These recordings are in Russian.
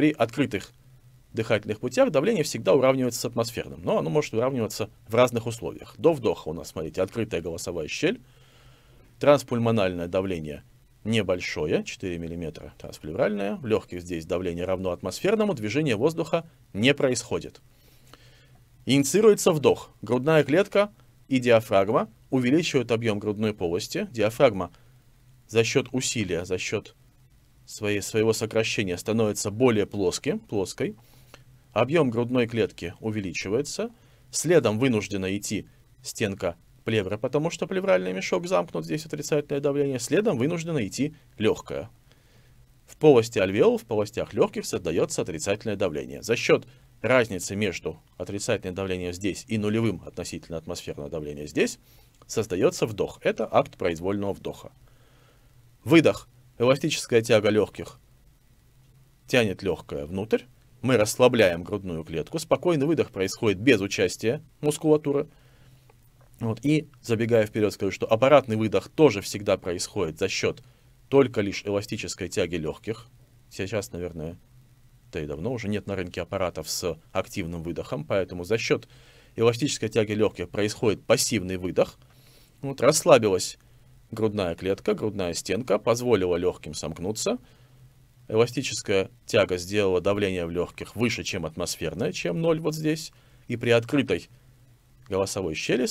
При открытых дыхательных путях давление всегда уравнивается с атмосферным, но оно может уравниваться в разных условиях. До вдоха у нас, смотрите, открытая голосовая щель, транспульмональное давление небольшое, 4 мм трансплевральное в легких здесь давление равно атмосферному, движение воздуха не происходит. Инициируется вдох. Грудная клетка и диафрагма увеличивают объем грудной полости. Диафрагма за счет усилия, за счет своей, своего сокращения становится более плоским, плоской, объем грудной клетки увеличивается, следом вынуждена идти стенка плевра, потому что плевральный мешок замкнут, здесь отрицательное давление, следом вынуждена идти легкая. В полости альвеол, в полостях легких создается отрицательное давление. За счет разницы между отрицательным давлением здесь и нулевым относительно атмосферного давления здесь создается вдох. Это акт произвольного вдоха. Выдох эластическая тяга легких тянет легкое внутрь, мы расслабляем грудную клетку, спокойный выдох происходит без участия мускулатуры. Вот, и, забегая вперед, скажу, что аппаратный выдох тоже всегда происходит за счет только лишь эластической тяги легких. Сейчас, наверное, да и давно уже нет на рынке аппаратов с активным выдохом, поэтому за счет эластической тяги легких происходит пассивный выдох. Вот, расслабилась грудная клетка, грудная стенка позволила легким сомкнуться. Эластическая тяга сделала давление в легких выше, чем атмосферное, чем 0 вот здесь. И при открытой голосовой щели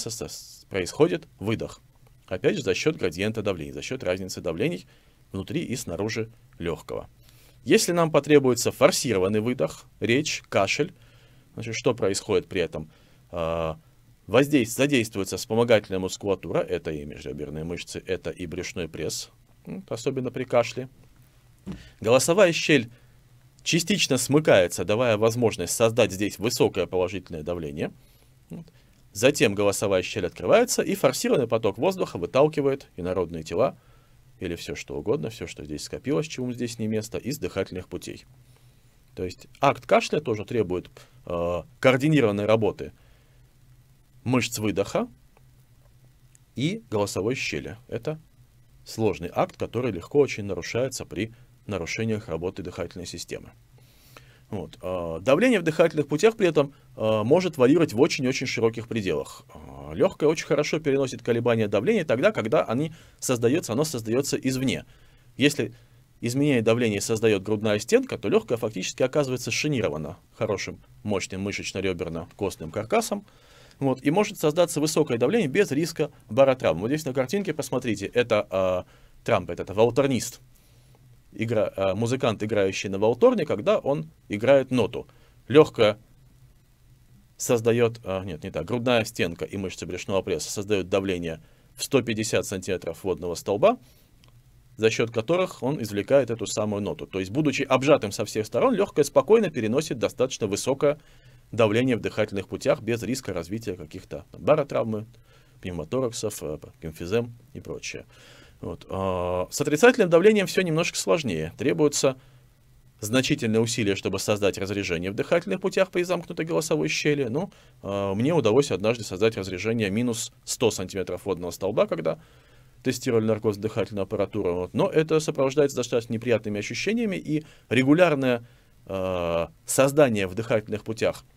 происходит выдох. Опять же за счет градиента давлений, за счет разницы давлений внутри и снаружи легкого. Если нам потребуется форсированный выдох, речь, кашель, значит, что происходит при этом? А, задействуется вспомогательная мускулатура, это и межреберные мышцы, это и брюшной пресс, ну, особенно при кашле. Голосовая щель частично смыкается, давая возможность создать здесь высокое положительное давление. Затем голосовая щель открывается, и форсированный поток воздуха выталкивает инородные тела или все что угодно, все, что здесь скопилось, чему здесь не место, из дыхательных путей. То есть акт кашля тоже требует э, координированной работы – мышц выдоха и голосовой щели. Это сложный акт, который легко очень нарушается при нарушениях работы дыхательной системы. Вот. А, давление в дыхательных путях при этом а, может варьировать в очень-очень широких пределах. А, легкое очень хорошо переносит колебания давления тогда, когда они создаются, оно создается извне. Если изменение давления создает грудная стенка, то легкая фактически оказывается шинирована хорошим мощным мышечно-реберно-костным каркасом, вот, и может создаться высокое давление без риска баротравмы. Вот здесь на картинке, посмотрите, это э, а, трампет, это волторнист. Игра, э, музыкант, играющий на волторне, когда он играет ноту. Легкая создает, э, нет, не так, грудная стенка и мышцы брюшного пресса создают давление в 150 сантиметров водного столба, за счет которых он извлекает эту самую ноту. То есть, будучи обжатым со всех сторон, легкое спокойно переносит достаточно высокое давление в дыхательных путях без риска развития каких-то баротравмы, пневмотораксов, эмфизем и прочее. Вот. А, с отрицательным давлением все немножко сложнее. Требуется значительное усилие, чтобы создать разрежение в дыхательных путях при замкнутой голосовой щели. Но ну, а, мне удалось однажды создать разрежение минус 100 сантиметров водного столба, когда тестировали наркоз дыхательную аппаратуру. Вот. Но это сопровождается достаточно неприятными ощущениями, и регулярное э, создание в дыхательных путях –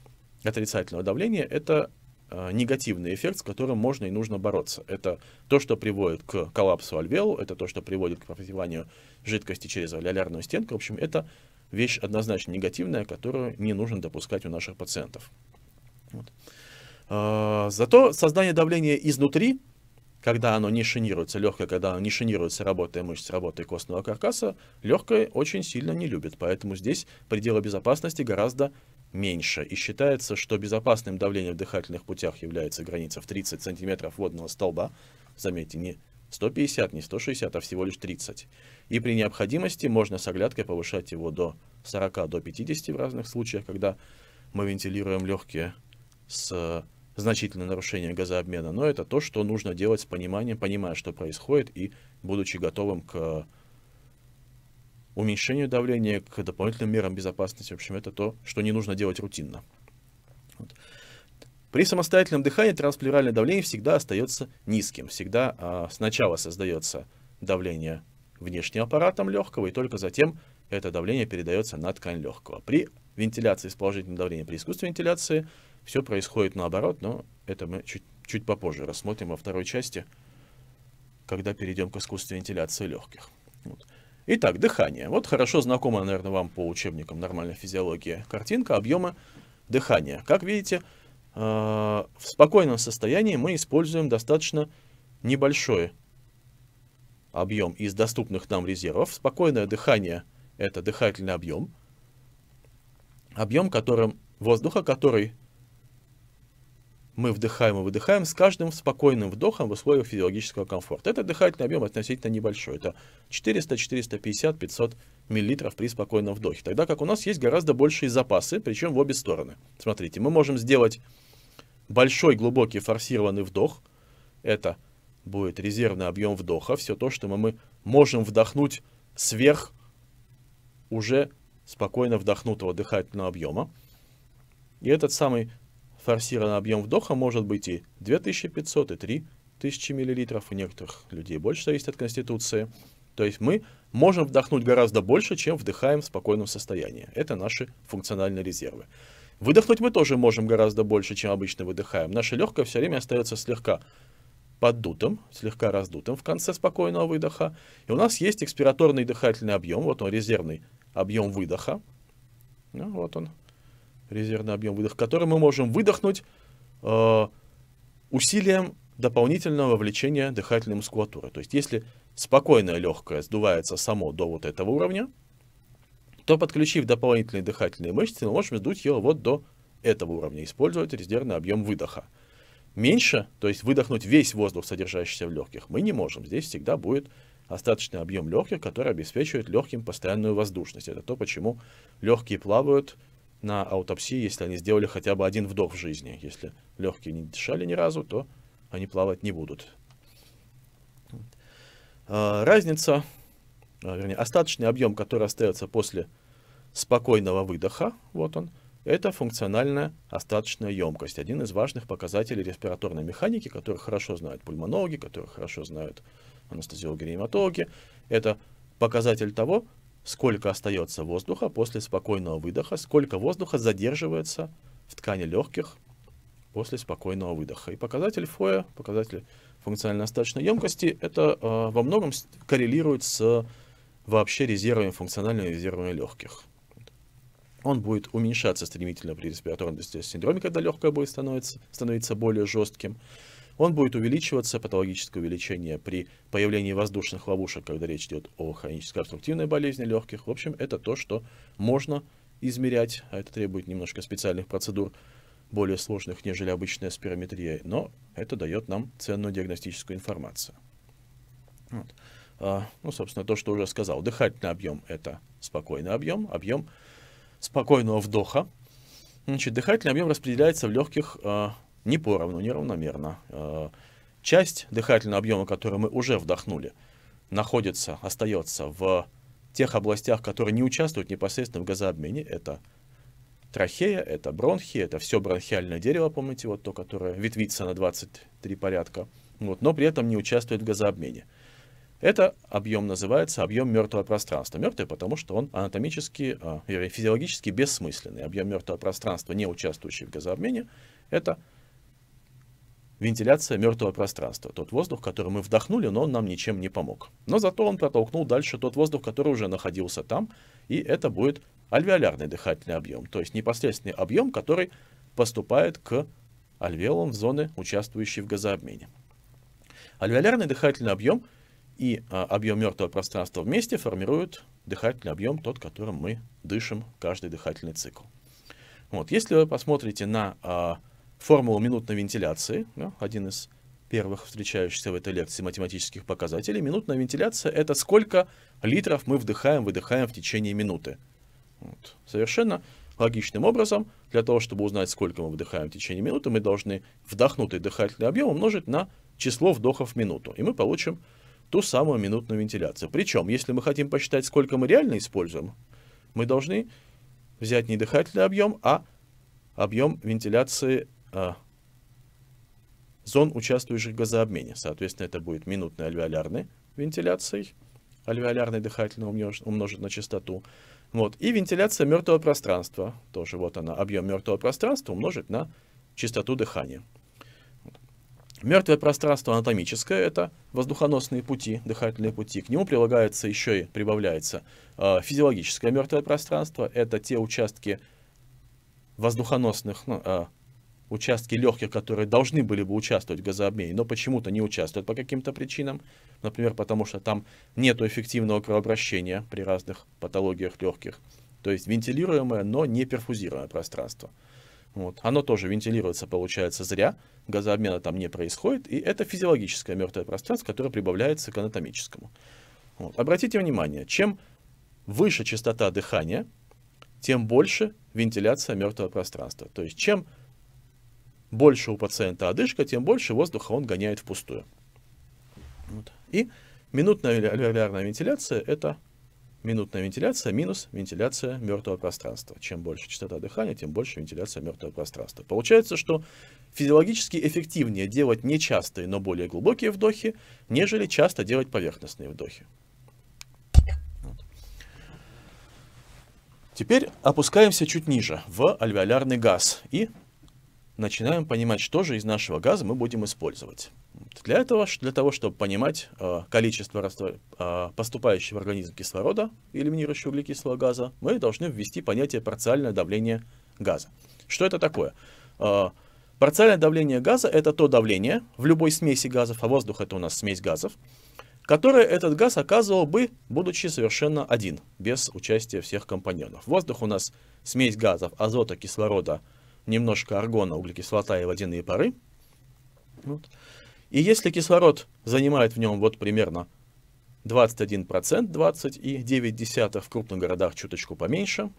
отрицательного давления, это э, негативный эффект, с которым можно и нужно бороться. Это то, что приводит к коллапсу альвеол, это то, что приводит к пропотеванию жидкости через альвеолярную стенку. В общем, это вещь однозначно негативная, которую не нужно допускать у наших пациентов. Вот. А, зато создание давления изнутри когда оно не шинируется, легкое, когда оно не шинируется работая мышц, работая костного каркаса, легкое очень сильно не любит. Поэтому здесь пределы безопасности гораздо меньше. И считается, что безопасным давлением в дыхательных путях является граница в 30 сантиметров водного столба. Заметьте, не 150, не 160, а всего лишь 30. И при необходимости можно с оглядкой повышать его до 40, до 50 в разных случаях, когда мы вентилируем легкие с значительное нарушение газообмена, но это то, что нужно делать с пониманием, понимая, что происходит, и будучи готовым к уменьшению давления, к дополнительным мерам безопасности. В общем, это то, что не нужно делать рутинно. Вот. При самостоятельном дыхании трансплевральное давление всегда остается низким. Всегда а, сначала создается давление внешним аппаратом легкого, и только затем это давление передается на ткань легкого. При вентиляции с положительным давлением, при искусстве вентиляции – все происходит наоборот, но это мы чуть, чуть попозже рассмотрим во второй части, когда перейдем к искусству вентиляции легких. Вот. Итак, дыхание. Вот хорошо знакомая, наверное, вам по учебникам нормальной физиологии картинка объема дыхания. Как видите, э, в спокойном состоянии мы используем достаточно небольшой объем из доступных нам резервов. Спокойное дыхание – это дыхательный объем, объем которым, воздуха, который мы вдыхаем и выдыхаем с каждым спокойным вдохом в условиях физиологического комфорта. Этот дыхательный объем относительно небольшой. Это 400, 450, 500 миллилитров при спокойном вдохе. Тогда как у нас есть гораздо большие запасы, причем в обе стороны. Смотрите, мы можем сделать большой глубокий форсированный вдох. Это будет резервный объем вдоха. Все то, что мы мы можем вдохнуть сверх уже спокойно вдохнутого дыхательного объема. И этот самый Форсированный объем вдоха может быть и 2500, и 3000 мл. У некоторых людей больше зависит от конституции. То есть мы можем вдохнуть гораздо больше, чем вдыхаем в спокойном состоянии. Это наши функциональные резервы. Выдохнуть мы тоже можем гораздо больше, чем обычно выдыхаем. Наше легкое все время остается слегка поддутым, слегка раздутым в конце спокойного выдоха. И у нас есть экспираторный дыхательный объем, вот он резервный объем выдоха. Ну, вот он, резервный объем выдоха, который мы можем выдохнуть э, усилием дополнительного влечения дыхательной мускулатуры. То есть если спокойное легкое сдувается само до вот этого уровня, то подключив дополнительные дыхательные мышцы, мы можем сдуть ее вот до этого уровня, использовать резервный объем выдоха. Меньше, то есть выдохнуть весь воздух, содержащийся в легких, мы не можем. Здесь всегда будет остаточный объем легких, который обеспечивает легким постоянную воздушность. Это то, почему легкие плавают на аутопсии, если они сделали хотя бы один вдох в жизни. Если легкие не дышали ни разу, то они плавать не будут. А, разница, а, вернее, остаточный объем, который остается после спокойного выдоха, вот он, это функциональная остаточная емкость, один из важных показателей респираторной механики, который хорошо знают пульмонологи, который хорошо знают анестезиологи-реаниматологи. Это показатель того, сколько остается воздуха после спокойного выдоха, сколько воздуха задерживается в ткани легких после спокойного выдоха. И показатель ФОЭ, показатель функциональной остаточной емкости, это э, во многом коррелирует с вообще резервами, функциональными резервами легких. Он будет уменьшаться стремительно при респираторном дистессии синдроме, когда легкое будет становиться становится более жестким он будет увеличиваться, патологическое увеличение при появлении воздушных ловушек, когда речь идет о хронической обструктивной болезни легких. В общем, это то, что можно измерять, а это требует немножко специальных процедур, более сложных, нежели обычная спирометрия, но это дает нам ценную диагностическую информацию. Вот. А, ну, собственно, то, что уже сказал. Дыхательный объем – это спокойный объем, объем спокойного вдоха. Значит, дыхательный объем распределяется в легких а, не поровну, не равномерно. Э, часть дыхательного объема, который мы уже вдохнули, находится, остается в тех областях, которые не участвуют непосредственно в газообмене. Это трахея, это бронхи, это все бронхиальное дерево, помните, вот то, которое ветвится на 23 порядка, вот, но при этом не участвует в газообмене. Это объем называется объем мертвого пространства. Мертвый, потому что он анатомически, э, физиологически бессмысленный. Объем мертвого пространства, не участвующий в газообмене, это вентиляция мертвого пространства. Тот воздух, который мы вдохнули, но он нам ничем не помог. Но зато он протолкнул дальше тот воздух, который уже находился там, и это будет альвеолярный дыхательный объем, то есть непосредственный объем, который поступает к альвеолам в зоны, участвующие в газообмене. Альвеолярный дыхательный объем и а, объем мертвого пространства вместе формируют дыхательный объем, тот, которым мы дышим каждый дыхательный цикл. Вот, если вы посмотрите на а, формулу минутной вентиляции, да, один из первых встречающихся в этой лекции математических показателей. Минутная вентиляция — это сколько литров мы вдыхаем-выдыхаем в течение минуты. Вот. Совершенно логичным образом, для того, чтобы узнать, сколько мы выдыхаем в течение минуты, мы должны вдохнутый дыхательный объем умножить на число вдохов в минуту. И мы получим ту самую минутную вентиляцию. Причем, если мы хотим посчитать, сколько мы реально используем, мы должны взять не дыхательный объем, а объем вентиляции а, зон, участвующих в газообмене. Соответственно, это будет минутной альвеолярной вентиляцией, альвеолярной дыхательной умножить, умножить на частоту. Вот. И вентиляция мертвого пространства, тоже вот она, объем мертвого пространства умножить на частоту дыхания. Мертвое пространство анатомическое, это воздухоносные пути, дыхательные пути. К нему прилагается еще и прибавляется э, физиологическое мертвое пространство. Это те участки воздухоносных, ну, э, участки легких, которые должны были бы участвовать в газообмене, но почему-то не участвуют по каким-то причинам. Например, потому что там нет эффективного кровообращения при разных патологиях легких. То есть вентилируемое, но не перфузируемое пространство. Вот. Оно тоже вентилируется, получается, зря, газообмена там не происходит, и это физиологическое мертвое пространство, которое прибавляется к анатомическому. Вот. Обратите внимание, чем выше частота дыхания, тем больше вентиляция мертвого пространства. То есть чем больше у пациента одышка, тем больше воздуха он гоняет впустую. Вот. И минутная альвеолярная вентиляция – это минутная вентиляция минус вентиляция мертвого пространства. Чем больше частота дыхания, тем больше вентиляция мертвого пространства. Получается, что физиологически эффективнее делать нечастые, но более глубокие вдохи, нежели часто делать поверхностные вдохи. Теперь опускаемся чуть ниже, в альвеолярный газ и начинаем понимать, что же из нашего газа мы будем использовать. Для этого, для того, чтобы понимать э, количество раствор... э, поступающего в организм кислорода, элиминирующего углекислого газа, мы должны ввести понятие парциальное давление газа. Что это такое? Э, парциальное давление газа – это то давление в любой смеси газов, а воздух – это у нас смесь газов, которое этот газ оказывал бы, будучи совершенно один, без участия всех компонентов. Воздух у нас смесь газов азота, кислорода, немножко аргона, углекислота и водяные пары. Вот. И если кислород занимает в нем вот примерно 21%, 20,9% в крупных городах чуточку поменьше,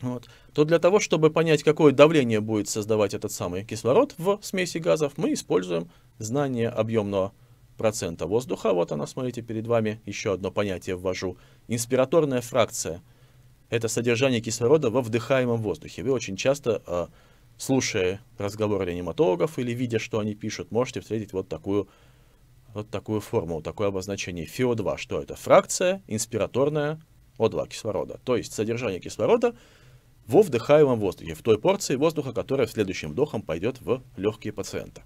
вот, то для того, чтобы понять, какое давление будет создавать этот самый кислород в смеси газов, мы используем знание объемного процента воздуха. Вот она, смотрите, перед вами еще одно понятие ввожу. Инспираторная фракция – это содержание кислорода во вдыхаемом воздухе. Вы очень часто, а, слушая разговоры реаниматологов или видя, что они пишут, можете встретить вот такую, вот такую формулу, такое обозначение ФИО2, что это фракция инспираторная О2 кислорода, то есть содержание кислорода во вдыхаемом воздухе, в той порции воздуха, которая в следующем вдохом пойдет в легкие пациента.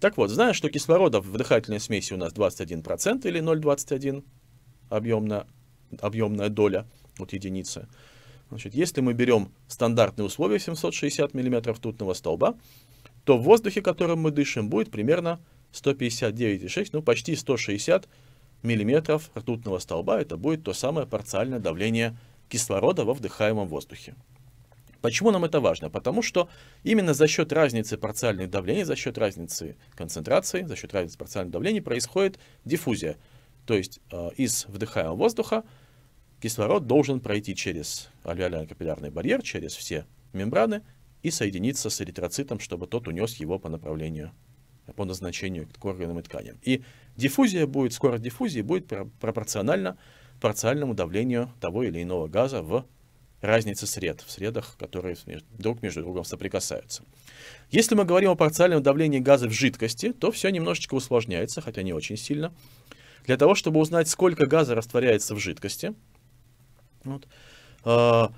Так вот, зная, что кислорода в вдыхательной смеси у нас 21% или 0,21 объемная, объемная доля – вот единицы. Значит, если мы берем стандартные условия 760 мм ртутного столба, то в воздухе, которым мы дышим, будет примерно 159,6, ну почти 160 миллиметров ртутного столба. Это будет то самое парциальное давление кислорода во вдыхаемом воздухе. Почему нам это важно? Потому что именно за счет разницы парциальных давлений, за счет разницы концентрации, за счет разницы парциальных давлений происходит диффузия. То есть э, из вдыхаемого воздуха – Кислород должен пройти через альвеолярно-капиллярный барьер, через все мембраны и соединиться с эритроцитом, чтобы тот унес его по направлению, по назначению к органам и тканям. И диффузия будет, скорость диффузии будет пропорциональна парциальному давлению того или иного газа в разнице сред, в средах, которые друг между другом соприкасаются. Если мы говорим о парциальном давлении газа в жидкости, то все немножечко усложняется, хотя не очень сильно. Для того, чтобы узнать, сколько газа растворяется в жидкости, вот. А,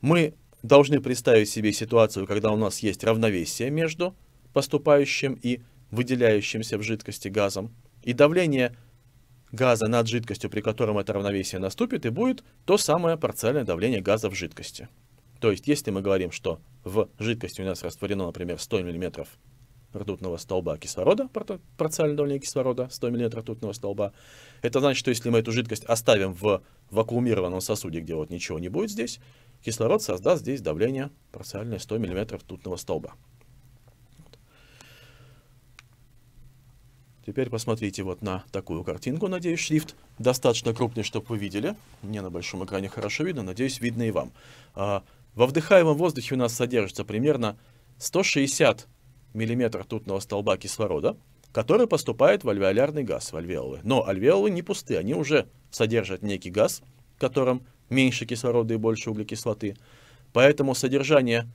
мы должны представить себе ситуацию, когда у нас есть равновесие между поступающим и выделяющимся в жидкости газом, и давление газа над жидкостью, при котором это равновесие наступит, и будет то самое парциальное давление газа в жидкости. То есть, если мы говорим, что в жидкости у нас растворено, например, 100 мм ртутного столба кислорода, процентное парциально кислорода, 100 мл ртутного столба. Это значит, что если мы эту жидкость оставим в вакуумированном сосуде, где вот ничего не будет здесь, кислород создаст здесь давление парциальное 100 мм ртутного столба. Теперь посмотрите вот на такую картинку, надеюсь, шрифт достаточно крупный, чтобы вы видели. Мне на большом экране хорошо видно, надеюсь, видно и вам. А, во вдыхаемом воздухе у нас содержится примерно 160 миллиметр тутного столба кислорода, который поступает в альвеолярный газ, в альвеолы. Но альвеолы не пусты, они уже содержат некий газ, в котором меньше кислорода и больше углекислоты. Поэтому содержание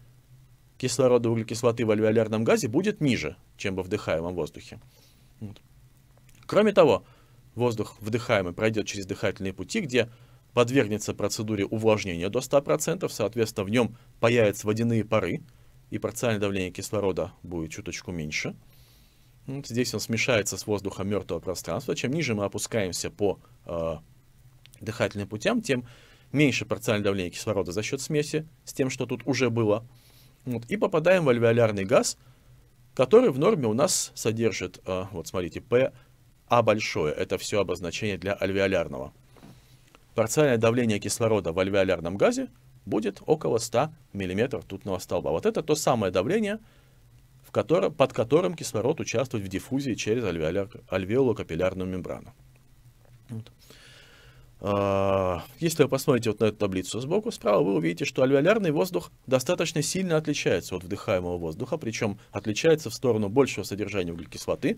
кислорода и углекислоты в альвеолярном газе будет ниже, чем во вдыхаемом воздухе. Вот. Кроме того, воздух вдыхаемый пройдет через дыхательные пути, где подвергнется процедуре увлажнения до 100%, соответственно, в нем появятся водяные пары, и парциальное давление кислорода будет чуточку меньше. Ну, вот здесь он смешается с воздухом мертвого пространства. Чем ниже мы опускаемся по э, дыхательным путям, тем меньше парциальное давление кислорода за счет смеси с тем, что тут уже было. Вот, и попадаем в альвеолярный газ, который в норме у нас содержит, э, вот смотрите, P, А большое. Это все обозначение для альвеолярного. Парциальное давление кислорода в альвеолярном газе – будет около 100 мм ртутного столба. Вот это то самое давление, в котором, под которым кислород участвует в диффузии через альвеолокапиллярную мембрану. Вот. А, если вы посмотрите вот на эту таблицу сбоку справа, вы увидите, что альвеолярный воздух достаточно сильно отличается от вдыхаемого воздуха, причем отличается в сторону большего содержания углекислоты,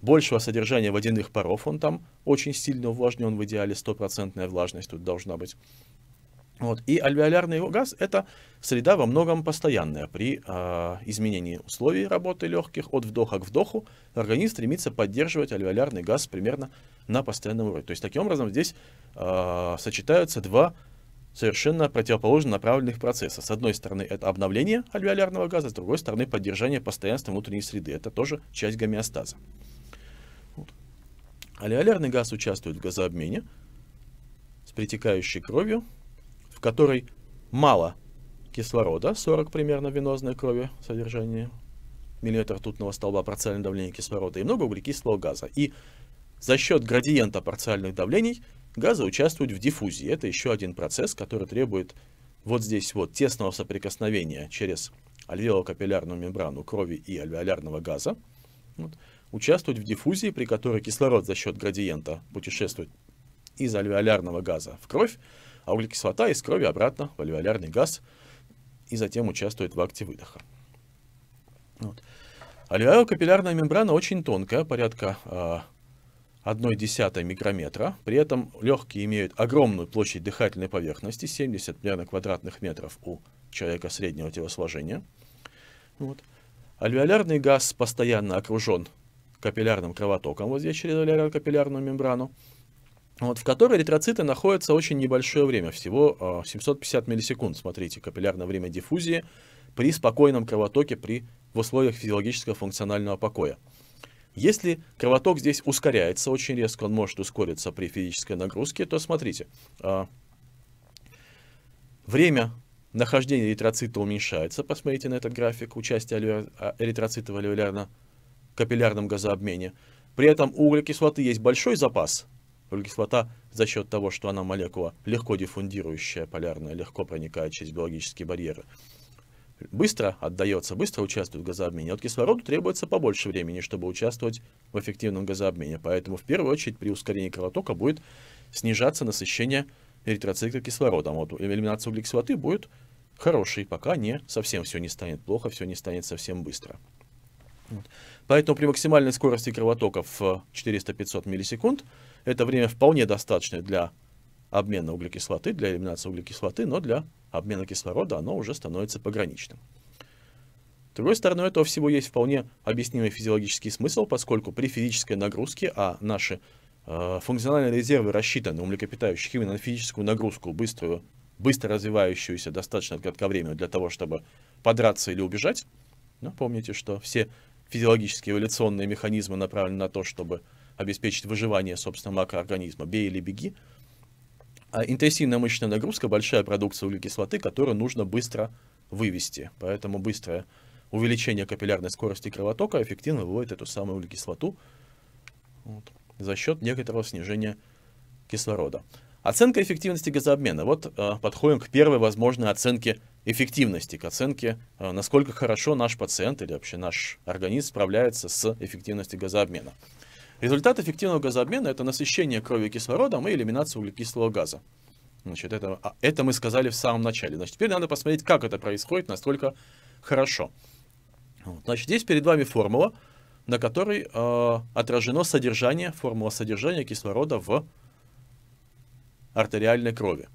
большего содержания водяных паров, он там очень сильно увлажнен, в идеале стопроцентная влажность тут должна быть. Вот. И альвеолярный газ – это среда во многом постоянная. При э, изменении условий работы легких от вдоха к вдоху организм стремится поддерживать альвеолярный газ примерно на постоянном уровне. То есть таким образом здесь э, сочетаются два совершенно противоположно направленных процесса. С одной стороны, это обновление альвеолярного газа, с другой стороны, поддержание постоянства внутренней среды. Это тоже часть гомеостаза. Вот. Альвеолярный газ участвует в газообмене с притекающей кровью которой мало кислорода, 40 примерно венозной крови содержание, миллиметр ртутного столба парциальное давления кислорода и много углекислого газа. И за счет градиента парциальных давлений газы участвуют в диффузии. Это еще один процесс, который требует вот здесь вот тесного соприкосновения через альвеолокапиллярную мембрану крови и альвеолярного газа. Вот, участвует в диффузии, при которой кислород за счет градиента путешествует из альвеолярного газа в кровь, а углекислота из крови обратно в альвеолярный газ и затем участвует в акте выдоха. Вот. Альвеолокапиллярная мембрана очень тонкая, порядка э, а, 1,1 микрометра. При этом легкие имеют огромную площадь дыхательной поверхности, 70 примерно квадратных метров у человека среднего телосложения. Вот. Альвеолярный газ постоянно окружен капиллярным кровотоком, вот здесь через альвеолярно-капиллярную мембрану вот, в которой эритроциты находятся очень небольшое время, всего 750 а, миллисекунд, смотрите, капиллярное время диффузии при спокойном кровотоке при, в условиях физиологического функционального покоя. Если кровоток здесь ускоряется очень резко, он может ускориться при физической нагрузке, то смотрите, а, время нахождения эритроцита уменьшается, посмотрите на этот график участия а, эритроцита в капиллярном газообмене. При этом у углекислоты есть большой запас, Углекислота за счет того, что она молекула легко диффундирующая, полярная, легко проникает через биологические барьеры, быстро отдается, быстро участвует в газообмене. От кислорода требуется побольше времени, чтобы участвовать в эффективном газообмене. Поэтому в первую очередь при ускорении кровотока будет снижаться насыщение эритроцита кислородом. Вот элиминация углекислоты будет хорошей, пока не совсем все не станет плохо, все не станет совсем быстро. Вот. Поэтому при максимальной скорости кровотока в 400-500 миллисекунд это время вполне достаточно для обмена углекислоты, для элиминации углекислоты, но для обмена кислорода оно уже становится пограничным. С другой стороны, этого всего есть вполне объяснимый физиологический смысл, поскольку при физической нагрузке, а наши э, функциональные резервы рассчитаны у млекопитающих именно на физическую нагрузку, быструю, быстро развивающуюся достаточно кратковременную для того, чтобы подраться или убежать. Но помните, что все физиологические эволюционные механизмы направлены на то, чтобы обеспечить выживание, собственно, макроорганизма, бей или беги. А интенсивная мышечная нагрузка – большая продукция углекислоты, которую нужно быстро вывести. Поэтому быстрое увеличение капиллярной скорости кровотока эффективно выводит эту самую углекислоту вот, за счет некоторого снижения кислорода. Оценка эффективности газообмена. Вот э, подходим к первой возможной оценке эффективности, к оценке, э, насколько хорошо наш пациент или вообще наш организм справляется с эффективностью газообмена. Результат эффективного газообмена – это насыщение крови кислородом и элиминация углекислого газа. Значит, это, а, это мы сказали в самом начале. Значит, теперь надо посмотреть, как это происходит насколько хорошо. Вот. Значит, здесь перед вами формула, на которой э, отражено содержание, формула содержания кислорода в артериальной крови.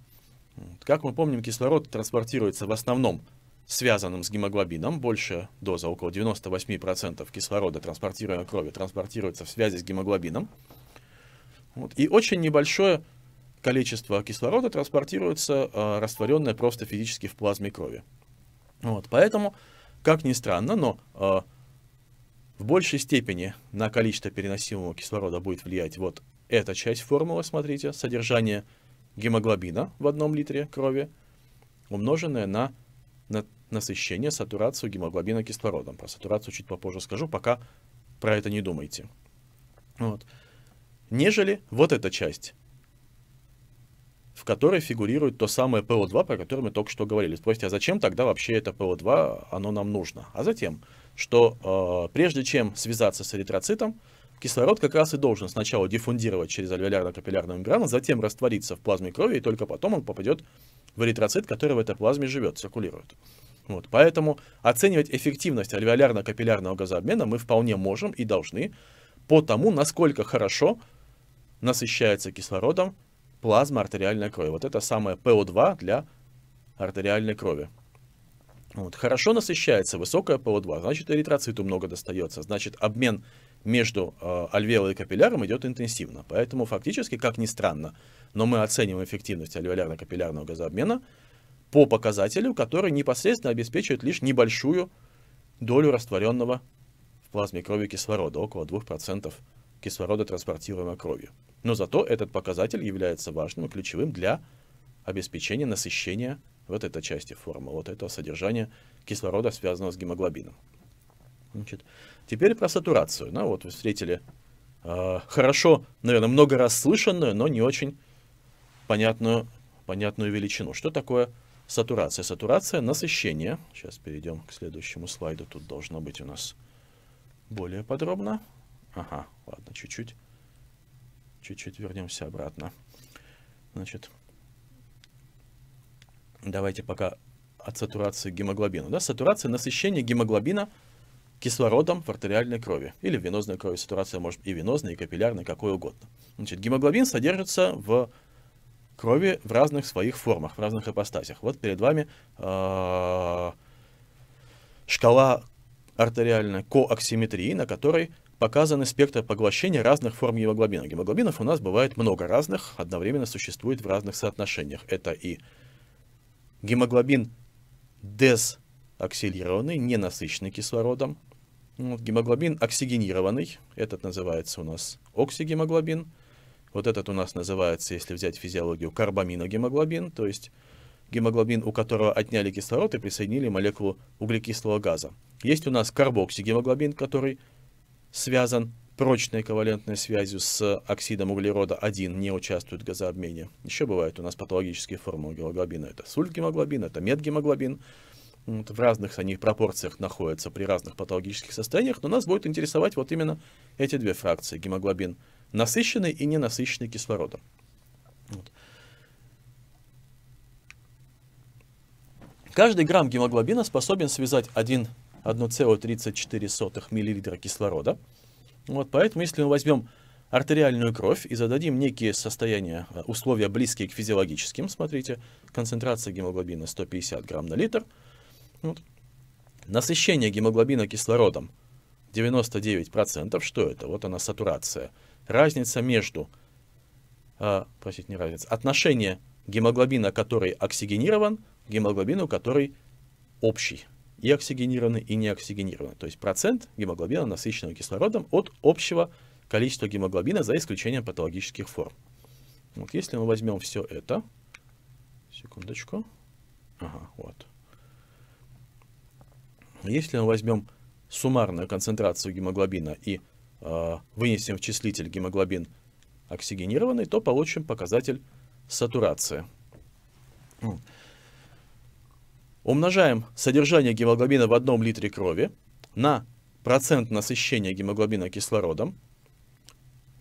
Как мы помним, кислород транспортируется в основном связанным с гемоглобином. Больше доза, около 98% кислорода, транспортируемой крови, транспортируется в связи с гемоглобином. Вот. И очень небольшое количество кислорода транспортируется, э, растворенное просто физически в плазме крови. Вот. Поэтому, как ни странно, но э, в большей степени на количество переносимого кислорода будет влиять вот эта часть формулы, смотрите, содержание гемоглобина в одном литре крови, умноженное на насыщение, сатурацию гемоглобина кислородом. Про сатурацию чуть попозже скажу, пока про это не думайте. Вот. Нежели вот эта часть, в которой фигурирует то самое ПО2, про которое мы только что говорили. Спросите, а зачем тогда вообще это ПО2, оно нам нужно? А затем, что э, прежде чем связаться с эритроцитом, кислород как раз и должен сначала диффундировать через альвеолярно-капиллярную мембрану, затем раствориться в плазме крови, и только потом он попадет в эритроцит, который в этой плазме живет, циркулирует. Вот, поэтому оценивать эффективность альвеолярно-капиллярного газообмена мы вполне можем и должны по тому, насколько хорошо насыщается кислородом плазма артериальной крови. Вот это самое po 2 для артериальной крови. Вот. Хорошо насыщается высокое po 2 значит эритроциту много достается, значит обмен между э, альвеолой и капилляром идет интенсивно. Поэтому фактически, как ни странно, но мы оцениваем эффективность альвеолярно-капиллярного газообмена по показателю, который непосредственно обеспечивает лишь небольшую долю растворенного в плазме крови кислорода, около 2% кислорода, транспортируемого кровью. Но зато этот показатель является важным и ключевым для обеспечения насыщения вот этой части формы, вот этого содержания кислорода, связанного с гемоглобином. Значит, теперь про сатурацию. Ну вот, вы встретили э, хорошо, наверное, много раз слышанную, но не очень понятную, понятную величину. Что такое сатурация? Сатурация — насыщение. Сейчас перейдем к следующему слайду. Тут должно быть у нас более подробно. Ага, ладно, чуть-чуть. Чуть-чуть вернемся обратно. Значит, давайте пока от сатурации гемоглобина. Да? Сатурация насыщения гемоглобина — кислородом в артериальной крови или в венозной крови. Сатурация может и венозной, и капиллярной, какой угодно. Значит, гемоглобин содержится в крови в разных своих формах, в разных ипостасях. Вот перед вами э, шкала артериальной коаксиметрии, на которой показаны спектры поглощения разных форм гемоглобина. Гемоглобинов у нас бывает много разных, одновременно существует в разных соотношениях. Это и гемоглобин дезаксилированный, ненасыщенный кислородом, вот ну, гемоглобин оксигенированный, этот называется у нас оксигемоглобин. Вот этот у нас называется, если взять физиологию, карбаминогемоглобин, то есть гемоглобин, у которого отняли кислород и присоединили молекулу углекислого газа. Есть у нас карбоксигемоглобин, который связан прочной ковалентной связью с оксидом углерода 1, не участвует в газообмене. Еще бывают у нас патологические формы гемоглобина. Это сульгемоглобин, это медгемоглобин вот, в разных они пропорциях находятся при разных патологических состояниях, но нас будет интересовать вот именно эти две фракции, гемоглобин насыщенный и ненасыщенный кислородом. Вот. Каждый грамм гемоглобина способен связать 1,34 мл кислорода. Вот, поэтому, если мы возьмем артериальную кровь и зададим некие состояния, э, условия близкие к физиологическим, смотрите, концентрация гемоглобина 150 грамм на литр – вот. Насыщение гемоглобина кислородом 99%. Что это? Вот она сатурация. Разница между... Э, простите, не разница. Отношение гемоглобина, который оксигенирован, к гемоглобину, который общий. И оксигенированный, и не оксигенированный То есть процент гемоглобина, насыщенного кислородом, от общего количества гемоглобина, за исключением патологических форм. Вот если мы возьмем все это... Секундочку. Ага, вот. Если мы возьмем суммарную концентрацию гемоглобина и э, вынесем в числитель гемоглобин оксигенированный, то получим показатель сатурации. Умножаем содержание гемоглобина в одном литре крови на процент насыщения гемоглобина кислородом,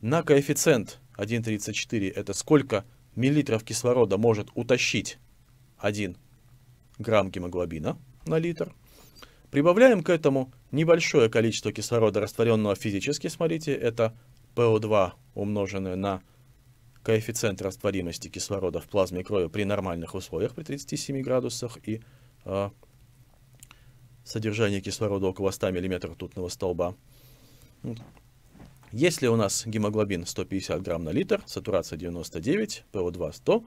на коэффициент 1,34 это сколько миллилитров кислорода может утащить 1 грамм гемоглобина на литр – Прибавляем к этому небольшое количество кислорода, растворенного физически, смотрите, это PO2 умноженное на коэффициент растворимости кислорода в плазме крови при нормальных условиях, при 37 градусах и э, содержание кислорода около 100 мм ртутного столба. Если у нас гемоглобин 150 грамм на литр, сатурация 99, po 2 100,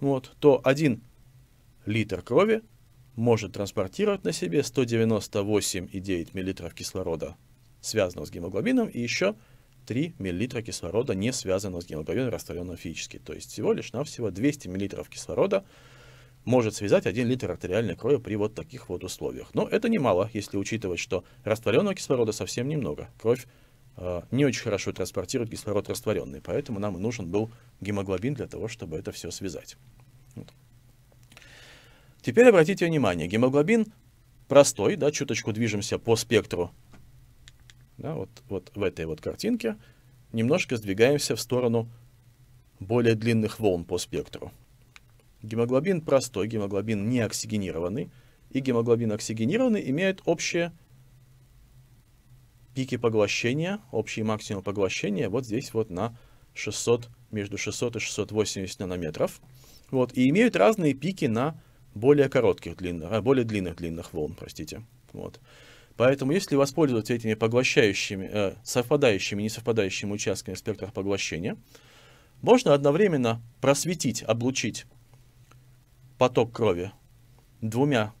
вот, то 1 литр крови может транспортировать на себе 198,9 мл кислорода, связанного с гемоглобином, и еще 3 мл кислорода, не связанного с гемоглобином, растворенного физически. То есть всего лишь навсего 200 мл кислорода может связать 1 литр артериальной крови при вот таких вот условиях. Но это немало, если учитывать, что растворенного кислорода совсем немного. Кровь э, не очень хорошо транспортирует кислород растворенный, поэтому нам и нужен был гемоглобин для того, чтобы это все связать. Теперь обратите внимание, гемоглобин простой, да, чуточку движемся по спектру, да, вот, вот в этой вот картинке, немножко сдвигаемся в сторону более длинных волн по спектру. Гемоглобин простой, гемоглобин не оксигенированный, и гемоглобин оксигенированный имеют общие пики поглощения, общий максимум поглощения вот здесь вот на 600, между 600 и 680 нанометров. Вот, и имеют разные пики на более коротких длинных, а более длинных длинных волн, простите. Вот. Поэтому, если воспользоваться этими поглощающими, э, совпадающими и несовпадающими участками спектра поглощения, можно одновременно просветить, облучить поток крови двумя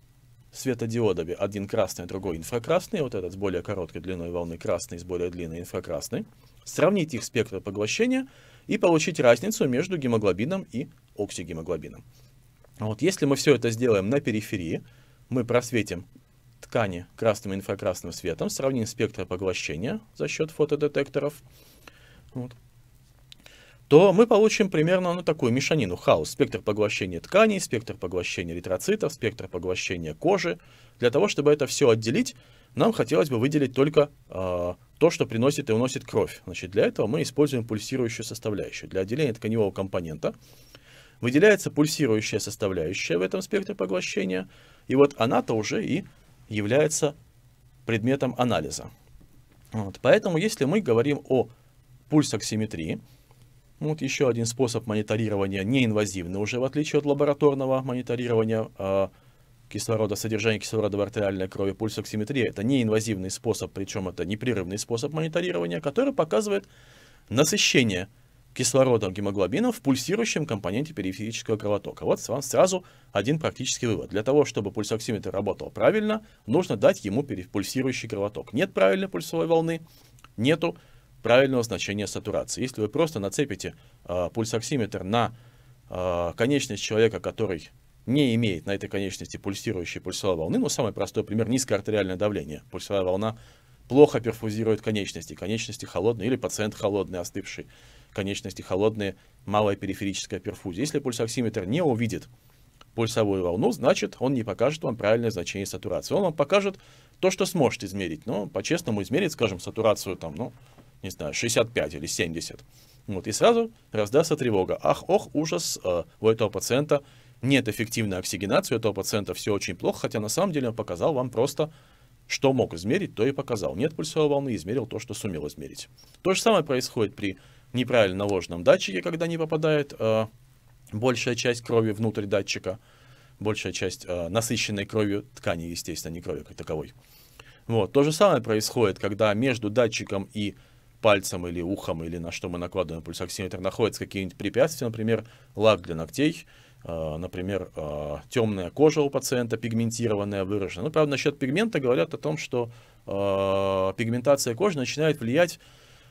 светодиодами, один красный, другой инфракрасный, вот этот с более короткой длиной волны красный, с более длинной инфракрасной, сравнить их спектр поглощения и получить разницу между гемоглобином и оксигемоглобином. Вот если мы все это сделаем на периферии, мы просветим ткани красным и инфракрасным светом, сравним спектр поглощения за счет фотодетекторов, вот, то мы получим примерно ну, такую мешанину, хаос. Спектр поглощения тканей, спектр поглощения эритроцитов, спектр поглощения кожи. Для того, чтобы это все отделить, нам хотелось бы выделить только э, то, что приносит и уносит кровь. Значит, для этого мы используем пульсирующую составляющую. Для отделения тканевого компонента выделяется пульсирующая составляющая в этом спектре поглощения, и вот она-то уже и является предметом анализа. Вот. Поэтому, если мы говорим о пульсоксиметрии, вот еще один способ мониторирования, неинвазивный уже, в отличие от лабораторного мониторирования э, кислорода, содержания кислорода в артериальной крови, пульсоксиметрия, это неинвазивный способ, причем это непрерывный способ мониторирования, который показывает насыщение кислородом гемоглобина в пульсирующем компоненте периферического кровотока. Вот вам сразу один практический вывод. Для того, чтобы пульсоксиметр работал правильно, нужно дать ему пульсирующий кровоток. Нет правильной пульсовой волны, нету правильного значения сатурации. Если вы просто нацепите э, пульсоксиметр на э, конечность человека, который не имеет на этой конечности пульсирующей пульсовой волны, ну, самый простой пример, низкое артериальное давление. Пульсовая волна плохо перфузирует конечности, конечности холодные или пациент холодный, остывший конечности холодные, малая периферическая перфузия. Если пульсоксиметр не увидит пульсовую волну, значит, он не покажет вам правильное значение сатурации. Он вам покажет то, что сможет измерить. Но по-честному измерить, скажем, сатурацию там, ну, не знаю, 65 или 70. Вот, и сразу раздастся тревога. Ах, ох, ужас, э, у этого пациента нет эффективной оксигенации, у этого пациента все очень плохо, хотя на самом деле он показал вам просто, что мог измерить, то и показал. Нет пульсовой волны, измерил то, что сумел измерить. То же самое происходит при неправильно наложенном датчике, когда не попадает э, большая часть крови внутрь датчика, большая часть э, насыщенной кровью ткани, естественно, не крови как таковой. Вот. То же самое происходит, когда между датчиком и пальцем или ухом, или на что мы накладываем пульсоксиметр, находятся какие-нибудь препятствия, например, лак для ногтей, э, например, э, темная кожа у пациента, пигментированная, выражена. Ну, правда, насчет пигмента говорят о том, что э, пигментация кожи начинает влиять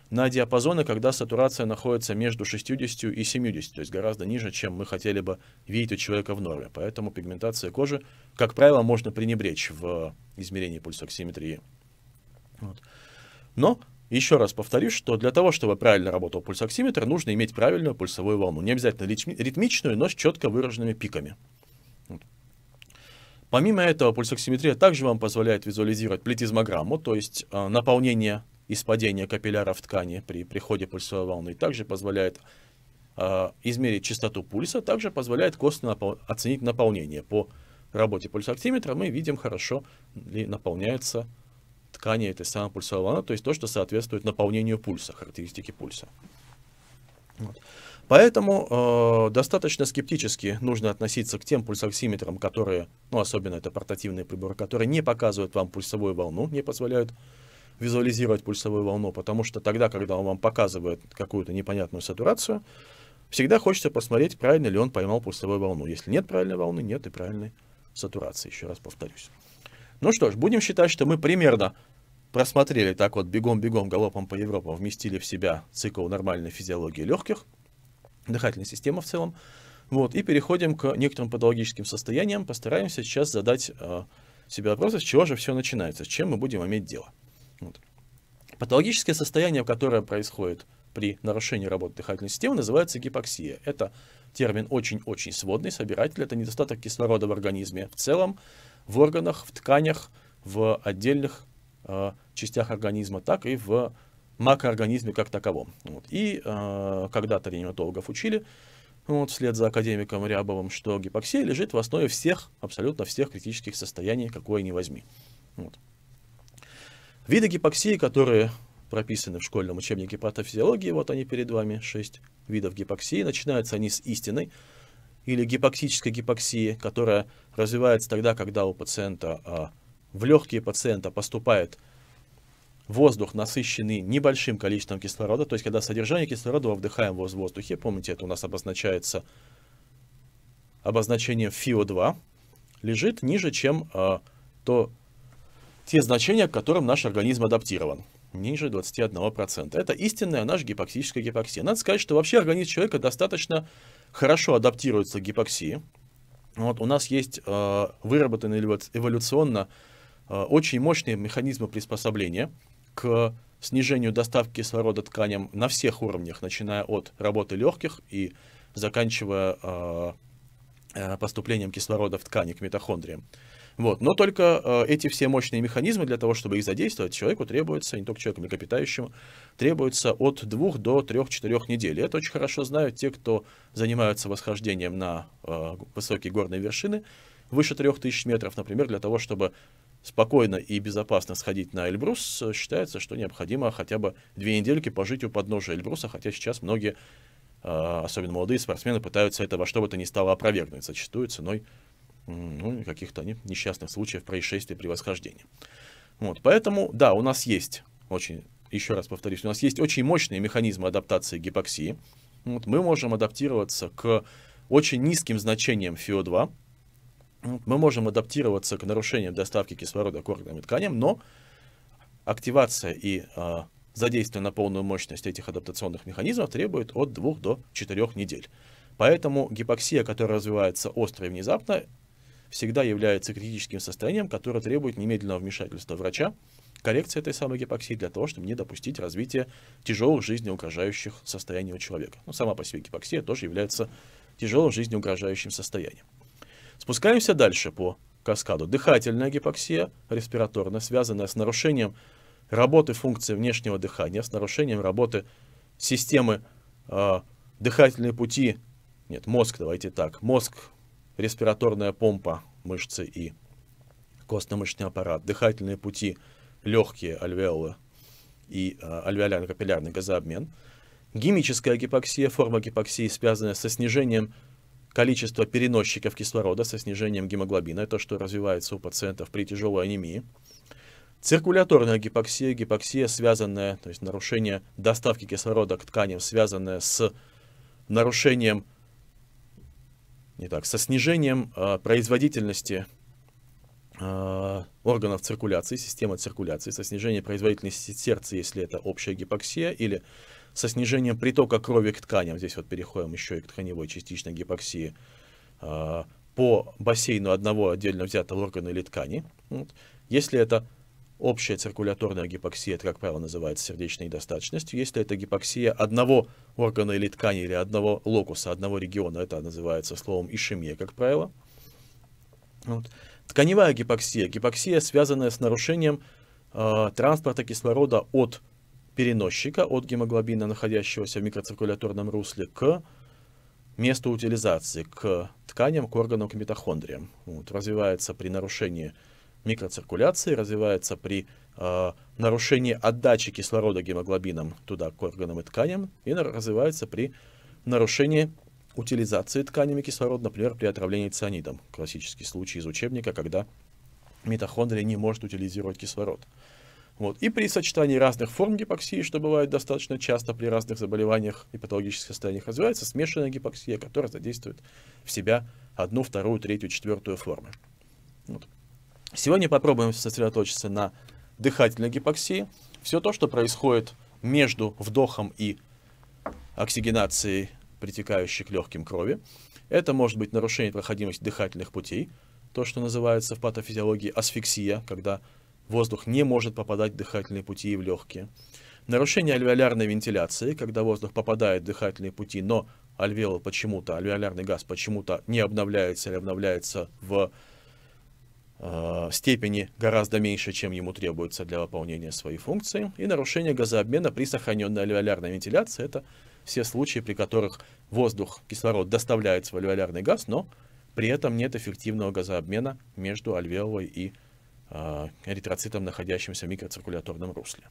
на диапазоны, когда сатурация находится между 60 и 70, то есть гораздо ниже, чем мы хотели бы видеть у человека в норме. Поэтому пигментация кожи, как правило, можно пренебречь в э, измерении пульсоксиметрии. Вот. Но еще раз повторюсь, что для того, чтобы правильно работал пульсоксиметр, нужно иметь правильную пульсовую волну. Не обязательно ритмичную, но с четко выраженными пиками. Помимо этого, пульсоксиметрия также вам позволяет визуализировать плетизмограмму, то есть э, наполнение из падения капилляра ткани при приходе пульсовой волны, также позволяет э, измерить частоту пульса, также позволяет косвенно напол оценить наполнение. По работе пульсоксиметра мы видим хорошо ли наполняется ткани этой самой пульсовой волны, то есть то, что соответствует наполнению пульса, характеристике пульса. Вот. Поэтому э, достаточно скептически нужно относиться к тем пульсоксиметрам, которые, ну особенно это портативные приборы, которые не показывают вам пульсовую волну, не позволяют визуализировать пульсовую волну, потому что тогда, когда он вам показывает какую-то непонятную сатурацию, всегда хочется посмотреть, правильно ли он поймал пульсовую волну. Если нет правильной волны, нет и правильной сатурации, еще раз повторюсь. Ну что ж, будем считать, что мы примерно просмотрели так вот бегом-бегом, галопом по Европам, вместили в себя цикл нормальной физиологии легких, дыхательной системы в целом. Вот, и переходим к некоторым патологическим состояниям. Постараемся сейчас задать э, себе вопрос, с чего же все начинается, с чем мы будем иметь дело. Вот. Патологическое состояние, которое происходит при нарушении работы дыхательной системы, называется гипоксия. Это термин очень-очень сводный, собиратель. Это недостаток кислорода в организме в целом, в органах, в тканях, в отдельных э, частях организма, так и в макроорганизме как таковом. Вот. И э, когда-то реаниматологов учили, вот, вслед за академиком Рябовым, что гипоксия лежит в основе всех, абсолютно всех критических состояний, какое ни возьми. Вот. Виды гипоксии, которые прописаны в школьном учебнике патофизиологии, вот они перед вами, шесть видов гипоксии. Начинаются они с истинной или гипоксической гипоксии, которая развивается тогда, когда у пациента а, в легкие пациента поступает воздух, насыщенный небольшим количеством кислорода, то есть когда содержание кислорода во вдыхаемом воздухе, помните, это у нас обозначается обозначением ФИО2, лежит ниже, чем а, то те значения, к которым наш организм адаптирован. Ниже 21%. Это истинная наша гипоксическая гипоксия. Надо сказать, что вообще организм человека достаточно хорошо адаптируется к гипоксии. Вот, у нас есть э, выработанные эволюционно э, очень мощные механизмы приспособления к снижению доставки кислорода тканям на всех уровнях, начиная от работы легких и заканчивая э, э поступлением кислорода в ткани к митохондриям. Вот. Но только э, эти все мощные механизмы для того, чтобы их задействовать, человеку требуется, не только человеку, млекопитающему, требуется от двух до трех-четырех недель. И это очень хорошо знают те, кто занимаются восхождением на э, высокие горные вершины, выше трех тысяч метров, например, для того, чтобы спокойно и безопасно сходить на Эльбрус, э, считается, что необходимо хотя бы две недельки пожить у подножия Эльбруса, хотя сейчас многие, особенно молодые спортсмены, пытаются этого, во что бы то ни стало опровергнуть, зачастую ценой ну, каких-то несчастных случаев происшествий при восхождении. Вот, поэтому, да, у нас есть очень, еще раз повторюсь, у нас есть очень мощные механизмы адаптации гипоксии. Вот, мы можем адаптироваться к очень низким значениям ФИО2. Вот, мы можем адаптироваться к нарушениям доставки кислорода к органам и тканям, но активация и э, задействие на полную мощность этих адаптационных механизмов требует от 2 до 4 недель. Поэтому гипоксия, которая развивается остро и внезапно, всегда является критическим состоянием, которое требует немедленного вмешательства врача, коррекции этой самой гипоксии для того, чтобы не допустить развития тяжелых жизнеугрожающих состояний у человека. Ну, сама по себе гипоксия тоже является тяжелым жизнеугрожающим состоянием. Спускаемся дальше по каскаду. Дыхательная гипоксия, респираторная, связанная с нарушением работы функции внешнего дыхания, с нарушением работы системы э, дыхательные пути, нет, мозг, давайте так, мозг, респираторная помпа мышцы И, костно-мышечный аппарат, дыхательные пути, легкие альвеолы и а, альвеолярно-капиллярный газообмен, гимическая гипоксия, форма гипоксии, связанная со снижением количества переносчиков кислорода, со снижением гемоглобина, это что развивается у пациентов при тяжелой анемии, Циркуляторная гипоксия, гипоксия, связанная, то есть нарушение доставки кислорода к тканям, связанная с нарушением не так, со снижением э, производительности э, органов циркуляции, системы циркуляции, со снижением производительности сердца, если это общая гипоксия, или со снижением притока крови к тканям, здесь вот переходим еще и к тканевой частичной гипоксии, э, по бассейну одного отдельно взятого органа или ткани. Вот. Если это Общая циркуляторная гипоксия, это, как правило, называется сердечной недостаточностью. Если это гипоксия одного органа или ткани, или одного локуса, одного региона, это называется словом ишемия, как правило. Вот. Тканевая гипоксия. Гипоксия, связанная с нарушением э, транспорта кислорода от переносчика, от гемоглобина, находящегося в микроциркуляторном русле, к месту утилизации, к тканям, к органам, к митохондриям. Вот. Развивается при нарушении микроциркуляции, развивается при э, нарушении отдачи кислорода гемоглобином туда, к органам и тканям, и развивается при нарушении утилизации тканями кислорода, например, при отравлении цианидом. Классический случай из учебника, когда митохондрия не может утилизировать кислород. Вот. И при сочетании разных форм гипоксии, что бывает достаточно часто при разных заболеваниях и патологических состояниях, развивается смешанная гипоксия, которая задействует в себя одну, вторую, третью, четвертую формы. Вот. Сегодня попробуем сосредоточиться на дыхательной гипоксии. Все то, что происходит между вдохом и оксигенацией, притекающей к легким крови. Это может быть нарушение проходимости дыхательных путей, то, что называется в патофизиологии асфиксия, когда воздух не может попадать в дыхательные пути и в легкие. Нарушение альвеолярной вентиляции, когда воздух попадает в дыхательные пути, но альвеол почему-то, альвеолярный газ почему-то не обновляется или обновляется в Э, степени гораздо меньше, чем ему требуется для выполнения своей функции, и нарушение газообмена при сохраненной альвеолярной вентиляции – это все случаи, при которых воздух, кислород доставляется в альвеолярный газ, но при этом нет эффективного газообмена между альвеолой и э, эритроцитом, находящимся в микроциркуляторном русле.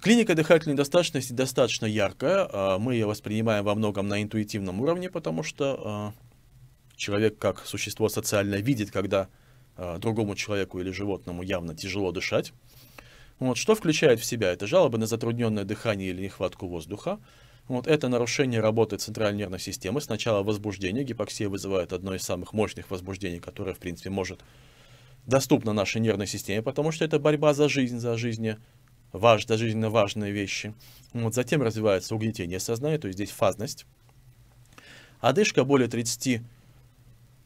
Клиника дыхательной недостаточности достаточно яркая. Э, мы ее воспринимаем во многом на интуитивном уровне, потому что э, человек как существо социальное видит, когда э, другому человеку или животному явно тяжело дышать. Вот, что включает в себя? Это жалобы на затрудненное дыхание или нехватку воздуха. Вот, это нарушение работы центральной нервной системы. Сначала возбуждение. Гипоксия вызывает одно из самых мощных возбуждений, которое, в принципе, может доступно нашей нервной системе, потому что это борьба за жизнь, за жизнь важ, за жизненно важные вещи. Вот, затем развивается угнетение сознания, то есть здесь фазность. Одышка более 30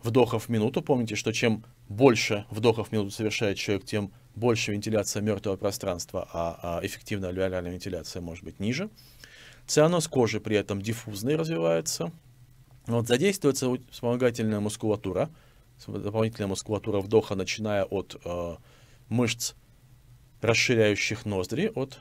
вдохов в минуту. Помните, что чем больше вдохов в минуту совершает человек, тем больше вентиляция мертвого пространства, а, а эффективная альвеолярная вентиляция может быть ниже. Цианоз кожи при этом диффузный развивается. Вот задействуется вспомогательная мускулатура, дополнительная мускулатура вдоха, начиная от э, мышц, расширяющих ноздри, от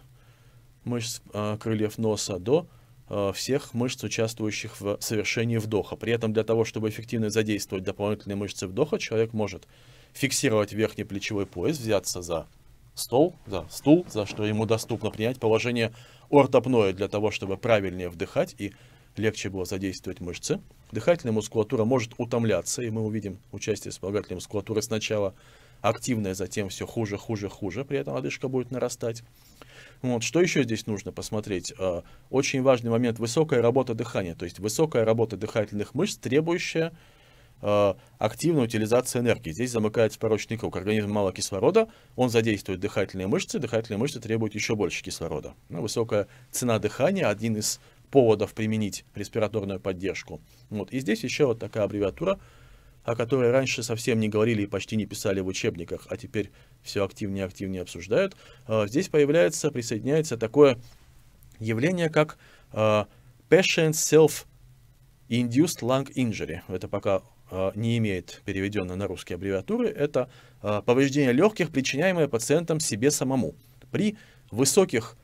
мышц э, крыльев носа до Э, всех мышц, участвующих в совершении вдоха. При этом для того, чтобы эффективно задействовать дополнительные мышцы вдоха, человек может фиксировать верхний плечевой пояс, взяться за стол, за стул, за что ему доступно принять положение ортопное для того, чтобы правильнее вдыхать и легче было задействовать мышцы. Дыхательная мускулатура может утомляться, и мы увидим участие вспомогательной мускулатуры сначала активное, затем все хуже, хуже, хуже, при этом одышка будет нарастать. Ну вот. Что еще здесь нужно посмотреть? Э, очень важный момент – высокая работа дыхания, то есть высокая работа дыхательных мышц, требующая э, активной утилизации энергии. Здесь замыкается порочный круг. Организм мало кислорода, он задействует дыхательные мышцы, дыхательные мышцы требуют еще больше кислорода. Ну, высокая цена дыхания – один из поводов применить респираторную поддержку. Вот. И здесь еще вот такая аббревиатура – о которой раньше совсем не говорили и почти не писали в учебниках, а теперь все активнее и активнее обсуждают, а, здесь появляется, присоединяется такое явление, как а, patient self-induced lung injury. Это пока а, не имеет переведенной на русские аббревиатуры. Это повреждение легких, причиняемое пациентом себе самому. При высоких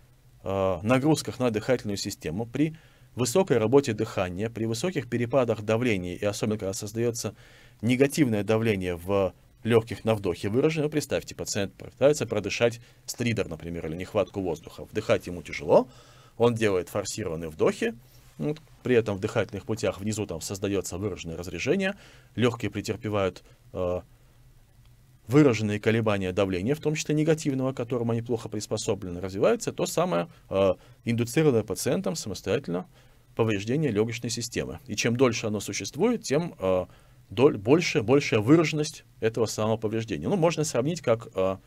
нагрузках на дыхательную систему, при высокой работе дыхания, при высоких перепадах давления, и особенно когда создается негативное давление в легких на вдохе выражено, представьте, пациент пытается продышать стридер, например, или нехватку воздуха. Вдыхать ему тяжело, он делает форсированные вдохи, ну, при этом в дыхательных путях внизу там создается выраженное разрежение, легкие претерпевают э, выраженные колебания давления, в том числе негативного, к которому они плохо приспособлены, развивается то самое э, индуцированное пациентом самостоятельно повреждение легочной системы. И чем дольше оно существует, тем э, доль, больше, большая выраженность этого самого повреждения. Ну, можно сравнить, как, э,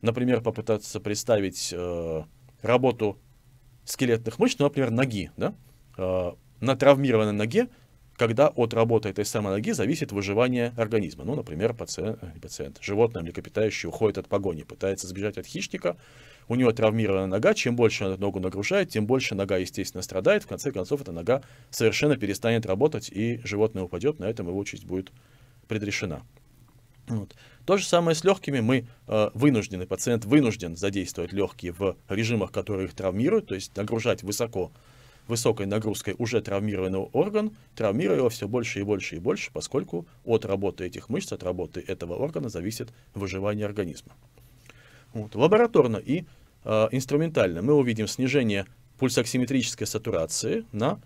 например, попытаться представить э, работу скелетных мышц, ну, например, ноги. Да? Э, на травмированной ноге когда от работы этой самой ноги зависит выживание организма. Ну, например, пациент, э, пациент животное млекопитающее уходит от погони, пытается сбежать от хищника, у него травмирована нога, чем больше она ногу нагружает, тем больше нога, естественно, страдает, в конце концов, эта нога совершенно перестанет работать, и животное упадет, на этом его участь будет предрешена. Вот. То же самое с легкими. Мы э, вынуждены, пациент вынужден задействовать легкие в режимах, которые их травмируют, то есть нагружать высоко высокой нагрузкой уже травмированный орган травмируя его все больше и больше и больше, поскольку от работы этих мышц, от работы этого органа зависит выживание организма. Вот. Лабораторно и э, инструментально мы увидим снижение пульсоксиметрической сатурации на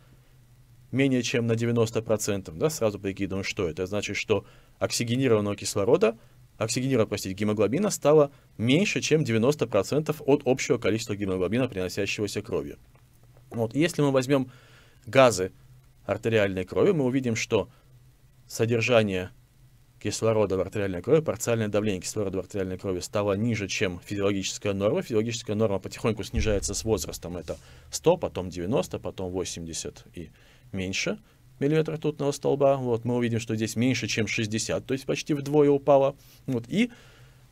менее чем на 90%. Да, сразу прикидываем, что это. Значит, что оксигенированного кислорода, оксигенированного, простите, гемоглобина стало меньше, чем 90% от общего количества гемоглобина, приносящегося кровью. Вот. Если мы возьмем газы артериальной крови, мы увидим, что содержание кислорода в артериальной крови, парциальное давление кислорода в артериальной крови стало ниже, чем физиологическая норма. Физиологическая норма потихоньку снижается с возрастом. Это 100, потом 90, потом 80 и меньше миллиметра тутного столба. Вот мы увидим, что здесь меньше, чем 60, то есть почти вдвое упало. Вот, и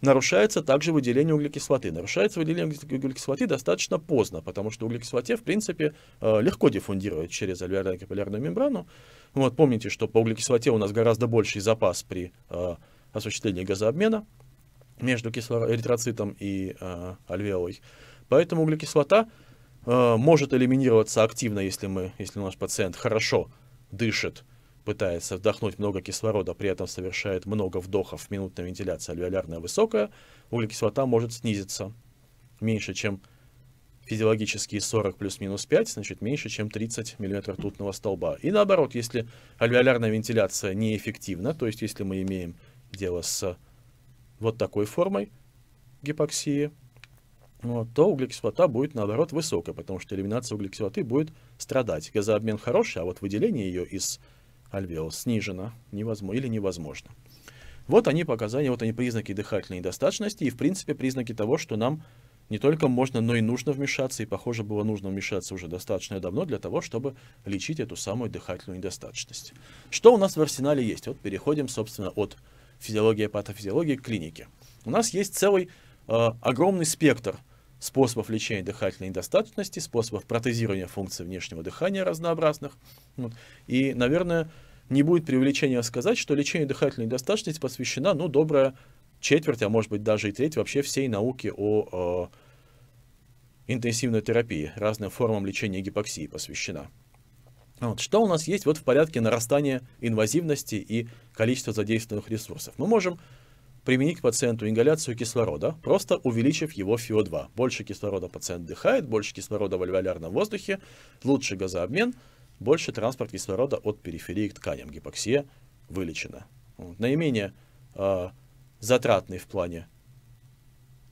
нарушается также выделение углекислоты. Нарушается выделение углекислоты достаточно поздно, потому что углекислоте, в принципе, э, легко диффундирует через альвеолярно-капиллярную мембрану. Вот, помните, что по углекислоте у нас гораздо больший запас при э, осуществлении газообмена между эритроцитом и э, альвеолой. Поэтому углекислота э, может элиминироваться активно, если, мы, если наш пациент хорошо дышит, пытается вдохнуть много кислорода, при этом совершает много вдохов, минутная вентиляция альвеолярная высокая, углекислота может снизиться меньше, чем физиологические 40 плюс-минус 5, значит, меньше, чем 30 мм ртутного столба. И наоборот, если альвеолярная вентиляция неэффективна, то есть если мы имеем дело с вот такой формой гипоксии, вот, то углекислота будет, наоборот, высокая, потому что элиминация углекислоты будет страдать. Газообмен хороший, а вот выделение ее из альвеол. Снижено невозможно, или невозможно. Вот они показания, вот они признаки дыхательной недостаточности и, в принципе, признаки того, что нам не только можно, но и нужно вмешаться, и, похоже, было нужно вмешаться уже достаточно давно для того, чтобы лечить эту самую дыхательную недостаточность. Что у нас в арсенале есть? Вот переходим, собственно, от физиологии и патофизиологии к клинике. У нас есть целый э, огромный спектр способов лечения дыхательной недостаточности, способов протезирования функций внешнего дыхания разнообразных. Вот. И, наверное, не будет преувеличения сказать, что лечение дыхательной недостаточности посвящена, ну, добрая четверть, а может быть даже и треть вообще всей науки о э, интенсивной терапии, разным формам лечения гипоксии посвящена. Вот. Что у нас есть вот в порядке нарастания инвазивности и количества задействованных ресурсов? Мы можем применить к пациенту ингаляцию кислорода, просто увеличив его fio 2 Больше кислорода пациент дыхает, больше кислорода в альвеолярном воздухе, лучше газообмен, больше транспорт кислорода от периферии к тканям. Гипоксия вылечена. Вот. Наименее э, затратный в плане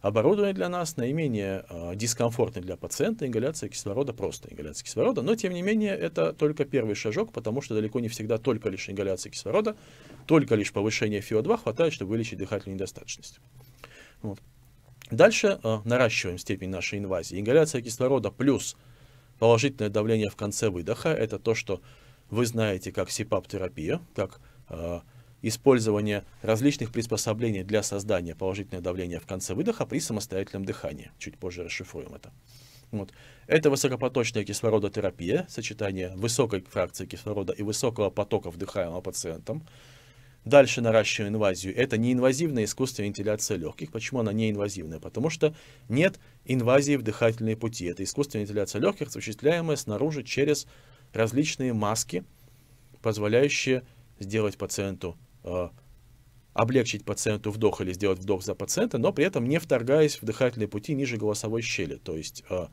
оборудование для нас наименее а, дискомфортное для пациента ингаляция кислорода, просто ингаляция кислорода. Но, тем не менее, это только первый шажок, потому что далеко не всегда только лишь ингаляция кислорода, только лишь повышение ФИО2 хватает, чтобы вылечить дыхательную недостаточность. Вот. Дальше э, наращиваем степень нашей инвазии. Ингаляция кислорода плюс положительное давление в конце выдоха – это то, что вы знаете как СИПАП-терапия, как э, использование различных приспособлений для создания положительного давления в конце выдоха при самостоятельном дыхании. Чуть позже расшифруем это. Вот. Это высокопоточная кислородотерапия, сочетание высокой фракции кислорода и высокого потока вдыхаемого пациентом. Дальше наращиваем инвазию. Это неинвазивная искусственная вентиляция легких. Почему она неинвазивная? Потому что нет инвазии в дыхательные пути. Это искусственная вентиляция легких, осуществляемая снаружи через различные маски, позволяющие сделать пациенту Э, облегчить пациенту вдох или сделать вдох за пациента, но при этом не вторгаясь в дыхательные пути ниже голосовой щели, то есть э,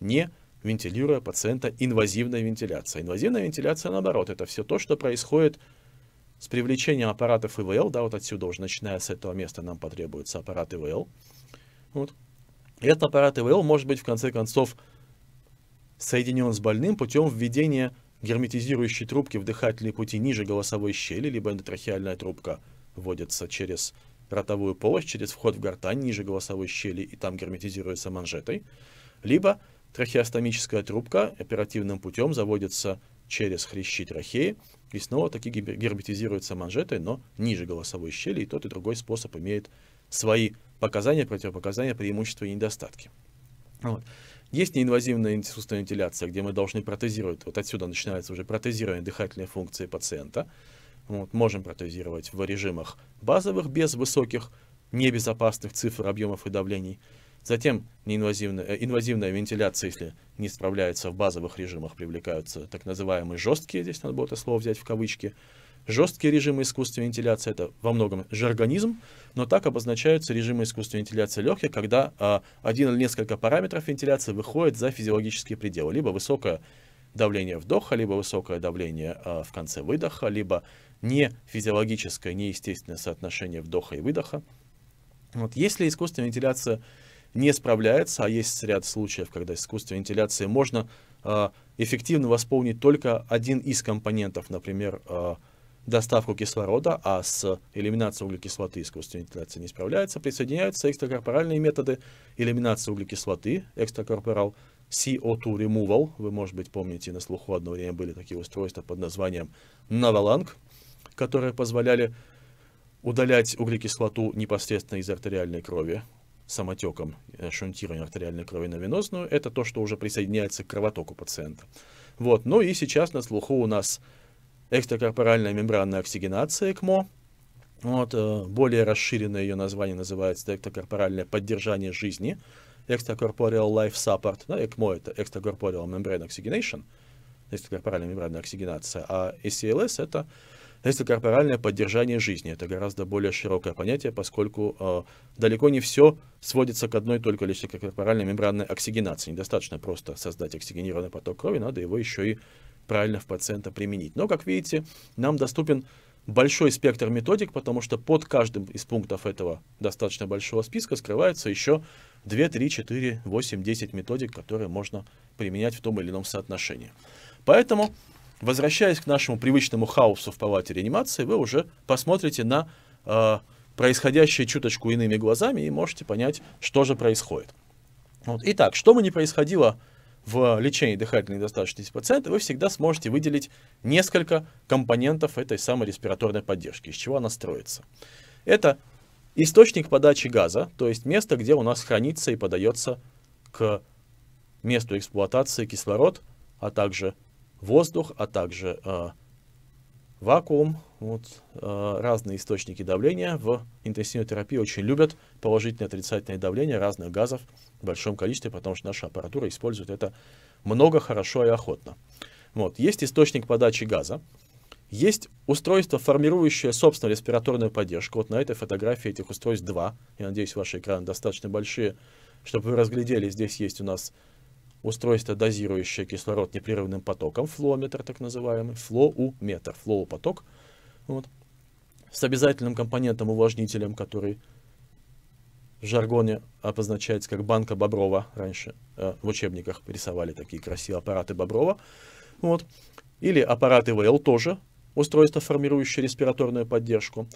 не вентилируя пациента инвазивной вентиляцией. Инвазивная вентиляция, наоборот, это все то, что происходит с привлечением аппаратов ИВЛ, да, вот отсюда уже, начиная с этого места, нам потребуется аппарат ИВЛ. Вот. И этот аппарат ИВЛ может быть, в конце концов, соединен с больным путем введения Герметизирующие трубки в дыхательные пути ниже голосовой щели, либо эндотрахеальная трубка вводится через ротовую полость, через вход в гортань ниже голосовой щели, и там герметизируется манжетой. Либо трахеостомическая трубка оперативным путем заводится через хрящи трахеи, и снова таки герметизируется манжетой, но ниже голосовой щели, и тот и другой способ имеет свои показания, противопоказания, преимущества и недостатки. Вот. Есть неинвазивная искусственная вентиляция, где мы должны протезировать. Вот отсюда начинается уже протезирование дыхательной функции пациента. Вот, можем протезировать в режимах базовых, без высоких, небезопасных цифр объемов и давлений. Затем неинвазивная, э, инвазивная вентиляция, если не справляется в базовых режимах, привлекаются так называемые жесткие, здесь надо будет это слово взять в кавычки, Жесткие режимы искусственной вентиляции — это во многом жаргонизм, но так обозначаются режимы искусственной вентиляции легких, когда а, один или несколько параметров вентиляции выходит за физиологические пределы. Либо высокое давление вдоха, либо высокое давление а, в конце выдоха, либо не физиологическое, неестественное соотношение вдоха и выдоха. Вот если искусственная вентиляция не справляется, а есть ряд случаев, когда искусственной вентиляции можно э, эффективно восполнить только один из компонентов, например, э, доставку кислорода, а с элиминацией углекислоты искусственная вентиляции не справляется, присоединяются экстракорпоральные методы элиминации углекислоты, экстракорпорал, CO2 removal, вы, может быть, помните, на слуху одно время были такие устройства под названием Наваланг, которые позволяли удалять углекислоту непосредственно из артериальной крови, самотеком, э, шунтированием артериальной крови на венозную, это то, что уже присоединяется к кровотоку пациента. Вот. Ну и сейчас на слуху у нас экстракорпоральная мембранная оксигенация ЭКМО. Вот, э, более расширенное ее название называется экстракорпоральное поддержание жизни, extracorporeal life support. Да, ЭКМО — это extracorporeal membrane oxygenation, экстракорпоральная мембранная оксигенация, а ACLS — это экстракорпоральное поддержание жизни. Это гораздо более широкое понятие, поскольку э, далеко не все сводится к одной только лишь экстракорпоральной мембранной оксигенации. Недостаточно просто создать оксигенированный поток крови, надо его еще и правильно в пациента применить. Но, как видите, нам доступен большой спектр методик, потому что под каждым из пунктов этого достаточно большого списка скрываются еще 2, 3, 4, 8, 10 методик, которые можно применять в том или ином соотношении. Поэтому, возвращаясь к нашему привычному хаосу в палате реанимации, вы уже посмотрите на э, происходящее чуточку иными глазами и можете понять, что же происходит. Вот. Итак, что бы ни происходило в лечении дыхательной недостаточности пациента, вы всегда сможете выделить несколько компонентов этой самой респираторной поддержки, из чего она строится. Это источник подачи газа, то есть место, где у нас хранится и подается к месту эксплуатации кислород, а также воздух, а также э, вакуум, вот, э, разные источники давления в интенсивной терапии очень любят положительное и отрицательное давление разных газов в большом количестве, потому что наша аппаратура использует это много, хорошо и охотно. Вот. Есть источник подачи газа, есть устройство, формирующее собственную респираторную поддержку. Вот на этой фотографии этих устройств два. Я надеюсь, ваши экраны достаточно большие, чтобы вы разглядели. Здесь есть у нас устройство, дозирующее кислород непрерывным потоком, флометр так называемый, флоуметр, флоупоток. поток вот. С обязательным компонентом увлажнителем, который в жаргоне обозначается как банка Боброва. Раньше э, в учебниках рисовали такие красивые аппараты Боброва. Вот. Или аппараты ВЛ тоже, устройство, формирующее респираторную поддержку.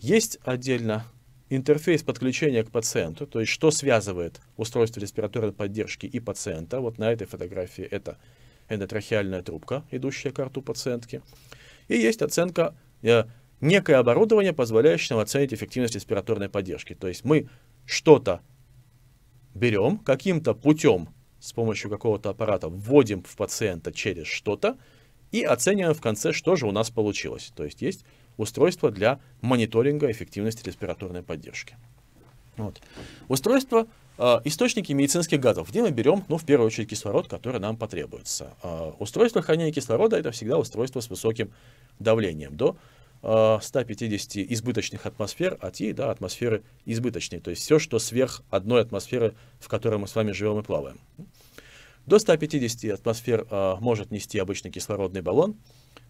Есть отдельно интерфейс подключения к пациенту, то есть что связывает устройство респираторной поддержки и пациента. Вот на этой фотографии это эндотрахеальная трубка, идущая к рту пациентки. И есть оценка Э, некое оборудование, позволяющее нам оценить эффективность респираторной поддержки. То есть мы что-то берем каким-то путем с помощью какого-то аппарата, вводим в пациента через что-то и оцениваем в конце, что же у нас получилось. То есть есть устройство для мониторинга эффективности респираторной поддержки. Вот. Устройство а, источники медицинских газов, где мы берем, ну, в первую очередь, кислород, который нам потребуется. А, устройство хранения кислорода – это всегда устройство с высоким давлением, до 150 а, избыточных атмосфер, а те, да, атмосферы избыточные, то есть все, что сверх одной атмосферы, в которой мы с вами живем и плаваем. До 150 атмосфер может нести обычный кислородный баллон.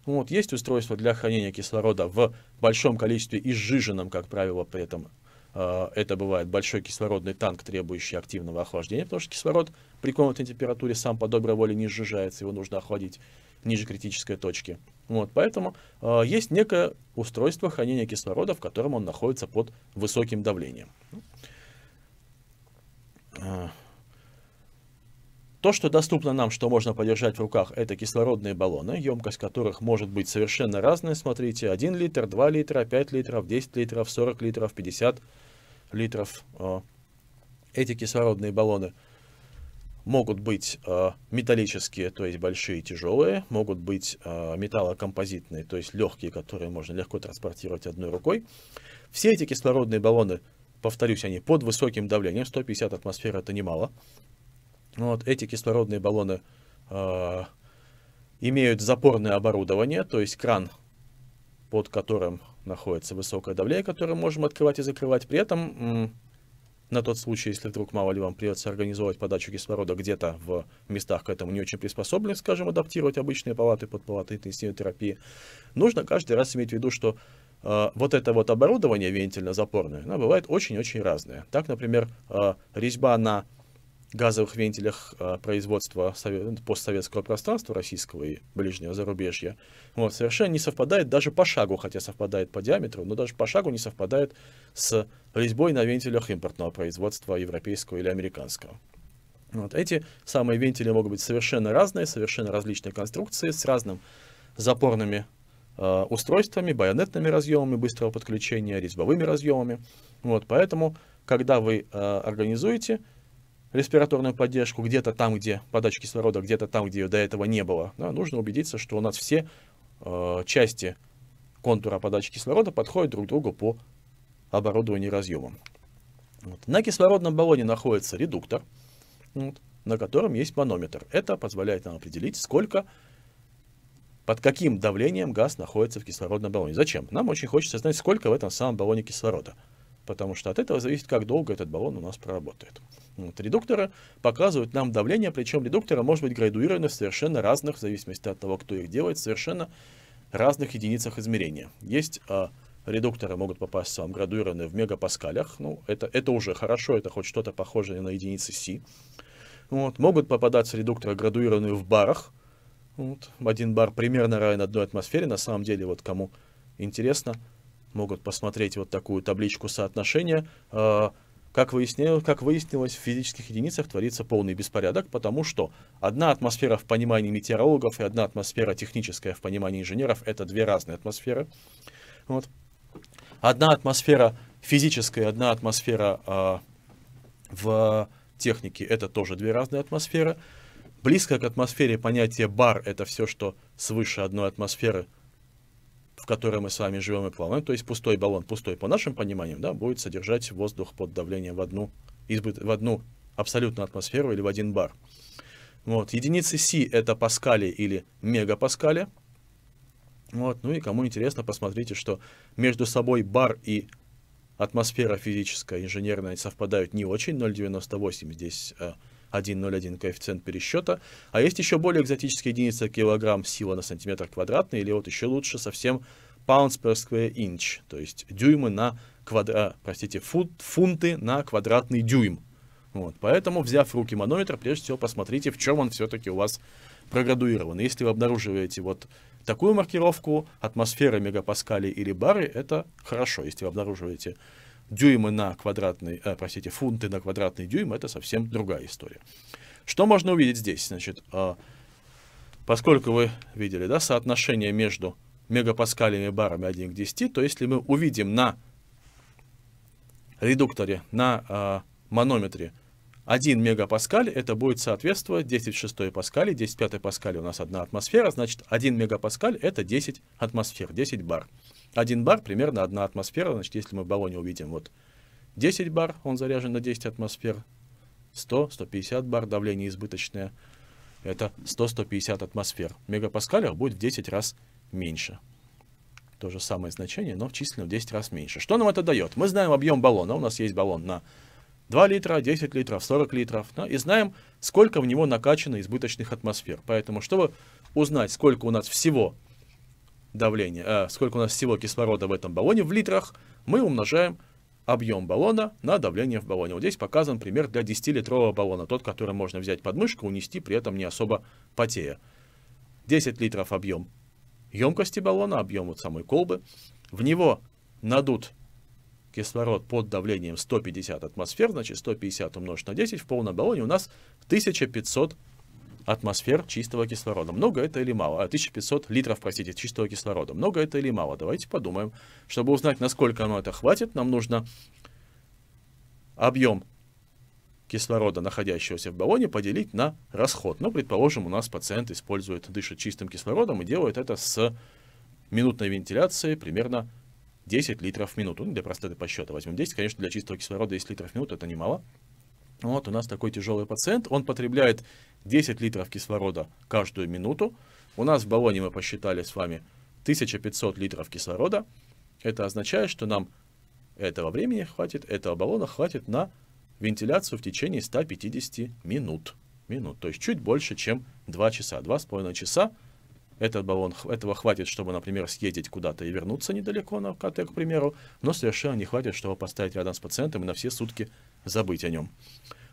Вот, есть устройство для хранения кислорода в большом количестве и сжиженном, как правило, при этом Э, это бывает большой кислородный танк, требующий активного охлаждения, потому что кислород при комнатной температуре сам по доброй воле не сжижается, его нужно охладить ниже критической точки. Вот, поэтому э, есть некое устройство хранения кислорода, в котором он находится под высоким давлением. Э, то, что доступно нам, что можно подержать в руках, это кислородные баллоны, емкость которых может быть совершенно разная. Смотрите, 1 литр, 2 литра, 5 литров, 10 литров, 40 литров, 50 литров литров. Э, эти кислородные баллоны могут быть э, металлические, то есть большие и тяжелые, могут быть э, металлокомпозитные, то есть легкие, которые можно легко транспортировать одной рукой. Все эти кислородные баллоны, повторюсь, они под высоким давлением, 150 атмосфер это немало. Вот эти кислородные баллоны э, имеют запорное оборудование, то есть кран, под которым находится высокое давление, которое можем открывать и закрывать. При этом на тот случай, если вдруг, мало ли, вам придется организовать подачу кислорода где-то в местах к этому не очень приспособлены, скажем, адаптировать обычные палаты под палаты интенсивной терапии, нужно каждый раз иметь в виду, что э, вот это вот оборудование вентильно-запорное, оно бывает очень-очень разное. Так, например, э, резьба на газовых вентилях а, производства ну, постсоветского пространства российского и ближнего зарубежья вот, совершенно не совпадает даже по шагу, хотя совпадает по диаметру, но даже по шагу не совпадает с резьбой на вентилях импортного производства европейского или американского. Вот. Эти самые вентили могут быть совершенно разные, совершенно различные конструкции с разным запорными э, устройствами, байонетными разъемами быстрого подключения, резьбовыми разъемами. Вот, поэтому, когда вы э, организуете респираторную поддержку где-то там, где подача кислорода, где-то там, где ее до этого не было. Да, нужно убедиться, что у нас все э, части контура подачи кислорода подходят друг другу по оборудованию разъемам. Вот. На кислородном баллоне находится редуктор, вот, на котором есть манометр. Это позволяет нам определить, сколько, под каким давлением газ находится в кислородном баллоне. Зачем? Нам очень хочется знать, сколько в этом самом баллоне кислорода потому что от этого зависит, как долго этот баллон у нас проработает. Вот, редукторы показывают нам давление, причем редуктора может быть градуированы в совершенно разных, в зависимости от того, кто их делает, совершенно разных единицах измерения. Есть а, редукторы могут попасть вам градуированы в мегапаскалях, ну, это, это уже хорошо, это хоть что-то похожее на единицы си. Вот, могут попадаться редукторы, градуированные в барах, вот, один бар примерно равен одной атмосфере, на самом деле, вот кому интересно, могут посмотреть вот такую табличку соотношения. А, как, выяснилось, как выяснилось, в физических единицах творится полный беспорядок, потому что одна атмосфера в понимании метеорологов и одна атмосфера техническая в понимании инженеров — это две разные атмосферы. Вот. Одна атмосфера физическая, одна атмосфера э, в технике — это тоже две разные атмосферы. Близко к атмосфере понятие бар — это все, что свыше одной атмосферы — в которой мы с вами живем и плаваем, то есть пустой баллон, пустой по нашим пониманиям, да, будет содержать воздух под давлением в одну, избыт, в одну абсолютную атмосферу или в один бар. Вот. Единицы Си это паскали или мегапаскали. Вот. Ну и кому интересно, посмотрите, что между собой бар и атмосфера физическая, инженерная совпадают не очень. 0,98 здесь э, 1,01 коэффициент пересчета. А есть еще более экзотические единицы килограмм сила на сантиметр квадратный, или вот еще лучше совсем pounds per square inch, то есть дюймы на квадра... простите, фут... фунты на квадратный дюйм. Вот, поэтому, взяв в руки манометр, прежде всего посмотрите, в чем он все-таки у вас проградуирован. Если вы обнаруживаете вот такую маркировку, атмосферы, мегапаскали или бары, это хорошо. Если вы обнаруживаете дюймы на квадратный, э, простите, фунты на квадратный дюйм, это совсем другая история. Что можно увидеть здесь? Значит, э, поскольку вы видели, да, соотношение между мегапаскалями и барами 1 к 10, то если мы увидим на редукторе, на э, манометре 1 мегапаскаль, это будет соответствовать 10 в 6 паскале, 10 в 5 паскале у нас одна атмосфера, значит 1 мегапаскаль это 10 атмосфер, 10 бар. Один бар примерно одна атмосфера. Значит, если мы в баллоне увидим вот 10 бар, он заряжен на 10 атмосфер, 100-150 бар, давление избыточное, это 100-150 атмосфер. В мегапаскалях будет в 10 раз меньше. То же самое значение, но в численном 10 раз меньше. Что нам это дает? Мы знаем объем баллона. У нас есть баллон на 2 литра, 10 литров, 40 литров. Да, ну и знаем, сколько в него накачано избыточных атмосфер. Поэтому, чтобы узнать, сколько у нас всего давление, э, сколько у нас всего кислорода в этом баллоне в литрах, мы умножаем объем баллона на давление в баллоне. Вот здесь показан пример для 10-литрового баллона, тот, который можно взять под мышку, унести при этом не особо потея. 10 литров объем емкости баллона, объем вот самой колбы. В него надут кислород под давлением 150 атмосфер, значит 150 умножить на 10, в полном баллоне у нас 1500 атмосфер чистого кислорода. Много это или мало? 1500 а, литров, простите, чистого кислорода. Много это или мало? Давайте подумаем. Чтобы узнать, насколько оно это хватит, нам нужно объем кислорода, находящегося в баллоне, поделить на расход. Ну, предположим, у нас пациент использует, дышит чистым кислородом и делает это с минутной вентиляцией примерно 10 литров в минуту. Ну, для простоты подсчета возьмем 10. Конечно, для чистого кислорода 10 литров в минуту это немало. Вот у нас такой тяжелый пациент, он потребляет 10 литров кислорода каждую минуту. У нас в баллоне мы посчитали с вами 1500 литров кислорода. Это означает, что нам этого времени хватит, этого баллона хватит на вентиляцию в течение 150 минут. минут то есть чуть больше, чем 2 часа. 2,5 часа этот баллон, этого хватит, чтобы, например, съездить куда-то и вернуться недалеко на КТ, к примеру, но совершенно не хватит, чтобы поставить рядом с пациентом и на все сутки забыть о нем.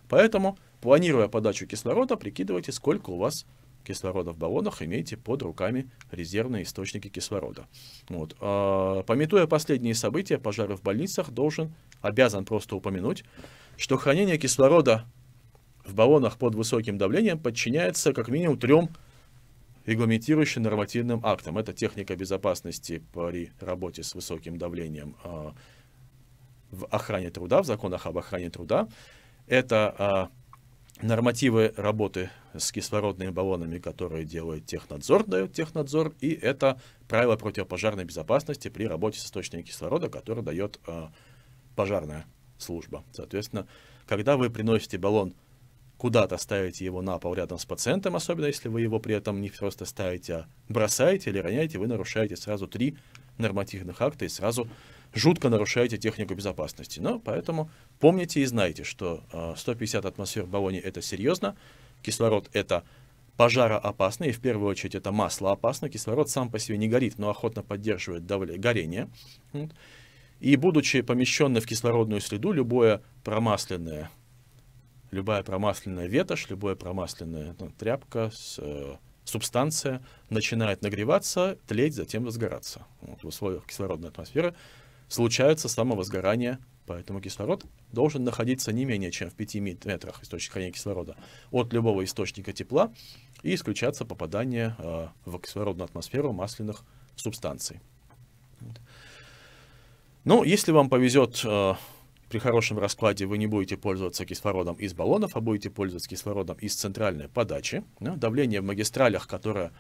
Поэтому, планируя подачу кислорода, прикидывайте, сколько у вас кислорода в баллонах, имейте под руками резервные источники кислорода. Вот. А, пометуя последние события, пожары в больницах, должен, обязан просто упомянуть, что хранение кислорода в баллонах под высоким давлением подчиняется как минимум трем регламентирующим нормативным актам. Это техника безопасности при работе с высоким давлением, а, в охране труда, в законах об охране труда. Это а, нормативы работы с кислородными баллонами, которые делает технадзор, дает технадзор, и это правила противопожарной безопасности при работе с источником кислорода, который дает а, пожарная служба. Соответственно, когда вы приносите баллон куда-то ставите его на пол рядом с пациентом, особенно если вы его при этом не просто ставите, а бросаете или роняете, вы нарушаете сразу три нормативных акта и сразу жутко нарушаете технику безопасности. Но поэтому помните и знайте, что 150 а, атмосфер в баллоне это серьезно, кислород это пожароопасно, и в первую очередь это масло опасно, кислород сам по себе не горит, но охотно поддерживает давление, горение. И будучи помещенной в кислородную среду, любое промасленное, любая промасленная ветошь, любая промасленная ну, тряпка с э, субстанция начинает нагреваться, тлеть, затем возгораться. Вот в условиях кислородной атмосферы случается самовозгорание, поэтому кислород должен находиться не менее чем в 5 метрах источника хранения кислорода от любого источника тепла и исключаться попадание а, в кислородную атмосферу масляных субстанций. Но ну, если вам повезет а, при хорошем раскладе вы не будете пользоваться кислородом из баллонов, а будете пользоваться кислородом из центральной подачи. Да, давление в магистралях, которое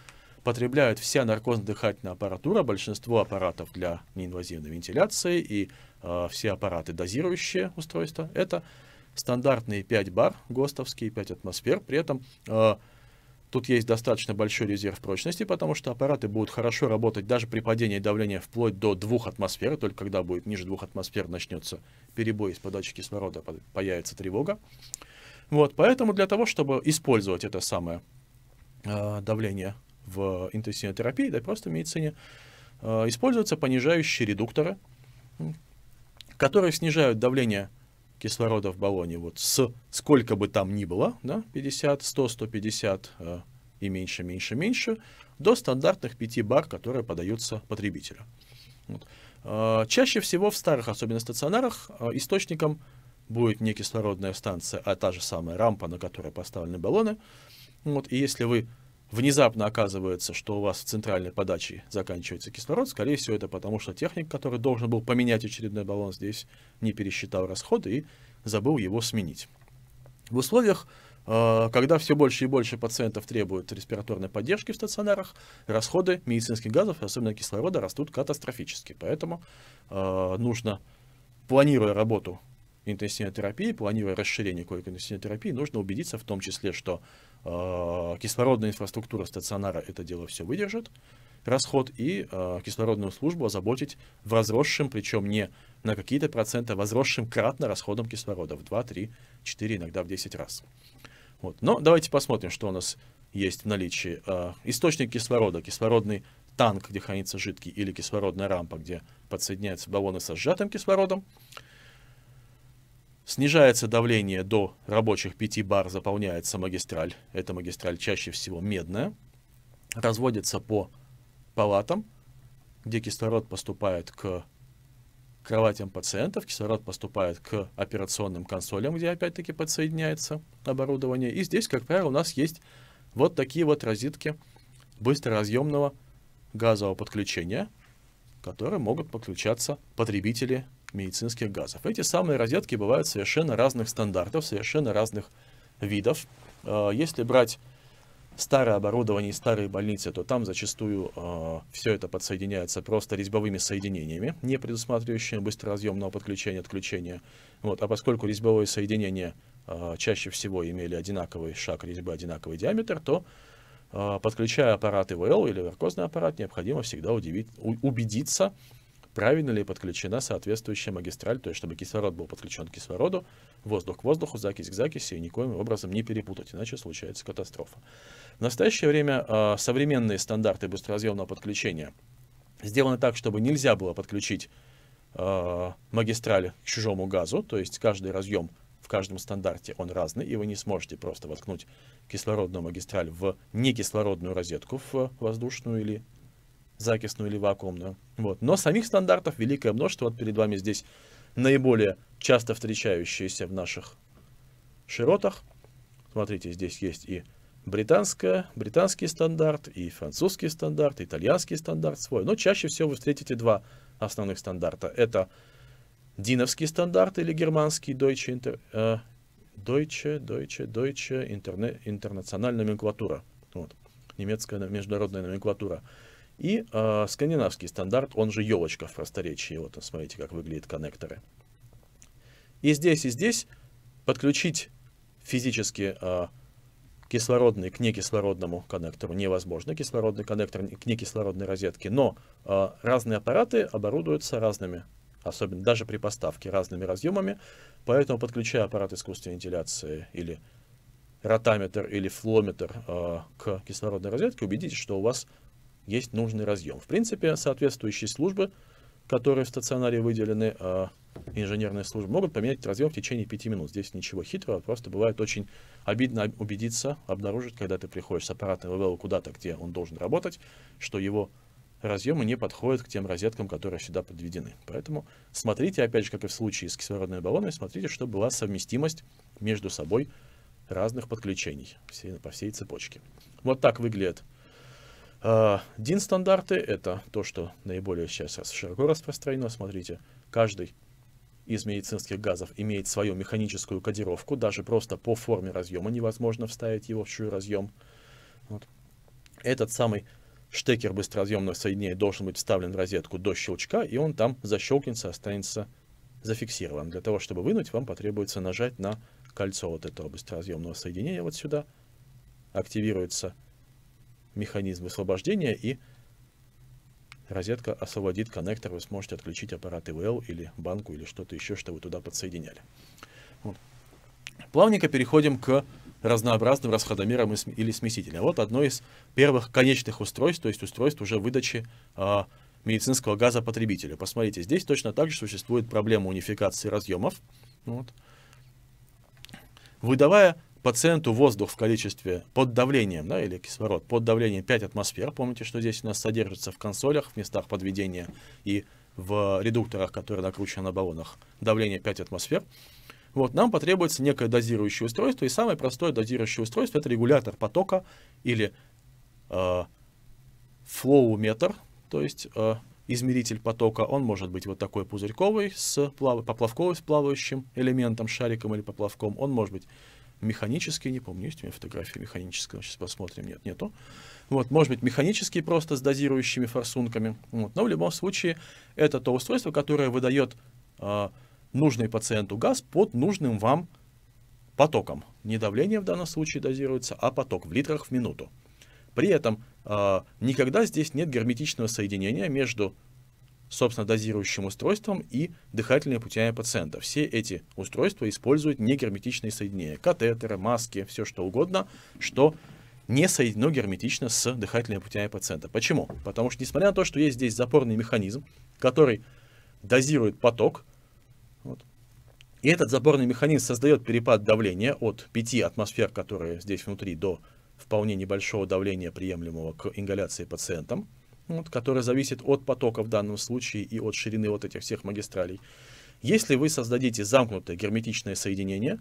потребляют вся наркозно-дыхательная аппаратура, большинство аппаратов для неинвазивной вентиляции и э, все аппараты дозирующие устройства, это стандартные 5 бар, ГОСТовские 5 атмосфер. При этом э, Тут есть достаточно большой резерв прочности, потому что аппараты будут хорошо работать даже при падении давления вплоть до 2 атмосфер, только когда будет ниже 2 атмосфер начнется перебой из подачи кислорода, появится тревога. Вот, поэтому для того, чтобы использовать это самое э, давление в интенсивной терапии, да и просто в медицине, э, используются понижающие редукторы, которые снижают давление кислорода в баллоне вот с сколько бы там ни было, да, 50, 100, 150 э, и меньше, меньше, меньше, до стандартных 5 бар, которые подаются потребителю. Вот. Э, чаще всего в старых, особенно стационарах, э, источником будет не кислородная станция, а та же самая рампа, на которой поставлены баллоны. Вот, и если вы внезапно оказывается, что у вас в центральной подаче заканчивается кислород, скорее всего, это потому, что техник, который должен был поменять очередной баллон, здесь не пересчитал расходы и забыл его сменить. В условиях, э, когда все больше и больше пациентов требуют респираторной поддержки в стационарах, расходы медицинских газов, особенно кислорода, растут катастрофически. Поэтому э, нужно, планируя работу интенсивной терапии, планируя расширение койко-интенсивной терапии, нужно убедиться в том числе, что Э, кислородная инфраструктура стационара это дело все выдержит, расход, и э, кислородную службу озаботить в возросшем причем не на какие-то проценты, а возросшем кратно расходом кислорода в 2, 3, 4, иногда в 10 раз. Вот. Но давайте посмотрим, что у нас есть в наличии. Э, источник кислорода, кислородный танк, где хранится жидкий, или кислородная рампа, где подсоединяются баллоны со сжатым кислородом. Снижается давление до рабочих 5 бар, заполняется магистраль. Эта магистраль чаще всего медная. Разводится по палатам, где кислород поступает к кроватям пациентов, кислород поступает к операционным консолям, где опять-таки подсоединяется оборудование. И здесь, как правило, у нас есть вот такие вот розетки быстроразъемного газового подключения, которые могут подключаться потребители медицинских газов. Эти самые розетки бывают совершенно разных стандартов, совершенно разных видов. Э, если брать старое оборудование и старые больницы, то там зачастую э, все это подсоединяется просто резьбовыми соединениями, не предусматривающими быстроразъемного подключения отключения. Вот, а поскольку резьбовые соединения э, чаще всего имели одинаковый шаг резьбы, одинаковый диаметр, то подключая аппарат ИВЛ или наркозный аппарат, необходимо всегда удивить, убедиться, правильно ли подключена соответствующая магистраль, то есть чтобы кислород был подключен к кислороду, воздух к воздуху, закись к закиси, и никоим образом не перепутать, иначе случается катастрофа. В настоящее время э, современные стандарты быстроразъемного подключения сделаны так, чтобы нельзя было подключить э, магистраль к чужому газу, то есть каждый разъем в каждом стандарте он разный, и вы не сможете просто воткнуть кислородную магистраль в некислородную розетку, в воздушную или закисную или вакуумную. Вот. Но самих стандартов великое множество. Вот перед вами здесь наиболее часто встречающиеся в наших широтах. Смотрите, здесь есть и британская, британский стандарт, и французский стандарт, и итальянский стандарт свой. Но чаще всего вы встретите два основных стандарта. Это диновский стандарт или германский, Deutsche, Inter, äh, Deutsche, Deutsche, Deutsche Interne, интернациональная номенклатура. Вот, немецкая международная номенклатура. И э, скандинавский стандарт, он же елочка в просторечии. Вот смотрите, как выглядят коннекторы. И здесь, и здесь подключить физически э, кислородный к некислородному коннектору невозможно. Кислородный коннектор к некислородной розетке. Но э, разные аппараты оборудуются разными, особенно даже при поставке, разными разъемами. Поэтому, подключая аппарат искусственной вентиляции или ротаметр или флометр э, к кислородной розетке, убедитесь, что у вас есть нужный разъем. В принципе, соответствующие службы, которые в стационаре выделены, э, инженерные службы, могут поменять разъем в течение 5 минут. Здесь ничего хитрого, просто бывает очень обидно убедиться, обнаружить, когда ты приходишь с аппаратного ВВЛ куда-то, где он должен работать, что его разъемы не подходят к тем розеткам, которые сюда подведены. Поэтому смотрите, опять же, как и в случае с кислородной баллонами, смотрите, чтобы была совместимость между собой разных подключений все, по всей цепочке. Вот так выглядит DIN э, стандарты это то, что наиболее сейчас широко распространено. Смотрите, каждый из медицинских газов имеет свою механическую кодировку. Даже просто по форме разъема невозможно вставить его в чью разъем. Вот. Этот самый штекер быстроразъемного соединения должен быть вставлен в розетку до щелчка, и он там защелкнется, останется зафиксирован. Для того, чтобы вынуть, вам потребуется нажать на кольцо вот этого быстроразъемного соединения вот сюда. Активируется механизм высвобождения и розетка освободит коннектор, вы сможете отключить аппарат ИВЛ или банку или что-то еще, что вы туда подсоединяли. Вот. Плавненько переходим к разнообразным расходомерам или смесителям. Вот одно из первых конечных устройств, то есть устройств уже выдачи э, медицинского газа потребителю. Посмотрите, здесь точно так же существует проблема унификации разъемов. Вот. Выдавая пациенту воздух в количестве под давлением, да, или кислород, под давлением 5 атмосфер, помните, что здесь у нас содержится в консолях, в местах подведения и в редукторах, которые накручены на баллонах, давление 5 атмосфер, вот, нам потребуется некое дозирующее устройство, и самое простое дозирующее устройство – это регулятор потока или э, флоуметр, то есть э, измеритель потока. Он может быть вот такой пузырьковый, с плав... поплавковый с плавающим элементом, шариком или поплавком. Он может быть механические, не помню, есть у меня фотографии механического, сейчас посмотрим, нет, нету. Вот, может быть, механические просто с дозирующими форсунками, вот, но в любом случае это то устройство, которое выдает э, нужный пациенту газ под нужным вам потоком. Не давление в данном случае дозируется, а поток в литрах в минуту. При этом э, никогда здесь нет герметичного соединения между собственно, дозирующим устройством и дыхательными путями пациента. Все эти устройства используют негерметичные соединения, катетеры, маски, все что угодно, что не соединено герметично с дыхательными путями пациента. Почему? Потому что, несмотря на то, что есть здесь запорный механизм, который дозирует поток, вот, и этот запорный механизм создает перепад давления от 5 атмосфер, которые здесь внутри, до вполне небольшого давления, приемлемого к ингаляции пациентам, вот, которая зависит от потока в данном случае и от ширины вот этих всех магистралей. Если вы создадите замкнутое герметичное соединение,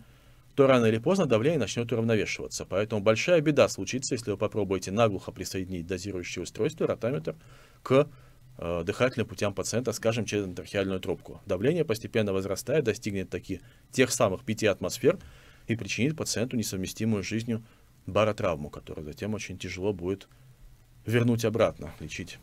то рано или поздно давление начнет уравновешиваться. Поэтому большая беда случится, если вы попробуете наглухо присоединить дозирующее устройство, ротаметр, к э, дыхательным путям пациента, скажем, через интерхиальную трубку. Давление постепенно возрастает, достигнет таки тех самых 5 атмосфер и причинит пациенту несовместимую жизнью баротравму, которая затем очень тяжело будет вернуть обратно, лечить.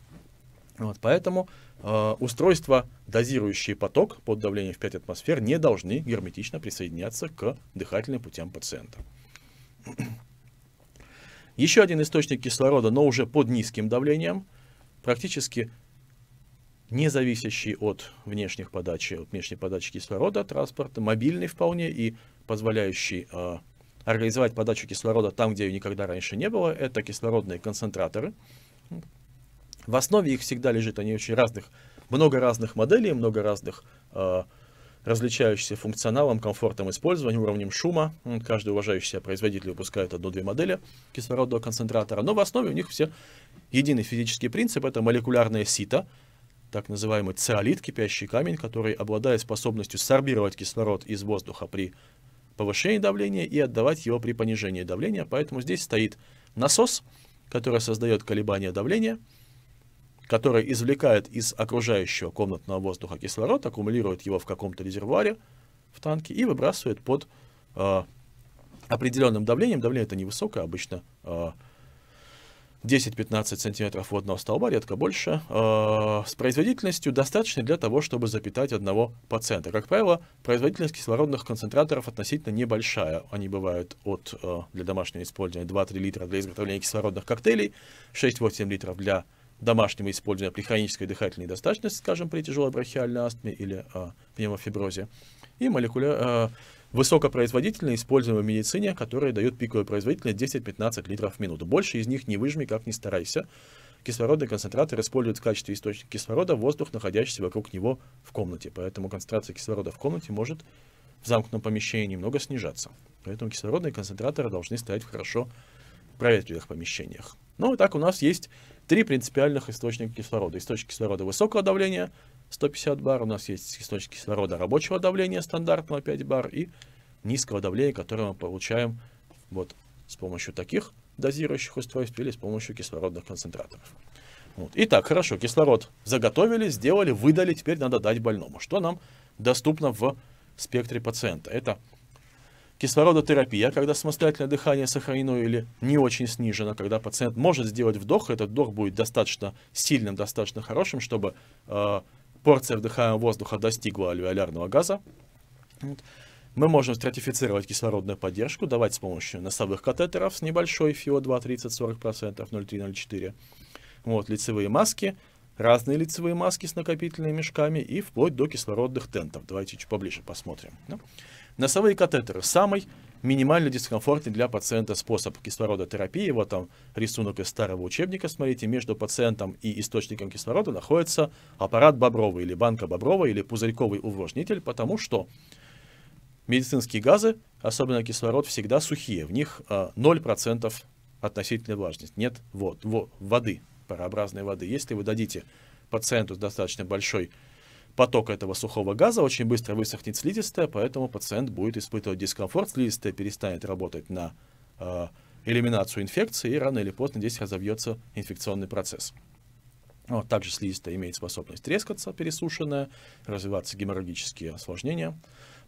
Вот, поэтому э, устройства, дозирующие поток под давлением в 5 атмосфер, не должны герметично присоединяться к дыхательным путям пациента. Еще один источник кислорода, но уже под низким давлением, практически не зависящий от внешних подачи, от внешней подачи кислорода, транспорта, мобильный вполне и позволяющий э, организовать подачу кислорода там, где ее никогда раньше не было. Это кислородные концентраторы. В основе их всегда лежит, они очень разных, много разных моделей, много разных э, различающихся функционалом, комфортом использования, уровнем шума. Каждый уважающийся производитель выпускает одну-две модели кислородного концентратора, но в основе у них все единый физический принцип, это молекулярное сито, так называемый циолит, кипящий камень, который обладает способностью сорбировать кислород из воздуха при повышение давления и отдавать его при понижении давления. Поэтому здесь стоит насос, который создает колебания давления, который извлекает из окружающего комнатного воздуха кислород, аккумулирует его в каком-то резервуаре в танке и выбрасывает под э, определенным давлением. Давление это невысокое, обычно э, 10-15 сантиметров водного столба, редко больше, э, с производительностью достаточной для того, чтобы запитать одного пациента. Как правило, производительность кислородных концентраторов относительно небольшая. Они бывают от э, для домашнего использования 2-3 литра для изготовления кислородных коктейлей, 6-8 литров для домашнего использования при хронической дыхательной недостаточности, скажем, при тяжелой брахиальной астме или э, пневмофиброзе, и молекуля, э, высокопроизводительные используемые в медицине, которые дают пиковую производительность 10-15 литров в минуту. Больше из них не выжми, как ни старайся. Кислородный концентратор используют в качестве источника кислорода воздух, находящийся вокруг него в комнате. Поэтому концентрация кислорода в комнате может в замкнутом помещении немного снижаться. Поэтому кислородные концентраторы должны стоять в хорошо проветренных помещениях. Ну и так у нас есть три принципиальных источника кислорода. Источник кислорода высокого давления 150 бар, у нас есть источник кислорода рабочего давления стандартного 5 бар и низкого давления, которое мы получаем вот с помощью таких дозирующих устройств или с помощью кислородных концентраторов. Вот. Итак, хорошо, кислород заготовили, сделали, выдали, теперь надо дать больному. Что нам доступно в спектре пациента? Это Кислородотерапия, когда самостоятельное дыхание сохранено или не очень снижено, когда пациент может сделать вдох, этот вдох будет достаточно сильным, достаточно хорошим, чтобы э, порция вдыхаемого воздуха достигла альвеолярного газа. Вот. Мы можем стратифицировать кислородную поддержку, давать с помощью носовых катетеров с небольшой fio 2 30-40%, 0,3-0,4. Вот, лицевые маски, разные лицевые маски с накопительными мешками и вплоть до кислородных тентов. Давайте чуть поближе посмотрим. Да? Ну, Носовые катетеры – самый минимально дискомфортный для пациента способ кислородотерапии. Вот там рисунок из старого учебника. Смотрите, между пациентом и источником кислорода находится аппарат бобровый или банка бобровая или пузырьковый увлажнитель, потому что медицинские газы, особенно кислород, всегда сухие. В них 0% а, относительной влажности. Нет вот, вот, воды, парообразной воды. Если вы дадите пациенту достаточно большой поток этого сухого газа очень быстро высохнет слизистая, поэтому пациент будет испытывать дискомфорт, слизистая перестанет работать на э, элиминацию инфекции, и рано или поздно здесь разовьется инфекционный процесс. Вот, также слизистая имеет способность трескаться, пересушенная, развиваться геморрагические осложнения.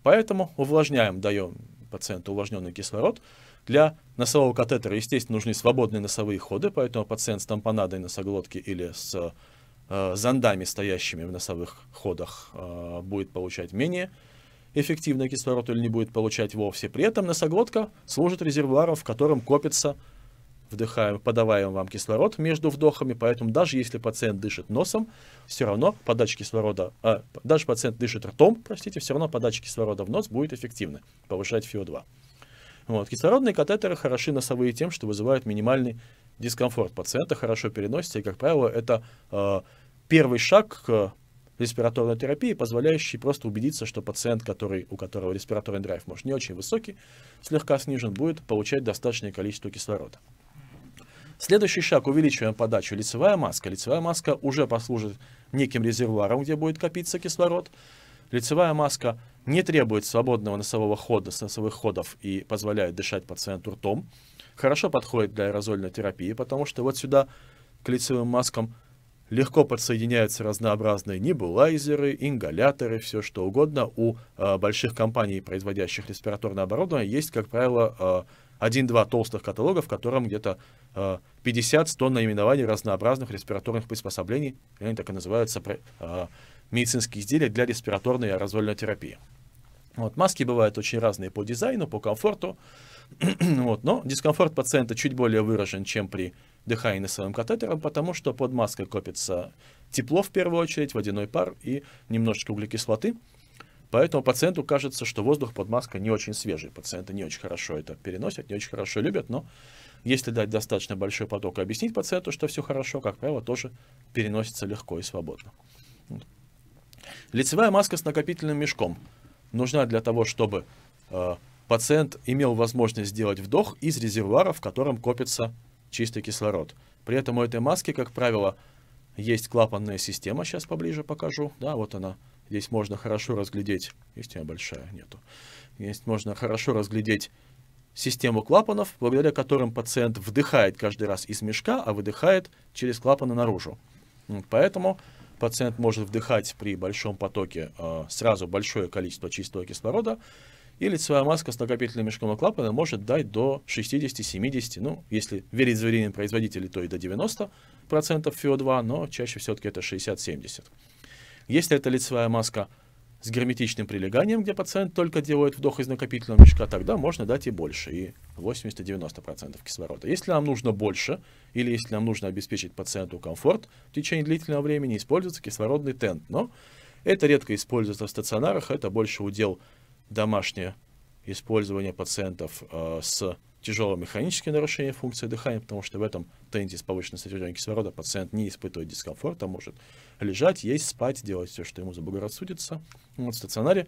Поэтому увлажняем, даем пациенту увлажненный кислород. Для носового катетера, естественно, нужны свободные носовые ходы, поэтому пациент с тампонадой носоглотки или с Э, зондами, стоящими в носовых ходах, э, будет получать менее эффективный кислород или не будет получать вовсе. При этом носоглотка служит резервуаром, в котором копится вдыхаем, подаваем вам кислород между вдохами, поэтому даже если пациент дышит носом, все равно подача кислорода, э, даже пациент дышит ртом, простите, все равно подача кислорода в нос будет эффективна, повышать ФИО2. Вот. Кислородные катетеры хороши носовые тем, что вызывают минимальный дискомфорт пациента, хорошо переносится, и, как правило, это э, первый шаг к респираторной терапии, позволяющий просто убедиться, что пациент, который, у которого респираторный драйв, может, не очень высокий, слегка снижен, будет получать достаточное количество кислорода. Следующий шаг – увеличиваем подачу. Лицевая маска. Лицевая маска уже послужит неким резервуаром, где будет копиться кислород. Лицевая маска не требует свободного носового хода носовых ходов и позволяет дышать пациенту ртом. Хорошо подходит для аэрозольной терапии, потому что вот сюда к лицевым маскам – Легко подсоединяются разнообразные небулайзеры, ингаляторы, все что угодно. У э, больших компаний, производящих респираторное оборудование, есть, как правило, э, а, 1-2 толстых каталога, в котором где-то э, а, 50-100 наименований разнообразных респираторных приспособлений, они так и называются, э, медицинские изделия для респираторной и аэрозольной терапии. Вот, маски бывают очень разные по дизайну, по комфорту. вот, но дискомфорт пациента чуть более выражен, чем при дыхание носовым катетером, потому что под маской копится тепло в первую очередь, водяной пар и немножечко углекислоты. Поэтому пациенту кажется, что воздух под маской не очень свежий. Пациенты не очень хорошо это переносят, не очень хорошо любят, но если дать достаточно большой поток и объяснить пациенту, что все хорошо, как правило, тоже переносится легко и свободно. Лицевая маска с накопительным мешком нужна для того, чтобы э, пациент имел возможность сделать вдох из резервуара, в котором копится чистый кислород. При этом у этой маски, как правило, есть клапанная система, сейчас поближе покажу. Да, вот она. Здесь можно хорошо разглядеть, есть у меня большая, нету. Здесь можно хорошо разглядеть систему клапанов, благодаря которым пациент вдыхает каждый раз из мешка, а выдыхает через клапаны наружу. Поэтому пациент может вдыхать при большом потоке э, сразу большое количество чистого кислорода, и лицевая маска с накопительным мешком и клапаном может дать до 60-70, ну, если верить заверениям производителей, то и до 90% fio 2 но чаще все-таки это 60-70. Если это лицевая маска с герметичным прилеганием, где пациент только делает вдох из накопительного мешка, тогда можно дать и больше, и 80-90% кислорода. Если нам нужно больше, или если нам нужно обеспечить пациенту комфорт в течение длительного времени, используется кислородный тент. Но это редко используется в стационарах, это больше удел домашнее использование пациентов э, с тяжелым механическим нарушением функции дыхания, потому что в этом тренде с повышенной содержанием кислорода пациент не испытывает дискомфорта, может лежать, есть, спать, делать все, что ему заблагорассудится вот, в стационаре.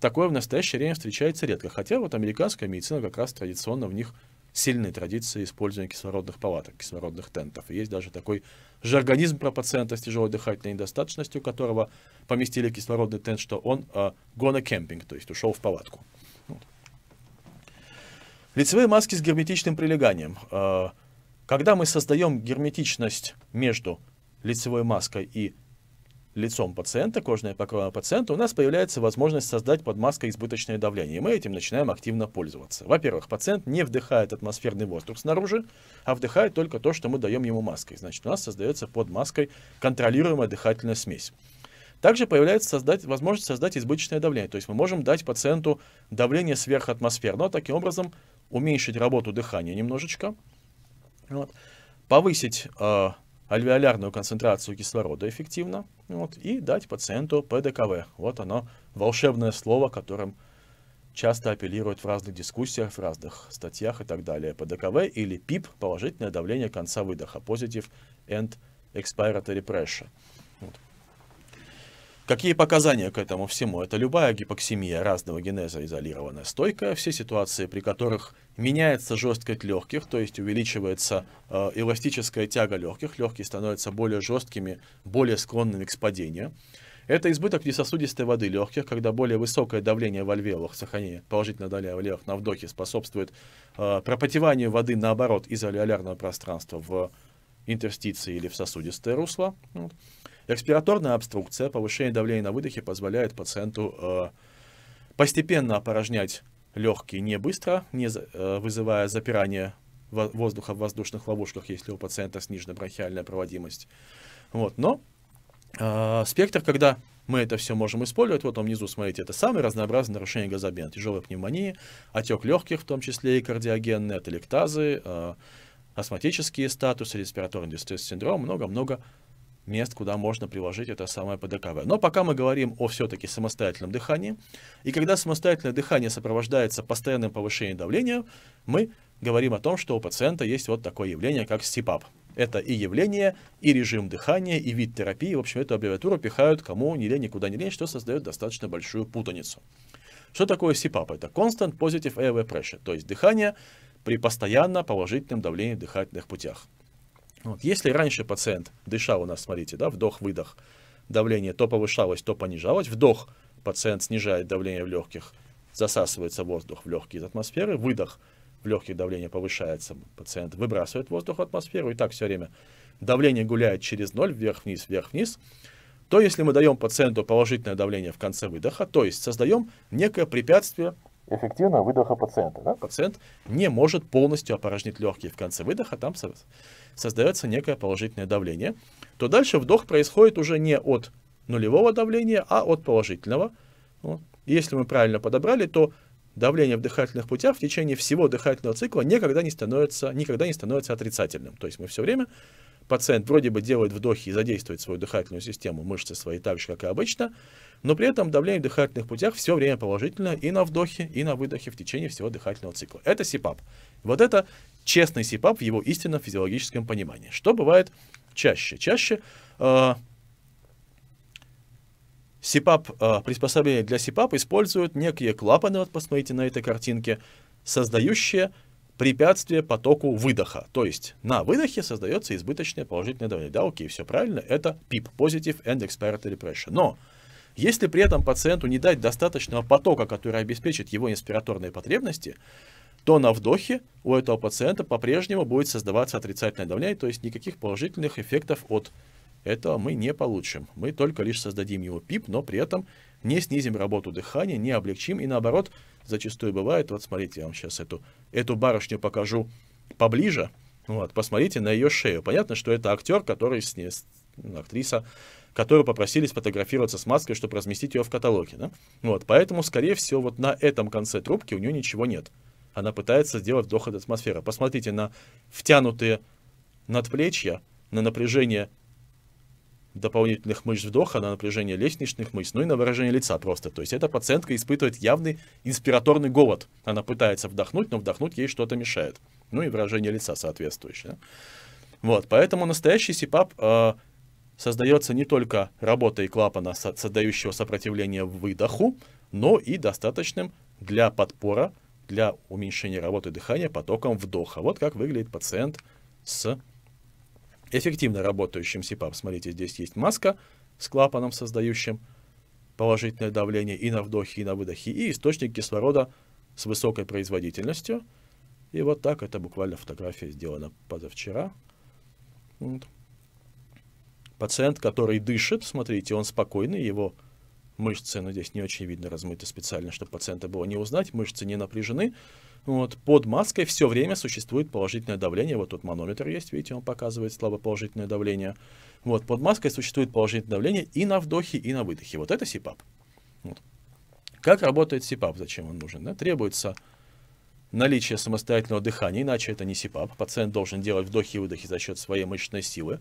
Такое в настоящее время встречается редко, хотя вот американская медицина как раз традиционно в них сильные традиции использования кислородных палаток, кислородных тентов. И есть даже такой же организм про пациента с тяжелой дыхательной недостаточностью, которого поместили кислородный тент, что он э, кемпинг, то есть ушел в палатку. Лицевые маски с герметичным прилеганием. Э, когда мы создаем герметичность между лицевой маской и лицом пациента, кожное покрова пациента, у нас появляется возможность создать под маской избыточное давление. И мы этим начинаем активно пользоваться. Во-первых, пациент не вдыхает атмосферный воздух снаружи, а вдыхает только то, что мы даем ему маской. Значит, у нас создается под маской контролируемая дыхательная смесь. Также появляется создать, возможность создать избыточное давление. То есть мы можем дать пациенту давление сверхатмосферного, таким образом уменьшить работу дыхания немножечко, вот, повысить э, альвеолярную концентрацию кислорода эффективно вот, и дать пациенту ПДКВ. Вот оно, волшебное слово, которым часто апеллируют в разных дискуссиях, в разных статьях и так далее. ПДКВ или ПИП – положительное давление конца выдоха, Positive end Expiratory Pressure. Вот. Какие показания к этому всему? Это любая гипоксимия разного генеза изолированная стойкая, все ситуации, при которых меняется жесткость легких, то есть увеличивается э, эластическая тяга легких, легкие становятся более жесткими, более склонными к спадению. Это избыток несосудистой воды легких, когда более высокое давление в альвеолах, сохранение положительного давления в альвеолах на вдохе способствует э, пропотеванию воды, наоборот, из альвеолярного пространства в интерстиции или в сосудистое русло. Вот. Респираторная обструкция, повышение давления на выдохе позволяет пациенту э, постепенно опорожнять легкие не быстро, не э, вызывая запирание воздуха в воздушных ловушках, если у пациента снижена бронхиальная проводимость. Вот, но э, спектр, когда мы это все можем использовать. Вот там внизу, смотрите, это самые разнообразные нарушения газообмена. Тяжелая пневмония, отек легких, в том числе и кардиогенные, аталектазы, э, астматические статусы, респираторный дистресс-синдром, много-много мест, куда можно приложить это самое ПДКВ. Но пока мы говорим о все-таки самостоятельном дыхании, и когда самостоятельное дыхание сопровождается постоянным повышением давления, мы говорим о том, что у пациента есть вот такое явление, как стипап. Это и явление, и режим дыхания, и вид терапии. В общем, эту аббревиатуру пихают кому ни лень, никуда не лень, что создает достаточно большую путаницу. Что такое CPAP? Это Constant Positive Airway Pressure, то есть дыхание при постоянно положительном давлении в дыхательных путях. Вот. Если раньше пациент дышал у нас, смотрите, да, вдох-выдох, давление то повышалось, то понижалось, вдох, пациент снижает давление в легких, засасывается воздух в легкие из атмосферы, выдох, в легких давление повышается, пациент выбрасывает воздух в атмосферу, и так все время давление гуляет через ноль, вверх-вниз, вверх-вниз, то если мы даем пациенту положительное давление в конце выдоха, то есть создаем некое препятствие эффективного выдоха пациента. Да? Пациент не может полностью опорожнить легкие в конце выдоха, там создается некое положительное давление, то дальше вдох происходит уже не от нулевого давления, а от положительного. если мы правильно подобрали, то давление в дыхательных путях в течение всего дыхательного цикла никогда не становится, никогда не становится отрицательным. То есть мы все время пациент вроде бы делает вдохи и задействует свою дыхательную систему, мышцы свои так же, как и обычно, но при этом давление в дыхательных путях все время положительно и на вдохе, и на выдохе в течение всего дыхательного цикла. Это СИПАП. Вот это честный СИПАП в его истинном физиологическом понимании. Что бывает чаще? Чаще э, э, приспособление для СИПАП используют некие клапаны, вот посмотрите на этой картинке, создающие препятствие потоку выдоха. То есть на выдохе создается избыточное положительное давление. Да, окей, все правильно, это PIP, Positive End Expiratory Pressure. Но если при этом пациенту не дать достаточного потока, который обеспечит его инспираторные потребности, то на вдохе у этого пациента по-прежнему будет создаваться отрицательное давление, то есть никаких положительных эффектов от этого мы не получим. Мы только лишь создадим его ПИП, но при этом не снизим работу дыхания, не облегчим и наоборот – зачастую бывает. Вот смотрите, я вам сейчас эту, эту барышню покажу поближе. Вот, посмотрите на ее шею. Понятно, что это актер, который с ней, актриса, которую попросили сфотографироваться с маской, чтобы разместить ее в каталоге. Да? Вот, поэтому, скорее всего, вот на этом конце трубки у нее ничего нет. Она пытается сделать вдох от атмосферы. Посмотрите на втянутые надплечья, на напряжение дополнительных мышц вдоха, на напряжение лестничных мышц, ну и на выражение лица просто. То есть эта пациентка испытывает явный инспираторный голод. Она пытается вдохнуть, но вдохнуть ей что-то мешает. Ну и выражение лица соответствующее. Вот, поэтому настоящий СИПАП э, создается не только работой клапана, создающего сопротивление выдоху, но и достаточным для подпора, для уменьшения работы дыхания потоком вдоха. Вот как выглядит пациент с эффективно работающим CPAP, смотрите, здесь есть маска с клапаном, создающим положительное давление и на вдохе, и на выдохе, и источник кислорода с высокой производительностью. И вот так, это буквально фотография сделана позавчера. Вот. Пациент, который дышит, смотрите, он спокойный, его мышцы, но ну, здесь не очень видно, размыты специально, чтобы пациента было не узнать, мышцы не напряжены, вот, под маской все время существует положительное давление. Вот тут манометр есть, видите, он показывает слабо положительное давление. Вот, под маской существует положительное давление и на вдохе, и на выдохе. Вот это СИПАП. Вот. Как работает СИПАП? Зачем он нужен? Да? Требуется наличие самостоятельного дыхания, иначе это не СИПАП. Пациент должен делать вдохи и выдохи за счет своей мышечной силы.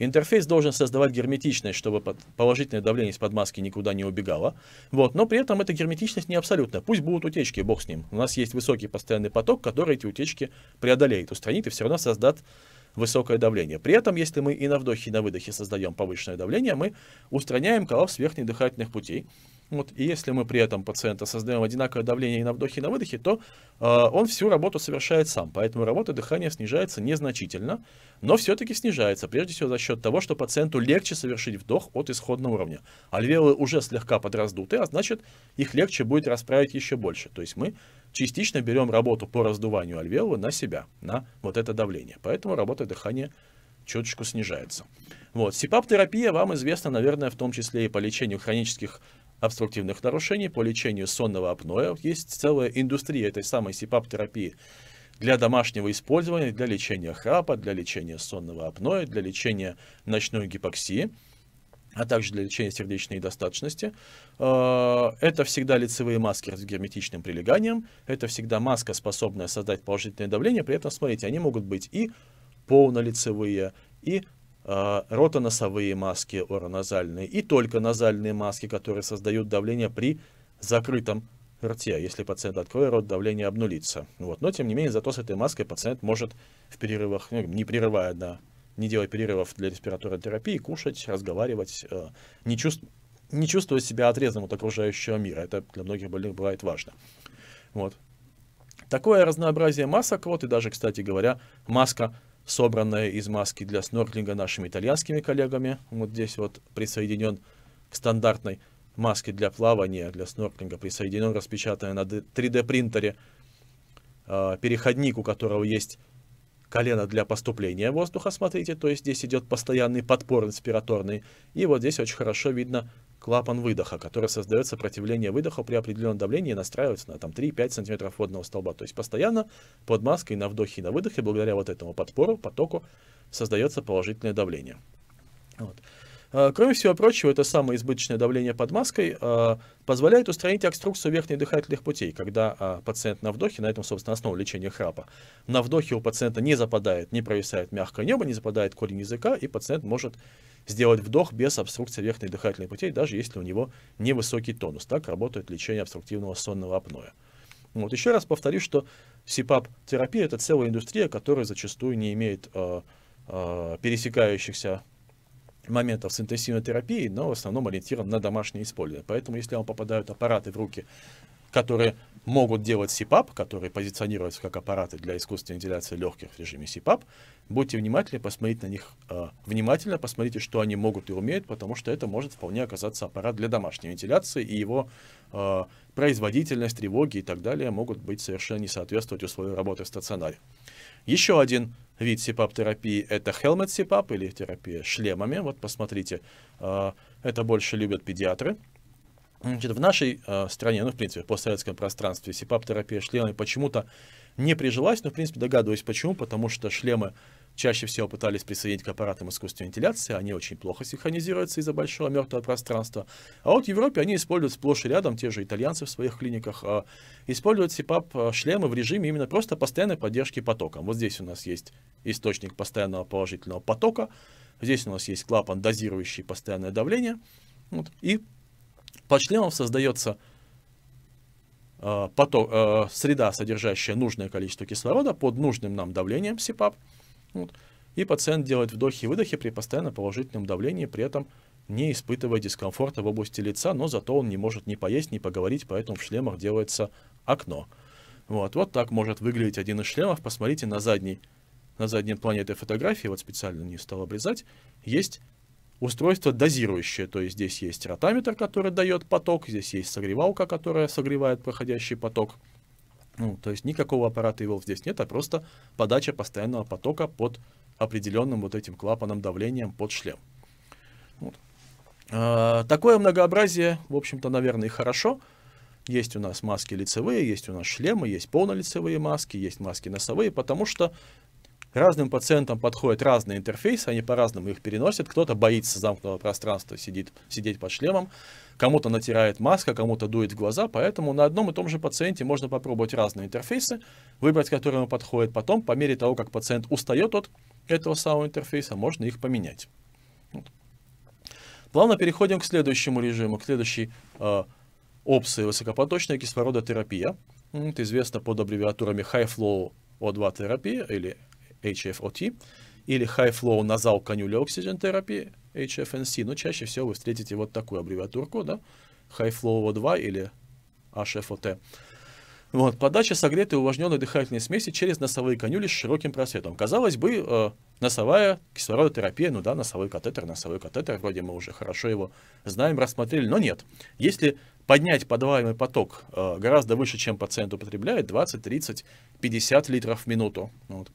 Интерфейс должен создавать герметичность, чтобы положительное давление из-под маски никуда не убегало. Вот. Но при этом эта герметичность не абсолютна. Пусть будут утечки, бог с ним. У нас есть высокий постоянный поток, который эти утечки преодолеет, устранит и все равно создаст высокое давление. При этом, если мы и на вдохе, и на выдохе создаем повышенное давление, мы устраняем коллапс верхних дыхательных путей. Вот, и если мы при этом пациента создаем одинаковое давление и на вдохе, и на выдохе, то э, он всю работу совершает сам. Поэтому работа дыхания снижается незначительно, но все-таки снижается, прежде всего за счет того, что пациенту легче совершить вдох от исходного уровня. Альвеолы уже слегка подраздуты, а значит их легче будет расправить еще больше. То есть мы частично берем работу по раздуванию альвеолы на себя, на вот это давление. Поэтому работа дыхания чуточку снижается. Вот. Сипап-терапия вам известна, наверное, в том числе и по лечению хронических обструктивных нарушений, по лечению сонного апноэ. Есть целая индустрия этой самой сипап-терапии для домашнего использования, для лечения храпа, для лечения сонного апноэ, для лечения ночной гипоксии а также для лечения сердечной недостаточности. Э, это всегда лицевые маски с герметичным прилеганием, это всегда маска, способная создать положительное давление, при этом, смотрите, они могут быть и полнолицевые, и э, ротоносовые маски ороназальные, и только назальные маски, которые создают давление при закрытом рте. Если пациент откроет рот, давление обнулится. Вот. Но, тем не менее, зато с этой маской пациент может в перерывах, ну, не прерывая на не делать перерывов для респираторной терапии, кушать, разговаривать, э, не, чувств, не чувствовать себя отрезанным от окружающего мира. Это для многих больных бывает важно. Вот. Такое разнообразие масок, вот и даже, кстати говоря, маска, собранная из маски для снорклинга нашими итальянскими коллегами, вот здесь вот присоединен к стандартной маске для плавания, для снорклинга, присоединен, распечатанный на 3D-принтере, э, переходник, у которого есть колено для поступления воздуха, смотрите, то есть здесь идет постоянный подпор инспираторный. И вот здесь очень хорошо видно клапан выдоха, который создает сопротивление выдоха при определенном давлении и настраивается на там 3-5 сантиметров водного столба. То есть постоянно под маской на вдохе и на выдохе, благодаря вот этому подпору, потоку, создается положительное давление. Вот. А, кроме всего прочего, это самое избыточное давление под маской а, позволяет устранить обструкцию верхних дыхательных путей, когда а, пациент на вдохе, на этом, собственно, основа лечения храпа, на вдохе у пациента не западает, не провисает мягкое небо, не западает корень языка, и пациент может сделать вдох без обструкции верхних дыхательных путей, даже если у него невысокий тонус. Так работает лечение обструктивного сонного апноэ. Вот еще раз повторю, что СИПАП-терапия – это целая индустрия, которая зачастую не имеет э, э, пересекающихся моментов с интенсивной терапией, но в основном ориентирован на домашнее использование. Поэтому, если вам попадают аппараты в руки, которые могут делать СИПАП, которые позиционируются как аппараты для искусственной вентиляции легких в режиме СИПАП, будьте внимательны, посмотрите на них э, внимательно, посмотрите, что они могут и умеют, потому что это может вполне оказаться аппарат для домашней вентиляции, и его э, производительность, тревоги и так далее могут быть совершенно не соответствовать условиям работы в стационаре. Еще один вид сипап-терапии – это helmet сипап или терапия шлемами. Вот посмотрите, а, это больше любят педиатры. Значит, в нашей а, стране, ну, в принципе, в постсоветском пространстве сипап-терапия шлемами почему-то не прижилась, но, ну, в принципе, догадываюсь, почему. Потому что шлемы чаще всего пытались присоединить к аппаратам искусственной вентиляции, они очень плохо синхронизируются из-за большого мертвого пространства. А вот в Европе они используют сплошь и рядом, те же итальянцы в своих клиниках, а используют CPAP-шлемы а, в режиме именно просто постоянной поддержки потоком. Вот здесь у нас есть источник постоянного положительного потока, здесь у нас есть клапан, дозирующий постоянное давление, вот, и под шлемом создается а, поток, среда, содержащая нужное количество кислорода под нужным нам давлением CPAP, минут. И пациент делает вдохи и выдохи при постоянно положительном давлении, при этом не испытывая дискомфорта в области лица, но зато он не может ни поесть, ни поговорить, поэтому в шлемах делается окно. Вот, вот так может выглядеть один из шлемов. Посмотрите на задний, на заднем плане этой фотографии, вот специально не стал обрезать, есть устройство дозирующее, то есть здесь есть ротаметр, который дает поток, здесь есть согревалка, которая согревает проходящий поток, ну, то есть никакого аппарата EVOLV здесь нет, а просто подача постоянного потока под определенным вот этим клапаном давлением под шлем. Вот. А, такое многообразие, в общем-то, наверное, и хорошо. Есть у нас маски лицевые, есть у нас шлемы, есть полнолицевые маски, есть маски носовые, потому что разным пациентам подходят разные интерфейсы, они по-разному их переносят. Кто-то боится замкнутого пространства, сидит, сидеть под шлемом, Кому-то натирает маска, кому-то дует в глаза, поэтому на одном и том же пациенте можно попробовать разные интерфейсы, выбрать, который ему подходит. Потом, по мере того, как пациент устает от этого самого интерфейса, можно их поменять. Плавно переходим к следующему режиму, к следующей э, опции высокопоточная кислородотерапия. Это известно под аббревиатурами High Flow O2 терапия или HFOT, или High Flow Nasal Cannula Oxygen терапия, HFNC, но ну, чаще всего вы встретите вот такую аббревиатурку, да, High Flow O2 или HFOT. Вот, подача согретой увлажненной дыхательной смеси через носовые конюли с широким просветом. Казалось бы, э, носовая кислородотерапия, ну да, носовой катетер, носовой катетер, вроде мы уже хорошо его знаем, рассмотрели, но нет. Если поднять подаваемый поток э, гораздо выше, чем пациент употребляет, 20, 30, 50 литров в минуту, вот.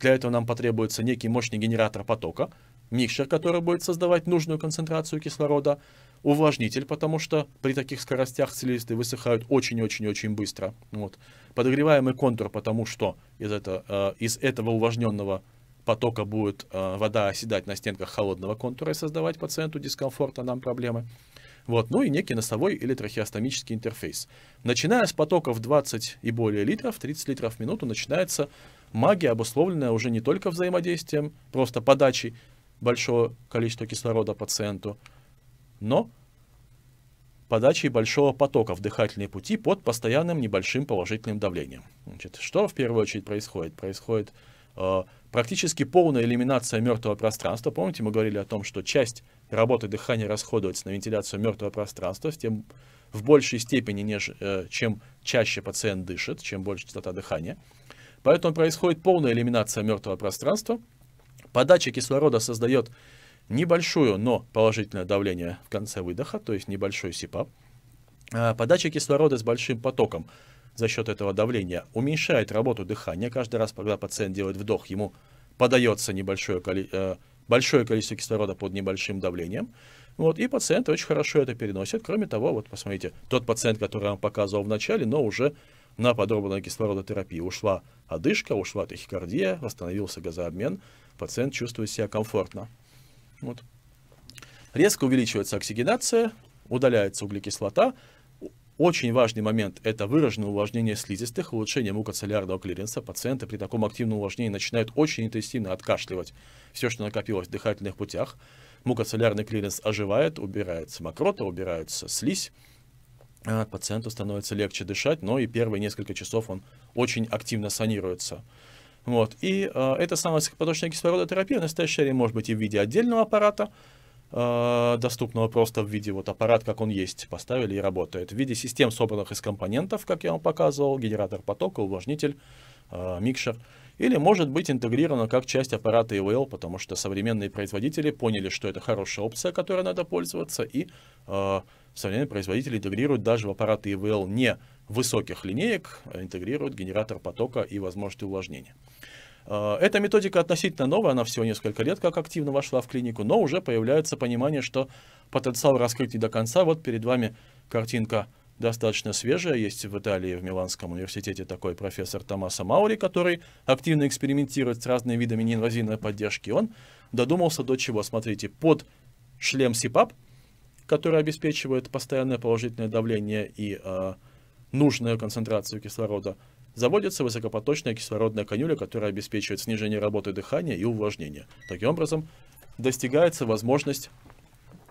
Для этого нам потребуется некий мощный генератор потока, микшер, который будет создавать нужную концентрацию кислорода, увлажнитель, потому что при таких скоростях целлюлиты высыхают очень-очень-очень быстро. Вот. Подогреваемый контур, потому что из, это, э, из этого увлажненного потока будет э, вода оседать на стенках холодного контура и создавать пациенту дискомфорт, а нам проблемы. Вот. Ну и некий носовой или трахеостомический интерфейс. Начиная с потоков 20 и более литров, 30 литров в минуту, начинается магия, обусловленная уже не только взаимодействием, просто подачей, большого количества кислорода пациенту, но подачей большого потока в дыхательные пути под постоянным небольшим положительным давлением. Значит, что в первую очередь происходит? Происходит э, практически полная элиминация мертвого пространства. Помните, мы говорили о том, что часть работы дыхания расходуется на вентиляцию мертвого пространства, тем в большей степени, неж, э, чем чаще пациент дышит, чем больше частота дыхания. Поэтому происходит полная элиминация мертвого пространства – Подача кислорода создает небольшую, но положительное давление в конце выдоха, то есть небольшой СИПАП. А, подача кислорода с большим потоком за счет этого давления уменьшает работу дыхания. Каждый раз, когда пациент делает вдох, ему подается небольшое, э, большое количество кислорода под небольшим давлением. Вот, и пациенты очень хорошо это переносят. Кроме того, вот посмотрите, тот пациент, который я вам показывал в начале, но уже на подробной кислородотерапии ушла одышка, ушла тахикардия, восстановился газообмен, пациент чувствует себя комфортно. Вот. Резко увеличивается оксигенация, удаляется углекислота. Очень важный момент – это выраженное увлажнение слизистых, улучшение мукоцеллярного клиренса. Пациенты при таком активном увлажнении начинают очень интенсивно откашливать все, что накопилось в дыхательных путях. Мукоцеллярный клиренс оживает, убирается мокрота, убирается слизь. А пациенту становится легче дышать, но и первые несколько часов он очень активно санируется. Вот. И э, эта самая высокопоточная кислородотерапия в настоящее время может быть и в виде отдельного аппарата, э, доступного просто в виде вот аппарат, как он есть, поставили и работает. В виде систем, собранных из компонентов, как я вам показывал, генератор потока, увлажнитель, э, микшер. Или может быть интегрировано как часть аппарата EOL, потому что современные производители поняли, что это хорошая опция, которой надо пользоваться, и э, современные производители интегрируют даже в аппараты EVL не высоких линеек э, интегрирует генератор потока и возможности увлажнения. Э, эта методика относительно новая, она всего несколько лет как активно вошла в клинику, но уже появляется понимание, что потенциал раскрыть не до конца. Вот перед вами картинка достаточно свежая. Есть в Италии, в Миланском университете такой профессор Томаса Маури, который активно экспериментирует с разными видами неинвазивной поддержки. Он додумался до чего. Смотрите, под шлем СИПАП, который обеспечивает постоянное положительное давление и э, нужную концентрацию кислорода, заводится высокопоточная кислородная конюля, которая обеспечивает снижение работы дыхания и увлажнения. Таким образом, достигается возможность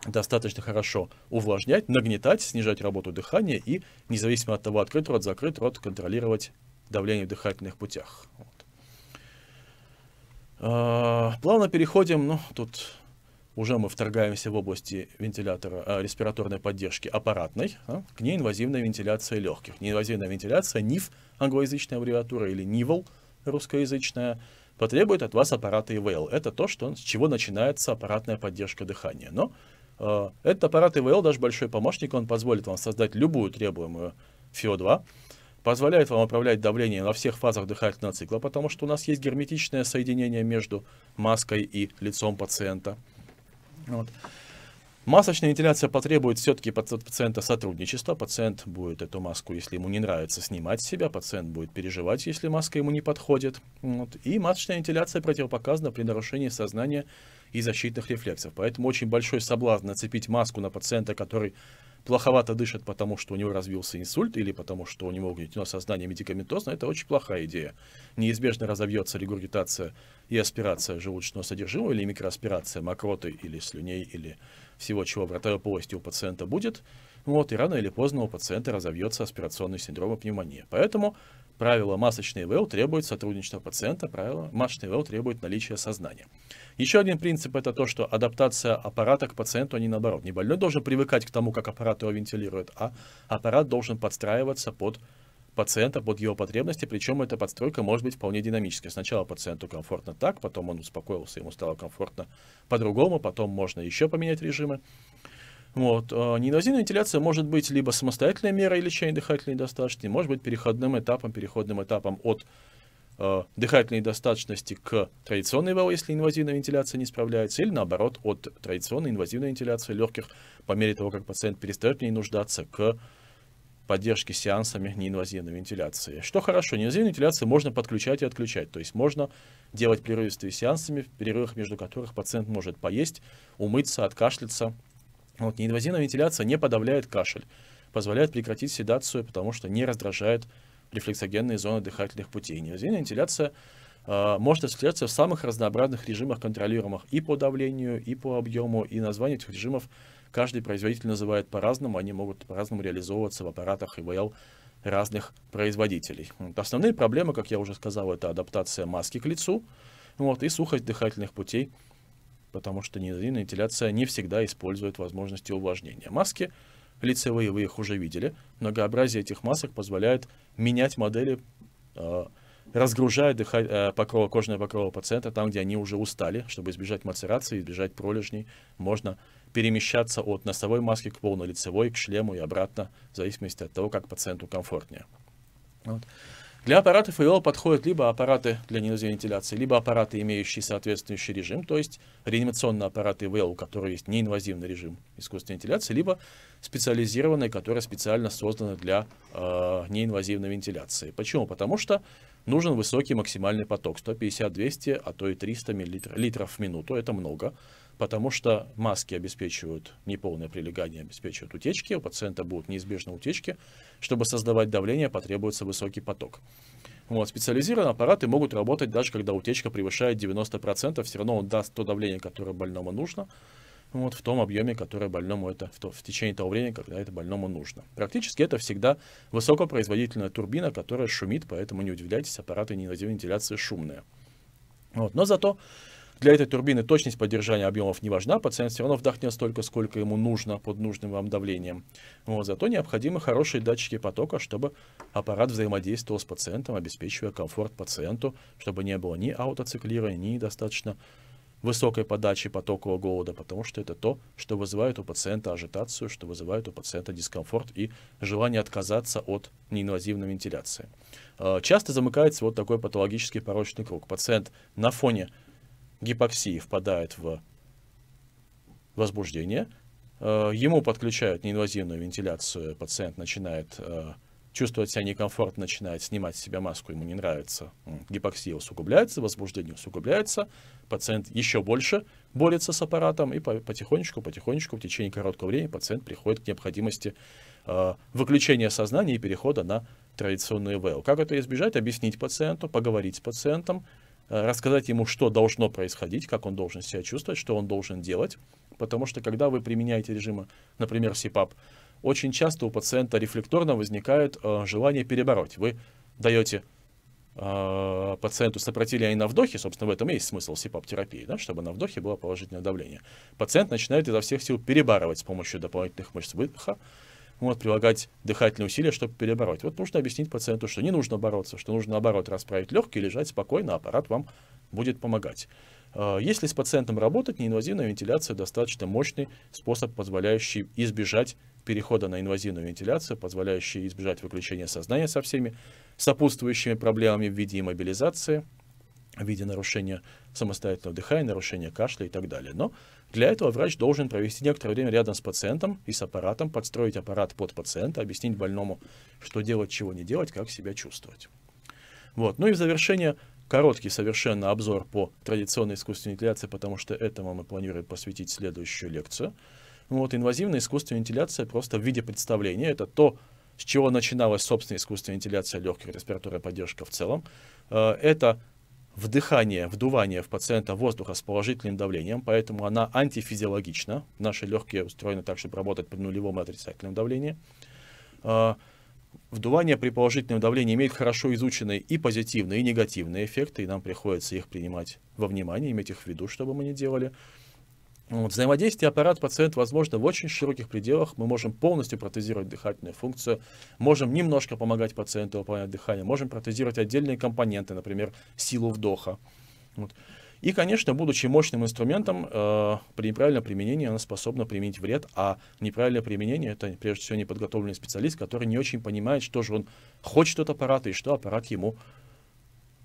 достаточно хорошо увлажнять, нагнетать, снижать работу дыхания и, независимо от того, открыт рот, закрыт рот, контролировать давление в дыхательных путях. Вот. А, плавно переходим, ну, тут уже мы вторгаемся в области вентилятора, э, респираторной поддержки аппаратной, а, к инвазивная вентиляция легких. Неинвазивная вентиляция, НИФ, англоязычная аббревиатура, или НИВЛ, русскоязычная, потребует от вас аппарата ИВЛ. Это то, что, с чего начинается аппаратная поддержка дыхания. Но э, этот аппарат ИВЛ, даже большой помощник, он позволит вам создать любую требуемую ФИО-2, позволяет вам управлять давлением на всех фазах дыхательного цикла, потому что у нас есть герметичное соединение между маской и лицом пациента – вот. Масочная вентиляция потребует все-таки от пациента сотрудничества. Пациент будет эту маску, если ему не нравится, снимать с себя. Пациент будет переживать, если маска ему не подходит. Вот. И масочная вентиляция противопоказана при нарушении сознания и защитных рефлексов. Поэтому очень большой соблазн нацепить маску на пациента, который плоховато дышит, потому что у него развился инсульт или потому что у него угнетено сознание медикаментозно, это очень плохая идея. Неизбежно разовьется регургитация и аспирация желудочного содержимого или микроаспирация мокроты или слюней или всего, чего в ротовой полости у пациента будет – вот, и рано или поздно у пациента разовьется аспирационный синдром пневмонии. Поэтому правило масочной ИВЛ требует сотрудничества пациента, правило масочной ИВЛ требует наличия сознания. Еще один принцип это то, что адаптация аппарата к пациенту, а не наоборот. Не больной должен привыкать к тому, как аппарат его вентилирует, а аппарат должен подстраиваться под пациента, под его потребности, причем эта подстройка может быть вполне динамической. Сначала пациенту комфортно так, потом он успокоился, ему стало комфортно по-другому, потом можно еще поменять режимы. Вот. А, неинвазивная вентиляция может быть либо самостоятельной мерой лечения дыхательной недостаточности, может быть переходным этапом, переходным этапом от э, дыхательной недостаточности к традиционной ВО, если инвазивная вентиляция не справляется, или наоборот, от традиционной инвазивной вентиляции легких по мере того, как пациент перестает в ней нуждаться, к поддержки сеансами неинвазивной вентиляции. Что хорошо, неинвазивную вентиляцию можно подключать и отключать, то есть можно делать прерывистые сеансами, в перерывах между которых пациент может поесть, умыться, откашляться, вот, неинвазивная вентиляция не подавляет кашель, позволяет прекратить седацию, потому что не раздражает рефлексогенные зоны дыхательных путей. Неинвазивная вентиляция э, может осуществляться в самых разнообразных режимах, контролируемых и по давлению, и по объему, и название этих режимов каждый производитель называет по-разному, они могут по-разному реализовываться в аппаратах ИВЛ разных производителей. Вот. Основные проблемы, как я уже сказал, это адаптация маски к лицу вот, и сухость дыхательных путей потому что низовидная вентиляция не всегда использует возможности увлажнения. Маски лицевые, вы их уже видели. Многообразие этих масок позволяет менять модели, а, разгружая дыха... А, покрова, кожное покрово пациента там, где они уже устали, чтобы избежать мацерации, избежать пролежней. Можно перемещаться от носовой маски к полнолицевой, к шлему и обратно, в зависимости от того, как пациенту комфортнее. Вот. Для аппаратов ИО подходят либо аппараты для вентиляции, либо аппараты, имеющие соответствующий режим, то есть реанимационные аппараты ИВЛ, у которых есть неинвазивный режим искусственной вентиляции, либо специализированные, которые специально созданы для э, неинвазивной вентиляции. Почему? Потому что нужен высокий максимальный поток, 150-200, а то и 300 мл литров в минуту, это много потому что маски обеспечивают неполное прилегание, обеспечивают утечки, у пациента будут неизбежно утечки. Чтобы создавать давление, потребуется высокий поток. Вот, специализированные аппараты могут работать даже когда утечка превышает 90%, все равно он даст то давление, которое больному нужно, вот, в том объеме, который больному это в, то, в течение того времени, когда это больному нужно. Практически это всегда высокопроизводительная турбина, которая шумит, поэтому не удивляйтесь, аппараты неназемной вентиляции шумные. Вот, но зато для этой турбины точность поддержания объемов не важна, пациент все равно вдохнет столько, сколько ему нужно под нужным вам давлением. Вот, зато необходимы хорошие датчики потока, чтобы аппарат взаимодействовал с пациентом, обеспечивая комфорт пациенту, чтобы не было ни аутоциклирования, ни достаточно высокой подачи потокового голода, потому что это то, что вызывает у пациента ажитацию, что вызывает у пациента дискомфорт и желание отказаться от неинвазивной вентиляции. Э, часто замыкается вот такой патологический порочный круг. Пациент на фоне гипоксии впадает в возбуждение, э, ему подключают неинвазивную вентиляцию, пациент начинает э, чувствовать себя некомфортно, начинает снимать с себя маску, ему не нравится, гипоксия усугубляется, возбуждение усугубляется, пациент еще больше борется с аппаратом, и потихонечку, потихонечку, в течение короткого времени пациент приходит к необходимости э, выключения сознания и перехода на традиционный ВЛ. Как это избежать? Объяснить пациенту, поговорить с пациентом, Э, рассказать ему, что должно происходить, как он должен себя чувствовать, что он должен делать. Потому что когда вы применяете режимы, например, СИПАП, очень часто у пациента рефлекторно возникает э, желание перебороть. Вы даете э, пациенту сопротивление на вдохе, собственно, в этом и есть смысл СИПАП-терапии, да, чтобы на вдохе было положительное давление. Пациент начинает изо всех сил перебарывать с помощью дополнительных мышц выдоха, вот, прилагать дыхательные усилия, чтобы перебороть. Вот нужно объяснить пациенту, что не нужно бороться, что нужно, наоборот, расправить легкие, лежать спокойно, аппарат вам будет помогать. Э, если с пациентом работать, неинвазивная вентиляция достаточно мощный способ, позволяющий избежать перехода на инвазивную вентиляцию, позволяющий избежать выключения сознания со всеми сопутствующими проблемами в виде иммобилизации, в виде нарушения самостоятельного дыхания, нарушения кашля и так далее. Но для этого врач должен провести некоторое время рядом с пациентом и с аппаратом, подстроить аппарат под пациента, объяснить больному, что делать, чего не делать, как себя чувствовать. Вот. Ну и в завершение короткий совершенно обзор по традиционной искусственной вентиляции, потому что этому мы планируем посвятить следующую лекцию. Вот, инвазивная искусственная вентиляция просто в виде представления. Это то, с чего начиналась собственная искусственная вентиляция легких респираторная поддержка в целом. Э, это вдыхание, вдувание в пациента воздуха с положительным давлением, поэтому она антифизиологична. Наши легкие устроены так, чтобы работать при нулевом и отрицательном давлении. А, вдувание при положительном давлении имеет хорошо изученные и позитивные, и негативные эффекты, и нам приходится их принимать во внимание, иметь их в виду, чтобы мы не делали. Взаимодействие аппарат-пациент возможно в очень широких пределах. Мы можем полностью протезировать дыхательную функцию, можем немножко помогать пациенту выполнять дыхание, можем протезировать отдельные компоненты, например, силу вдоха. Вот. И, конечно, будучи мощным инструментом, э, при неправильном применении она способна применить вред, а неправильное применение — это, прежде всего, неподготовленный специалист, который не очень понимает, что же он хочет от аппарата и что аппарат ему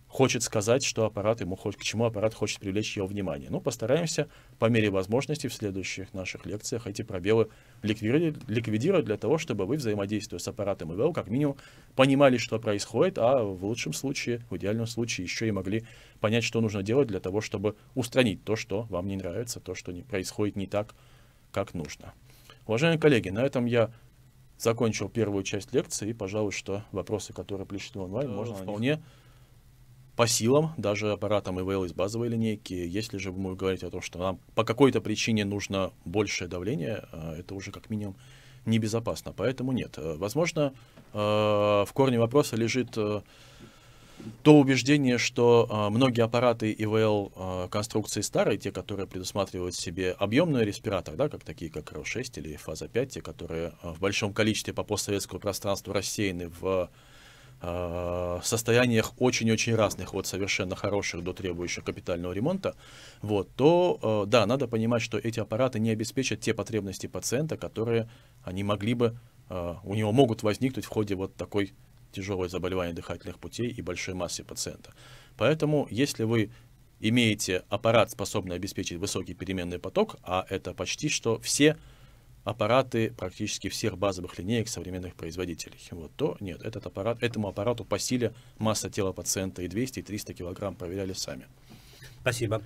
хочет сказать, что аппарат ему хоть к чему аппарат хочет привлечь его внимание. Ну, постараемся по мере возможности в следующих наших лекциях эти пробелы ликвидировать, ликвидировать для того, чтобы вы, взаимодействуя с аппаратом ИВЛ, как минимум понимали, что происходит, а в лучшем случае, в идеальном случае, еще и могли понять, что нужно делать для того, чтобы устранить то, что вам не нравится, то, что не происходит не так, как нужно. Уважаемые коллеги, на этом я закончил первую часть лекции, и, пожалуй, что вопросы, которые пришли онлайн, можно вполне по силам, даже аппаратам ИВЛ из базовой линейки. Если же мы говорить о том, что нам по какой-то причине нужно большее давление, э, это уже как минимум небезопасно. Поэтому нет. Э, возможно, э, в корне вопроса лежит то убеждение, что многие аппараты ИВЛ конструкции старые, те, которые предусматривают себе объемный респиратор, да, как такие, как РО-6 или Фаза-5, те, которые в большом количестве по постсоветскому пространству рассеяны в Э, состояниях очень-очень разных, вот совершенно хороших до требующих капитального ремонта, вот, то э, да, надо понимать, что эти аппараты не обеспечат те потребности пациента, которые они могли бы, э, у него могут возникнуть в ходе вот такой тяжелое заболевания дыхательных путей и большой массе пациента. Поэтому, если вы имеете аппарат, способный обеспечить высокий переменный поток, а это почти что все аппараты практически всех базовых линеек современных производителей, вот, то нет, этот аппарат, этому аппарату по силе масса тела пациента и 200, и 300 килограмм проверяли сами. Спасибо.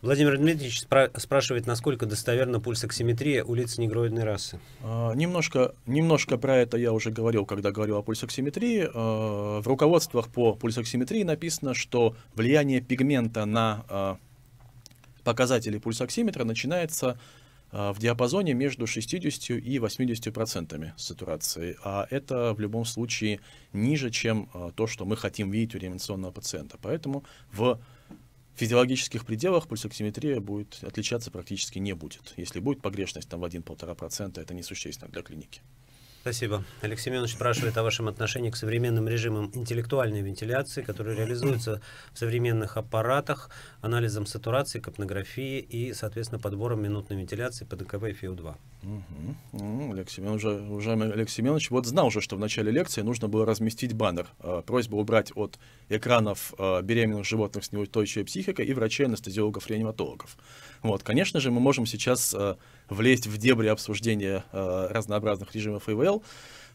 Владимир Дмитриевич спра- спрашивает, насколько достоверна пульсоксиметрия у лиц негроидной расы. А, немножко, немножко про это я уже говорил, когда говорил о пульсоксиметрии. А, в руководствах по пульсоксиметрии написано, что влияние пигмента на а, показатели пульсоксиметра начинается Э, в диапазоне между 60 и 80 процентами сатурации, а это в любом случае ниже, чем э, то, что мы хотим видеть у реанимационного пациента. Поэтому в физиологических пределах пульсоксиметрия будет отличаться практически не будет. Если будет погрешность там, в 1-1,5%, это несущественно для клиники. Спасибо. Алексей Семенович спрашивает о вашем отношении к современным режимам интеллектуальной вентиляции, которые реализуются в современных аппаратах, анализом сатурации, капнографии и, соответственно, подбором минутной вентиляции по ДКВ и ФИО-2. Угу. Олег Семенович, вот знал уже, что в начале лекции нужно было разместить баннер. А, просьба убрать от экранов а, беременных животных с неустойчивой психикой и врачей-анестезиологов-реаниматологов. Вот, конечно же, мы можем сейчас а, влезть в дебри обсуждения э, разнообразных режимов EVL.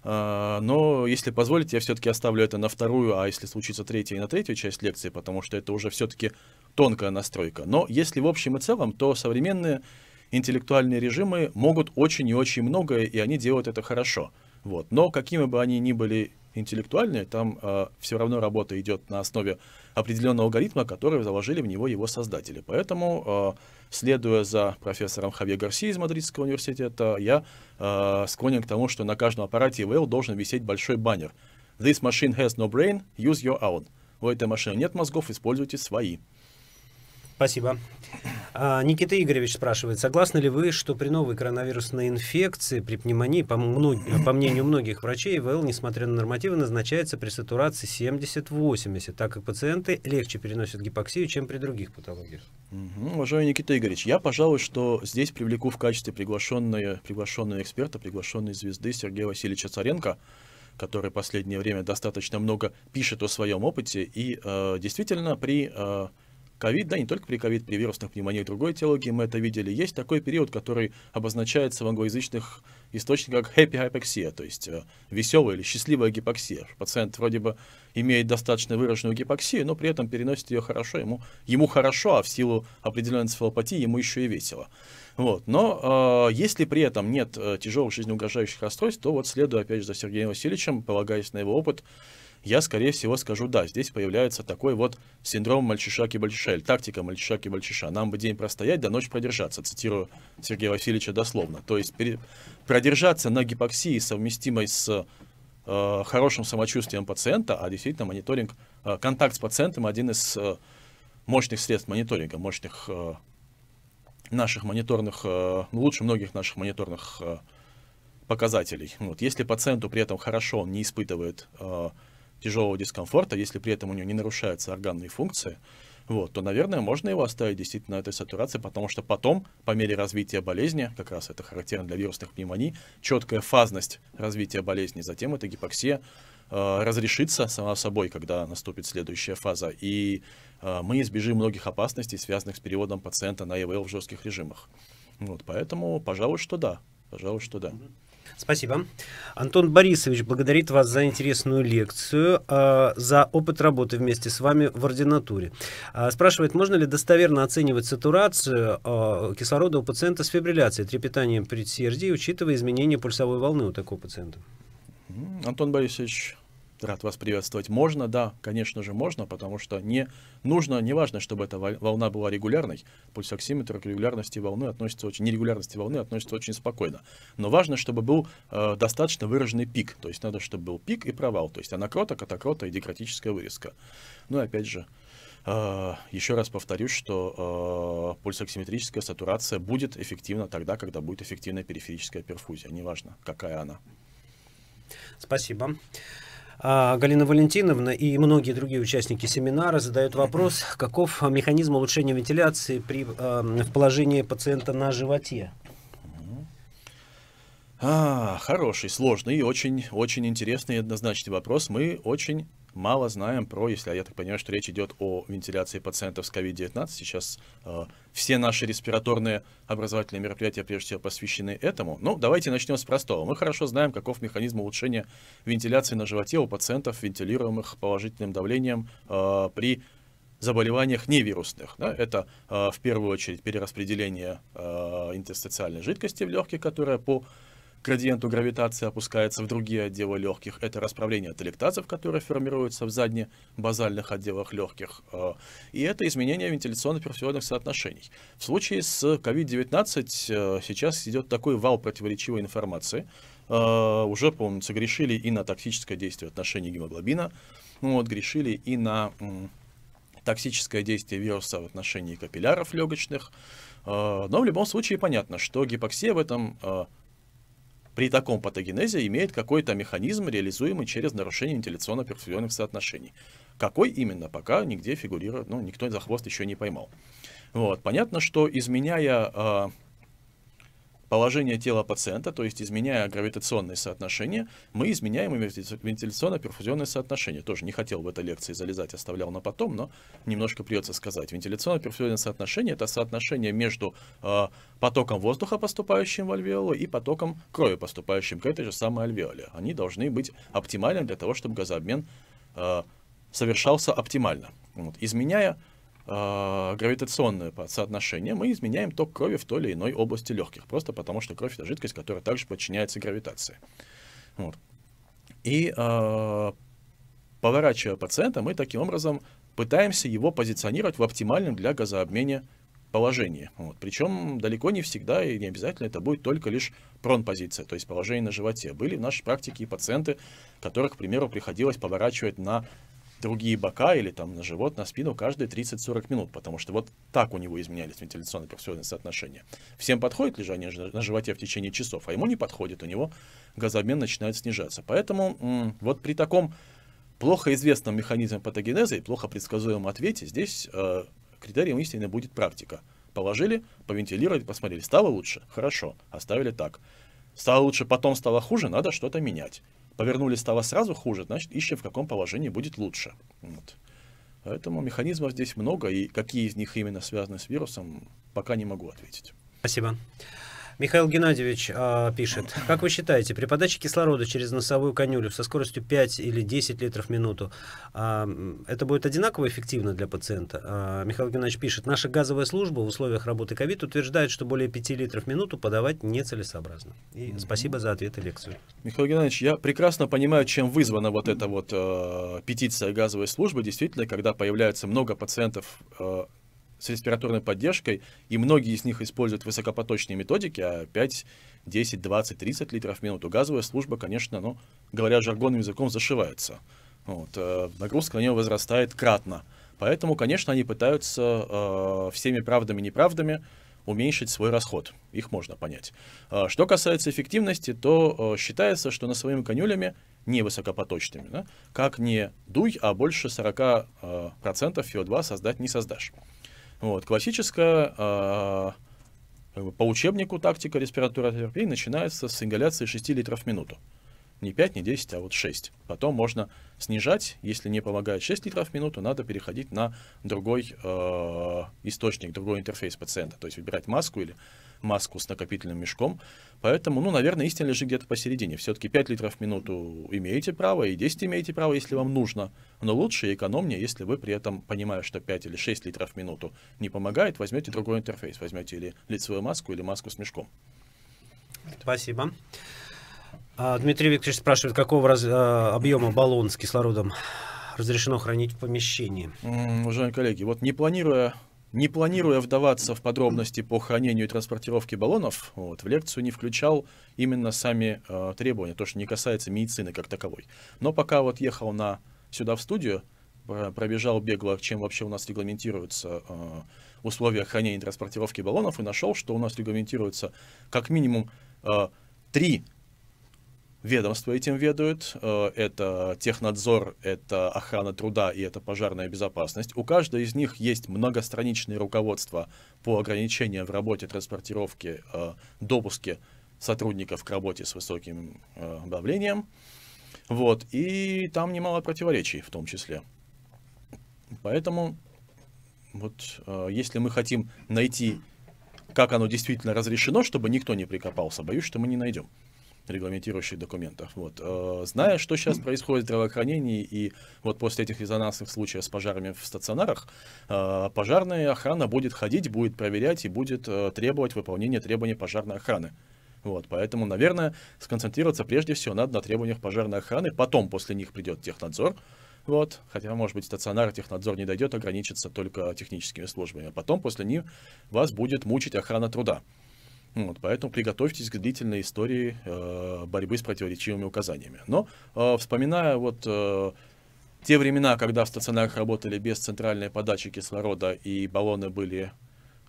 Э, но, если позволите, я все-таки оставлю это на вторую, а если случится третья, и на третью часть лекции, потому что это уже все-таки тонкая настройка. Но если в общем и целом, то современные интеллектуальные режимы могут очень и очень многое, и они делают это хорошо. Вот. Но какими бы они ни были интеллектуальные, там э, все равно работа идет на основе определенного алгоритма, который заложили в него его создатели. Поэтому, э, следуя за профессором Хавье Гарси из Мадридского университета, я э, склонен к тому, что на каждом аппарате EVL должен висеть большой баннер. This machine has no brain, use your own. У этой машины нет мозгов, используйте свои. Спасибо. А, Никита Игоревич спрашивает, согласны ли вы, что при новой коронавирусной инфекции, при пневмонии, по, по мнению многих врачей, ВЛ, несмотря на нормативы, назначается при сатурации 70-80, так как пациенты легче переносят гипоксию, чем при других патологиях? Угу, уважаемый Никита Игоревич, я, пожалуй, что здесь привлеку в качестве приглашенного, приглашенного эксперта, приглашенной звезды Сергея Васильевича Царенко, который в последнее время достаточно много пишет о своем опыте, и э, действительно при... Э, ковид, да, не только при ковид, при вирусных пневмониях другой теологии мы это видели. Есть такой период, который обозначается в англоязычных источниках как happy hypoxia, то есть э, веселая или счастливая гипоксия. Пациент вроде бы имеет достаточно выраженную гипоксию, но при этом переносит ее хорошо, ему, ему хорошо, а в силу определенной энцефалопатии ему еще и весело. Вот. Но э, если при этом нет э, тяжелых жизнеугрожающих расстройств, то вот следуя, опять же, за Сергеем Васильевичем, полагаясь на его опыт, я, скорее всего, скажу «да». Здесь появляется такой вот синдром мальчишаки-бальчиша или тактика мальчишаки-бальчиша. Нам бы день простоять, да ночь продержаться, цитирую Сергея Васильевича дословно. То есть пере... продержаться на гипоксии, совместимой с э, хорошим самочувствием пациента, а действительно мониторинг, э, контакт с пациентом один из э, мощных средств мониторинга, мощных э, наших мониторных, э, ну, лучше многих наших мониторных э, показателей. Вот. Если пациенту при этом хорошо, он не испытывает э, тяжелого дискомфорта, если при этом у него не нарушаются органные функции, вот, то, наверное, можно его оставить действительно на этой сатурации, потому что потом, по мере развития болезни, как раз это характерно для вирусных пневмоний, четкая фазность развития болезни, затем эта гипоксия э, разрешится сама собой, когда наступит следующая фаза, и э, мы избежим многих опасностей, связанных с переводом пациента на ИВЛ в жестких режимах. Вот, поэтому, пожалуй, что да. Пожалуй, что да. Mm-hmm. Спасибо. Антон Борисович благодарит вас за интересную лекцию, а, за опыт работы вместе с вами в ординатуре. А, спрашивает, можно ли достоверно оценивать сатурацию а, кислорода у пациента с фибрилляцией, трепетанием предсердий, учитывая изменения пульсовой волны у такого пациента? Антон Борисович, Рад вас приветствовать. Можно, да, конечно же можно, потому что не нужно, не важно, чтобы эта волна была регулярной. Пульсоксиметр к регулярности волны относится очень, нерегулярности волны относится очень спокойно. Но важно, чтобы был э, достаточно выраженный пик. То есть надо, чтобы был пик и провал. То есть анакрота, катакрота и декратическая вырезка. Ну и опять же, э, еще раз повторюсь, что э, пульсоксиметрическая сатурация будет эффективна тогда, когда будет эффективная периферическая перфузия. Неважно, какая она. Спасибо. А, Галина Валентиновна и многие другие участники семинара задают вопрос, каков механизм улучшения вентиляции при, а, в положении пациента на животе? А, хороший, сложный и очень, очень интересный и однозначный вопрос. Мы очень мало знаем про, если я так понимаю, что речь идет о вентиляции пациентов с COVID-19. Сейчас э, все наши респираторные образовательные мероприятия прежде всего посвящены этому. Ну, давайте начнем с простого. Мы хорошо знаем, каков механизм улучшения вентиляции на животе у пациентов, вентилируемых положительным давлением э, при заболеваниях невирусных. Да? Это э, в первую очередь перераспределение э, интерстициальной жидкости в легких, которая по градиенту гравитации опускается в другие отделы легких. Это расправление телектазов, которые формируются в задне базальных отделах легких. А, и это изменение вентиляционно-перфузионных соотношений. В случае с COVID-19 э, сейчас идет такой вал противоречивой информации. Э, уже, по-моему, согрешили и на токсическое действие отношений гемоглобина, ну вот, грешили и на токсическое действие вируса в отношении капилляров легочных. Э, но в любом случае понятно, что гипоксия в этом при таком патогенезе имеет какой-то механизм, реализуемый через нарушение вентиляционно-перфузионных соотношений. Какой именно, пока нигде фигурирует, ну, никто за хвост еще не поймал. Вот. Понятно, что изменяя а, положение тела пациента, то есть изменяя гравитационные соотношения, мы изменяем и вентиляционно-перфузионные соотношения. Тоже не хотел в этой лекции залезать, оставлял на потом, но немножко придется сказать. вентиляционно перфузионные соотношения это соотношение между э, потоком воздуха, поступающим в альвеолу, и потоком крови, поступающим к этой же самой альвеоле. Они должны быть оптимальны для того, чтобы газообмен э, совершался оптимально. Вот. Изменяя Э, гравитационное соотношение, мы изменяем ток крови в той или иной области легких, просто потому что кровь это жидкость, которая также подчиняется гравитации. Вот. И э, поворачивая пациента, мы таким образом пытаемся его позиционировать в оптимальном для газообмена положении. Вот. Причем далеко не всегда и не обязательно это будет только лишь прон позиция то есть положение на животе. Были в нашей практике и пациенты, которых, к примеру, приходилось поворачивать на другие бока или там на живот, на спину каждые 30-40 минут, потому что вот так у него изменялись вентиляционные профессиональные соотношения. Всем подходит лежание на животе в течение часов, а ему не подходит, у него газообмен начинает снижаться. Поэтому вот при таком плохо известном механизме патогенеза и плохо предсказуемом ответе здесь э, критерием истины будет практика. Положили, повентилировали, посмотрели, стало лучше, хорошо, оставили так. Стало лучше, потом стало хуже, надо что-то менять. Повернули стало сразу хуже, значит, ищем, в каком положении будет лучше. Вот. Поэтому механизмов здесь много, и какие из них именно связаны с вирусом, пока не могу ответить. Спасибо. Михаил Геннадьевич э, пишет. Как вы считаете, при подаче кислорода через носовую конюлю со скоростью 5 или 10 литров в минуту, э, это будет одинаково эффективно для пациента? Э, Михаил Геннадьевич пишет. Наша газовая служба в условиях работы ковид утверждает, что более 5 литров в минуту подавать нецелесообразно. И спасибо за ответ и лекцию. Михаил Геннадьевич, я прекрасно понимаю, чем вызвана вот эта вот э, петиция газовой службы. Действительно, когда появляется много пациентов с респираторной поддержкой, и многие из них используют высокопоточные методики, а 5, 10, 20, 30 литров в минуту газовая служба, конечно, ну, говоря жаргонным языком, зашивается. Вот, э, нагрузка на нее возрастает кратно. Поэтому, конечно, они пытаются э, всеми правдами и неправдами уменьшить свой расход. Их можно понять. Э, что касается эффективности, то э, считается, что на своими конюлями не высокопоточными, да, как не дуй, а больше 40% э, CO2 создать не создашь. Вот, классическая а, как бы по учебнику тактика респираторной терапии начинается с ингаляции 6 литров в минуту. Не 5, не 10, а вот 6. Потом можно снижать, если не помогает 6 литров в минуту, надо переходить на другой э, источник, другой интерфейс пациента, то есть выбирать маску или маску с накопительным мешком. Поэтому, ну, наверное, истина лежит где-то посередине. Все-таки 5 литров в минуту имеете право, и 10 имеете право, если вам нужно. Но лучше и экономнее, если вы при этом, понимая, что 5 или 6 литров в минуту не помогает, возьмете другой интерфейс. Возьмете или лицевую маску, или маску с мешком. Спасибо. А, Дмитрий Викторович спрашивает, какого раз, а, объема баллон с кислородом разрешено хранить в помещении? Уважаемые коллеги, вот не планируя не планируя вдаваться в подробности по хранению и транспортировке баллонов, вот, в лекцию не включал именно сами э, требования, то, что не касается медицины как таковой. Но пока вот ехал на, сюда в студию, пробежал бегло, чем вообще у нас регламентируются э, условия хранения и транспортировки баллонов, и нашел, что у нас регламентируется как минимум э, три ведомства этим ведают. Э, это технадзор, это охрана труда и это пожарная безопасность. У каждой из них есть многостраничные руководства по ограничениям в работе, транспортировке, э, допуске сотрудников к работе с высоким э, давлением. Вот. И там немало противоречий в том числе. Поэтому вот если мы хотим найти, как оно действительно разрешено, чтобы никто не прикопался, боюсь, что мы не найдем регламентирующих документов. Вот. Э, зная, что сейчас происходит в здравоохранении, и вот после этих резонансных случаев с пожарами в стационарах, э, пожарная охрана будет ходить, будет проверять и будет э, требовать выполнения требований пожарной охраны. Вот, поэтому, наверное, сконцентрироваться прежде всего надо на требованиях пожарной охраны, потом после них придет технадзор, вот, хотя, может быть, стационар технадзор не дойдет, ограничится только техническими службами. А потом после них вас будет мучить охрана труда. Вот, поэтому приготовьтесь к длительной истории э, борьбы с противоречивыми указаниями. Но э, вспоминая вот э, те времена, когда в стационарах работали без центральной подачи кислорода и баллоны были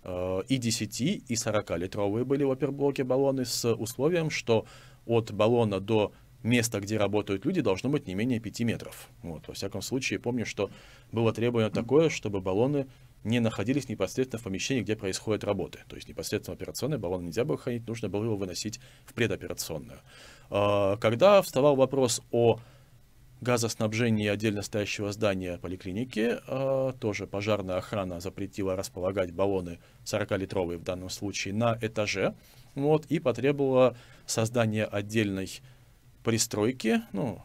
э, и 10, и 40-литровые были в оперблоке баллоны с условием, что от баллона до места, где работают люди, должно быть не менее 5 метров. Вот. Во всяком случае, помню, что было требование такое, чтобы баллоны не находились непосредственно в помещении, где происходят работы. То есть непосредственно в операционной баллон нельзя было хранить, нужно было его выносить в предоперационную. А, когда вставал вопрос о газоснабжении отдельно стоящего здания поликлиники, а, тоже пожарная охрана запретила располагать баллоны 40-литровые в данном случае на этаже вот, и потребовала создания отдельной пристройки, ну,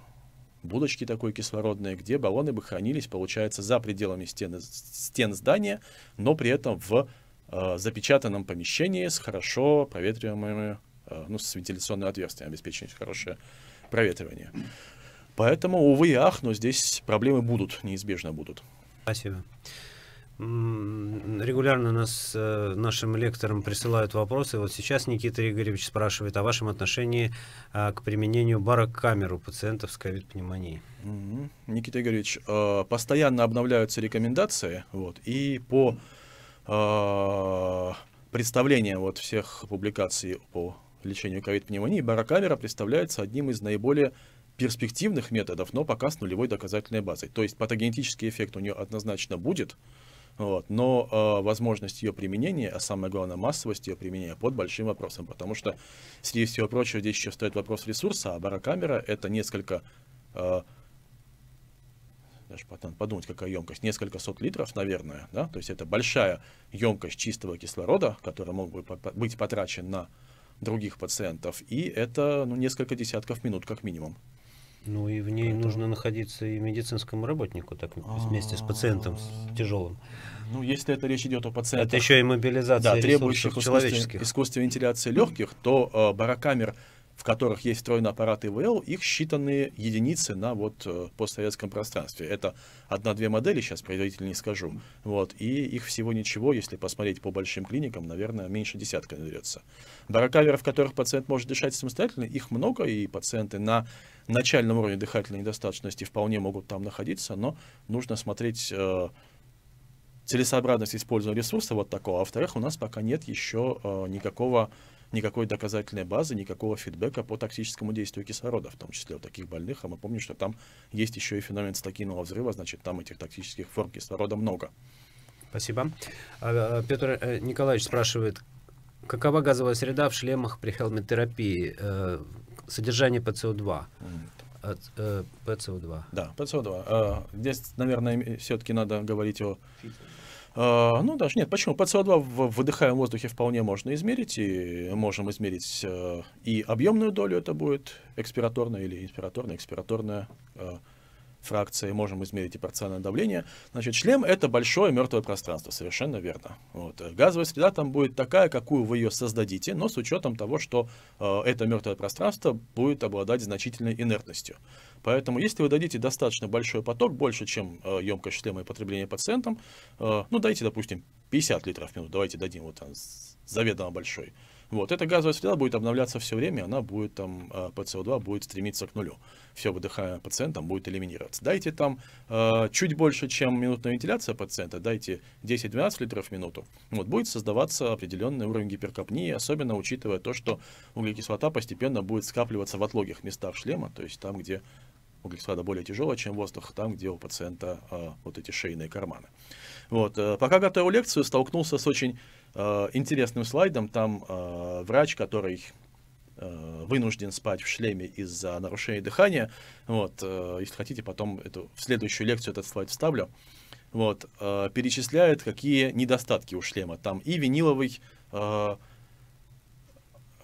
будочки такой кислородные, где баллоны бы хранились, получается, за пределами стены, стен здания, но при этом в э, запечатанном помещении с хорошо проветриваемыми, э, ну, с вентиляционными отверстиями, обеспечивающим хорошее проветривание. Поэтому, увы и ах, но здесь проблемы будут, неизбежно будут. Спасибо. Регулярно нас э, нашим лекторам присылают вопросы. Вот сейчас Никита Игоревич спрашивает о вашем отношении а, к применению барокамер у пациентов с ковид-пневмонией. Никита Игоревич, э, постоянно обновляются рекомендации, вот, и по э, представлению вот всех публикаций по лечению ковид-пневмонии барокамера представляется одним из наиболее перспективных методов, но пока с нулевой доказательной базой. То есть патогенетический эффект у нее однозначно будет, вот. Но э, возможность ее применения, а самое главное массовость ее применения под большим вопросом, потому что, среди всего прочего, здесь еще стоит вопрос ресурса, а барокамера это несколько, э, даже потом подумать, какая емкость, несколько сот литров, наверное, да, то есть это большая емкость чистого кислорода, которая мог бы быть потрачен на других пациентов, и это ну, несколько десятков минут как минимум. Ну и в ней Поэтому... нужно находиться и медицинскому работнику так, а, вместе с пациентом с тяжелым. Ну, если это речь идет о пациентах... Это еще и мобилизация да, требующих человеческих. искусственной вентиляции легких, то э, барокамер, в которых есть встроенный аппарат ИВЛ, их считанные единицы на вот э, постсоветском пространстве. Это одна-две модели, сейчас производитель не скажу. Вот, и их всего ничего, если посмотреть по большим клиникам, наверное, меньше десятка найдется. Барокамеры, в которых пациент может дышать самостоятельно, их много, и пациенты на начальном уровне дыхательной недостаточности вполне могут там находиться, но нужно смотреть э, целесообразность использования ресурса вот такого. А во-вторых, у нас пока нет еще э, никакого никакой доказательной базы, никакого фидбэка по токсическому действию кислорода, в том числе у таких больных. А мы помним, что там есть еще и феномен стакинового взрыва, значит, там этих токсических форм кислорода много. Спасибо. А, а, Петр э, Николаевич спрашивает, какова газовая среда в шлемах при хелмитерапии? Э, содержание пцо 2 пцо 2 Да, пцо 2 э, Здесь, наверное, все-таки надо говорить о... Э, ну, даже нет, почему? пцо 2 в выдыхаемом воздухе вполне можно измерить, и можем измерить э, и объемную долю, это будет экспираторная или инспираторная, экспираторная, фракции, можем измерить и парциальное давление. Значит, шлем — это большое мертвое пространство, совершенно верно. Вот. Газовая среда там будет такая, какую вы ее создадите, но с учетом того, что э, это мертвое пространство будет обладать значительной инертностью. Поэтому, если вы дадите достаточно большой поток, больше, чем э, емкость шлема и потребление пациентам, э, ну, дайте, допустим, 50 литров в минуту, давайте дадим вот там заведомо большой, вот. Эта газовая среда будет обновляться все время, она будет там, э, по СО2 будет стремиться к нулю. Все выдыхая пациентом будет элиминироваться. Дайте там э, чуть больше, чем минутная вентиляция пациента, дайте 10-12 литров в минуту, вот, будет создаваться определенный уровень гиперкопнии, особенно учитывая то, что углекислота постепенно будет скапливаться в отлогих местах шлема, то есть там, где углекислота более тяжелая, чем воздух, там, где у пациента э, вот эти шейные карманы. Вот. Э, пока готовил лекцию, столкнулся с очень э, интересным слайдом. Там э, врач, который э, вынужден спать в шлеме из-за нарушения дыхания. Вот, э, если хотите, потом эту, в следующую лекцию этот слайд вставлю. Вот, перечисляет, какие недостатки у шлема. Там и виниловый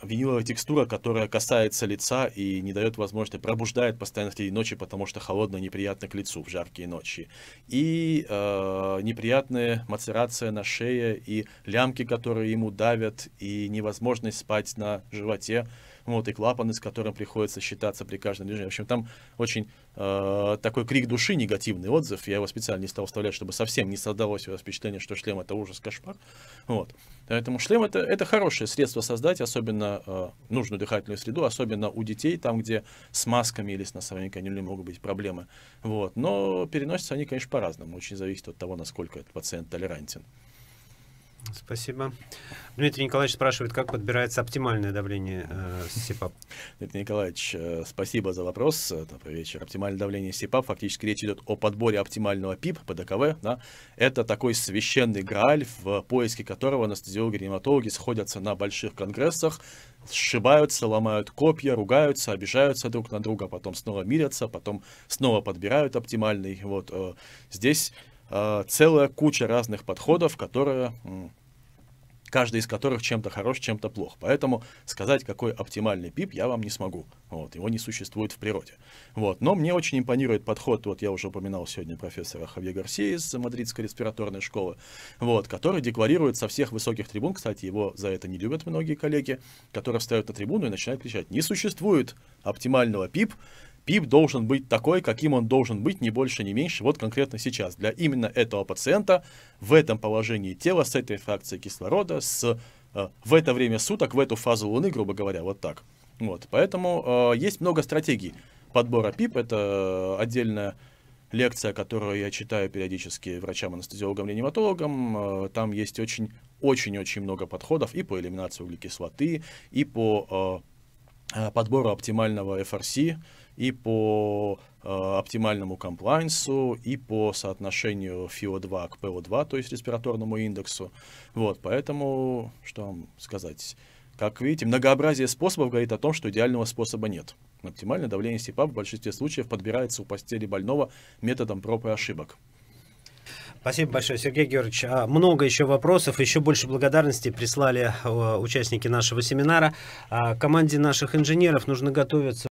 виниловая текстура, которая касается лица и не дает возможности, пробуждает постоянно в среди ночи, потому что холодно неприятно к лицу в жаркие ночи. И э, неприятная мацерация на шее и лямки, которые ему давят, и невозможность спать на животе, вот, и клапаны, с которым приходится считаться при каждом движении. В общем, там очень э, такой крик души, негативный отзыв, я его специально не стал вставлять, чтобы совсем не создалось у вас впечатление, что шлем это ужас, кошмар, вот. Поэтому шлем это, это хорошее средство создать, особенно э, нужную дыхательную среду, особенно у детей, там, где с масками или с носовыми канюлями могут быть проблемы, вот. Но переносятся они, конечно, по-разному, очень зависит от того, насколько этот пациент толерантен. Спасибо. Дмитрий Николаевич спрашивает, как подбирается оптимальное давление э, СИПАП? Дмитрий Николаевич, э, спасибо за вопрос. Добрый вечер. Оптимальное давление СИПАП, фактически речь идет о подборе оптимального ПИП, ПДКВ. Да? Это такой священный грааль, в поиске которого анестезиологи-реаниматологи сходятся на больших конгрессах, сшибаются, ломают копья, ругаются, обижаются друг на друга, потом снова мирятся, потом снова подбирают оптимальный. Вот э, здесь э, целая куча разных подходов, которые каждый из которых чем-то хорош, чем-то плох. Поэтому сказать, какой оптимальный пип, я вам не смогу. Вот, его не существует в природе. Вот, но мне очень импонирует подход, вот я уже упоминал сегодня профессора Хавье Гарсии из Мадридской респираторной школы, вот, который декларирует со всех высоких трибун, кстати, его за это не любят многие коллеги, которые встают на трибуну и начинают кричать, не существует оптимального пип, PIP должен быть такой, каким он должен быть, не больше, не меньше, вот конкретно сейчас. Для именно этого пациента в этом положении тела, с этой фракцией кислорода, с, э, в это время суток, в эту фазу Луны, грубо говоря, вот так. Вот. Поэтому э, есть много стратегий подбора PIP. Это э, отдельная лекция, которую я читаю периодически врачам-анестезиологам, реаниматологам. Э, там есть очень-очень-очень много подходов и по элиминации углекислоты, и по э, подбору оптимального FRC, и по э, оптимальному комплайнсу и по соотношению FIO2 к PO2, то есть респираторному индексу. Вот, поэтому, что вам сказать, как видите, многообразие способов говорит о том, что идеального способа нет. Оптимальное давление СИПА в большинстве случаев подбирается у постели больного методом проб и ошибок. Спасибо большое, Сергей Георгиевич. А, много еще вопросов, еще больше благодарности прислали э, участники нашего семинара. А, команде наших инженеров нужно готовиться.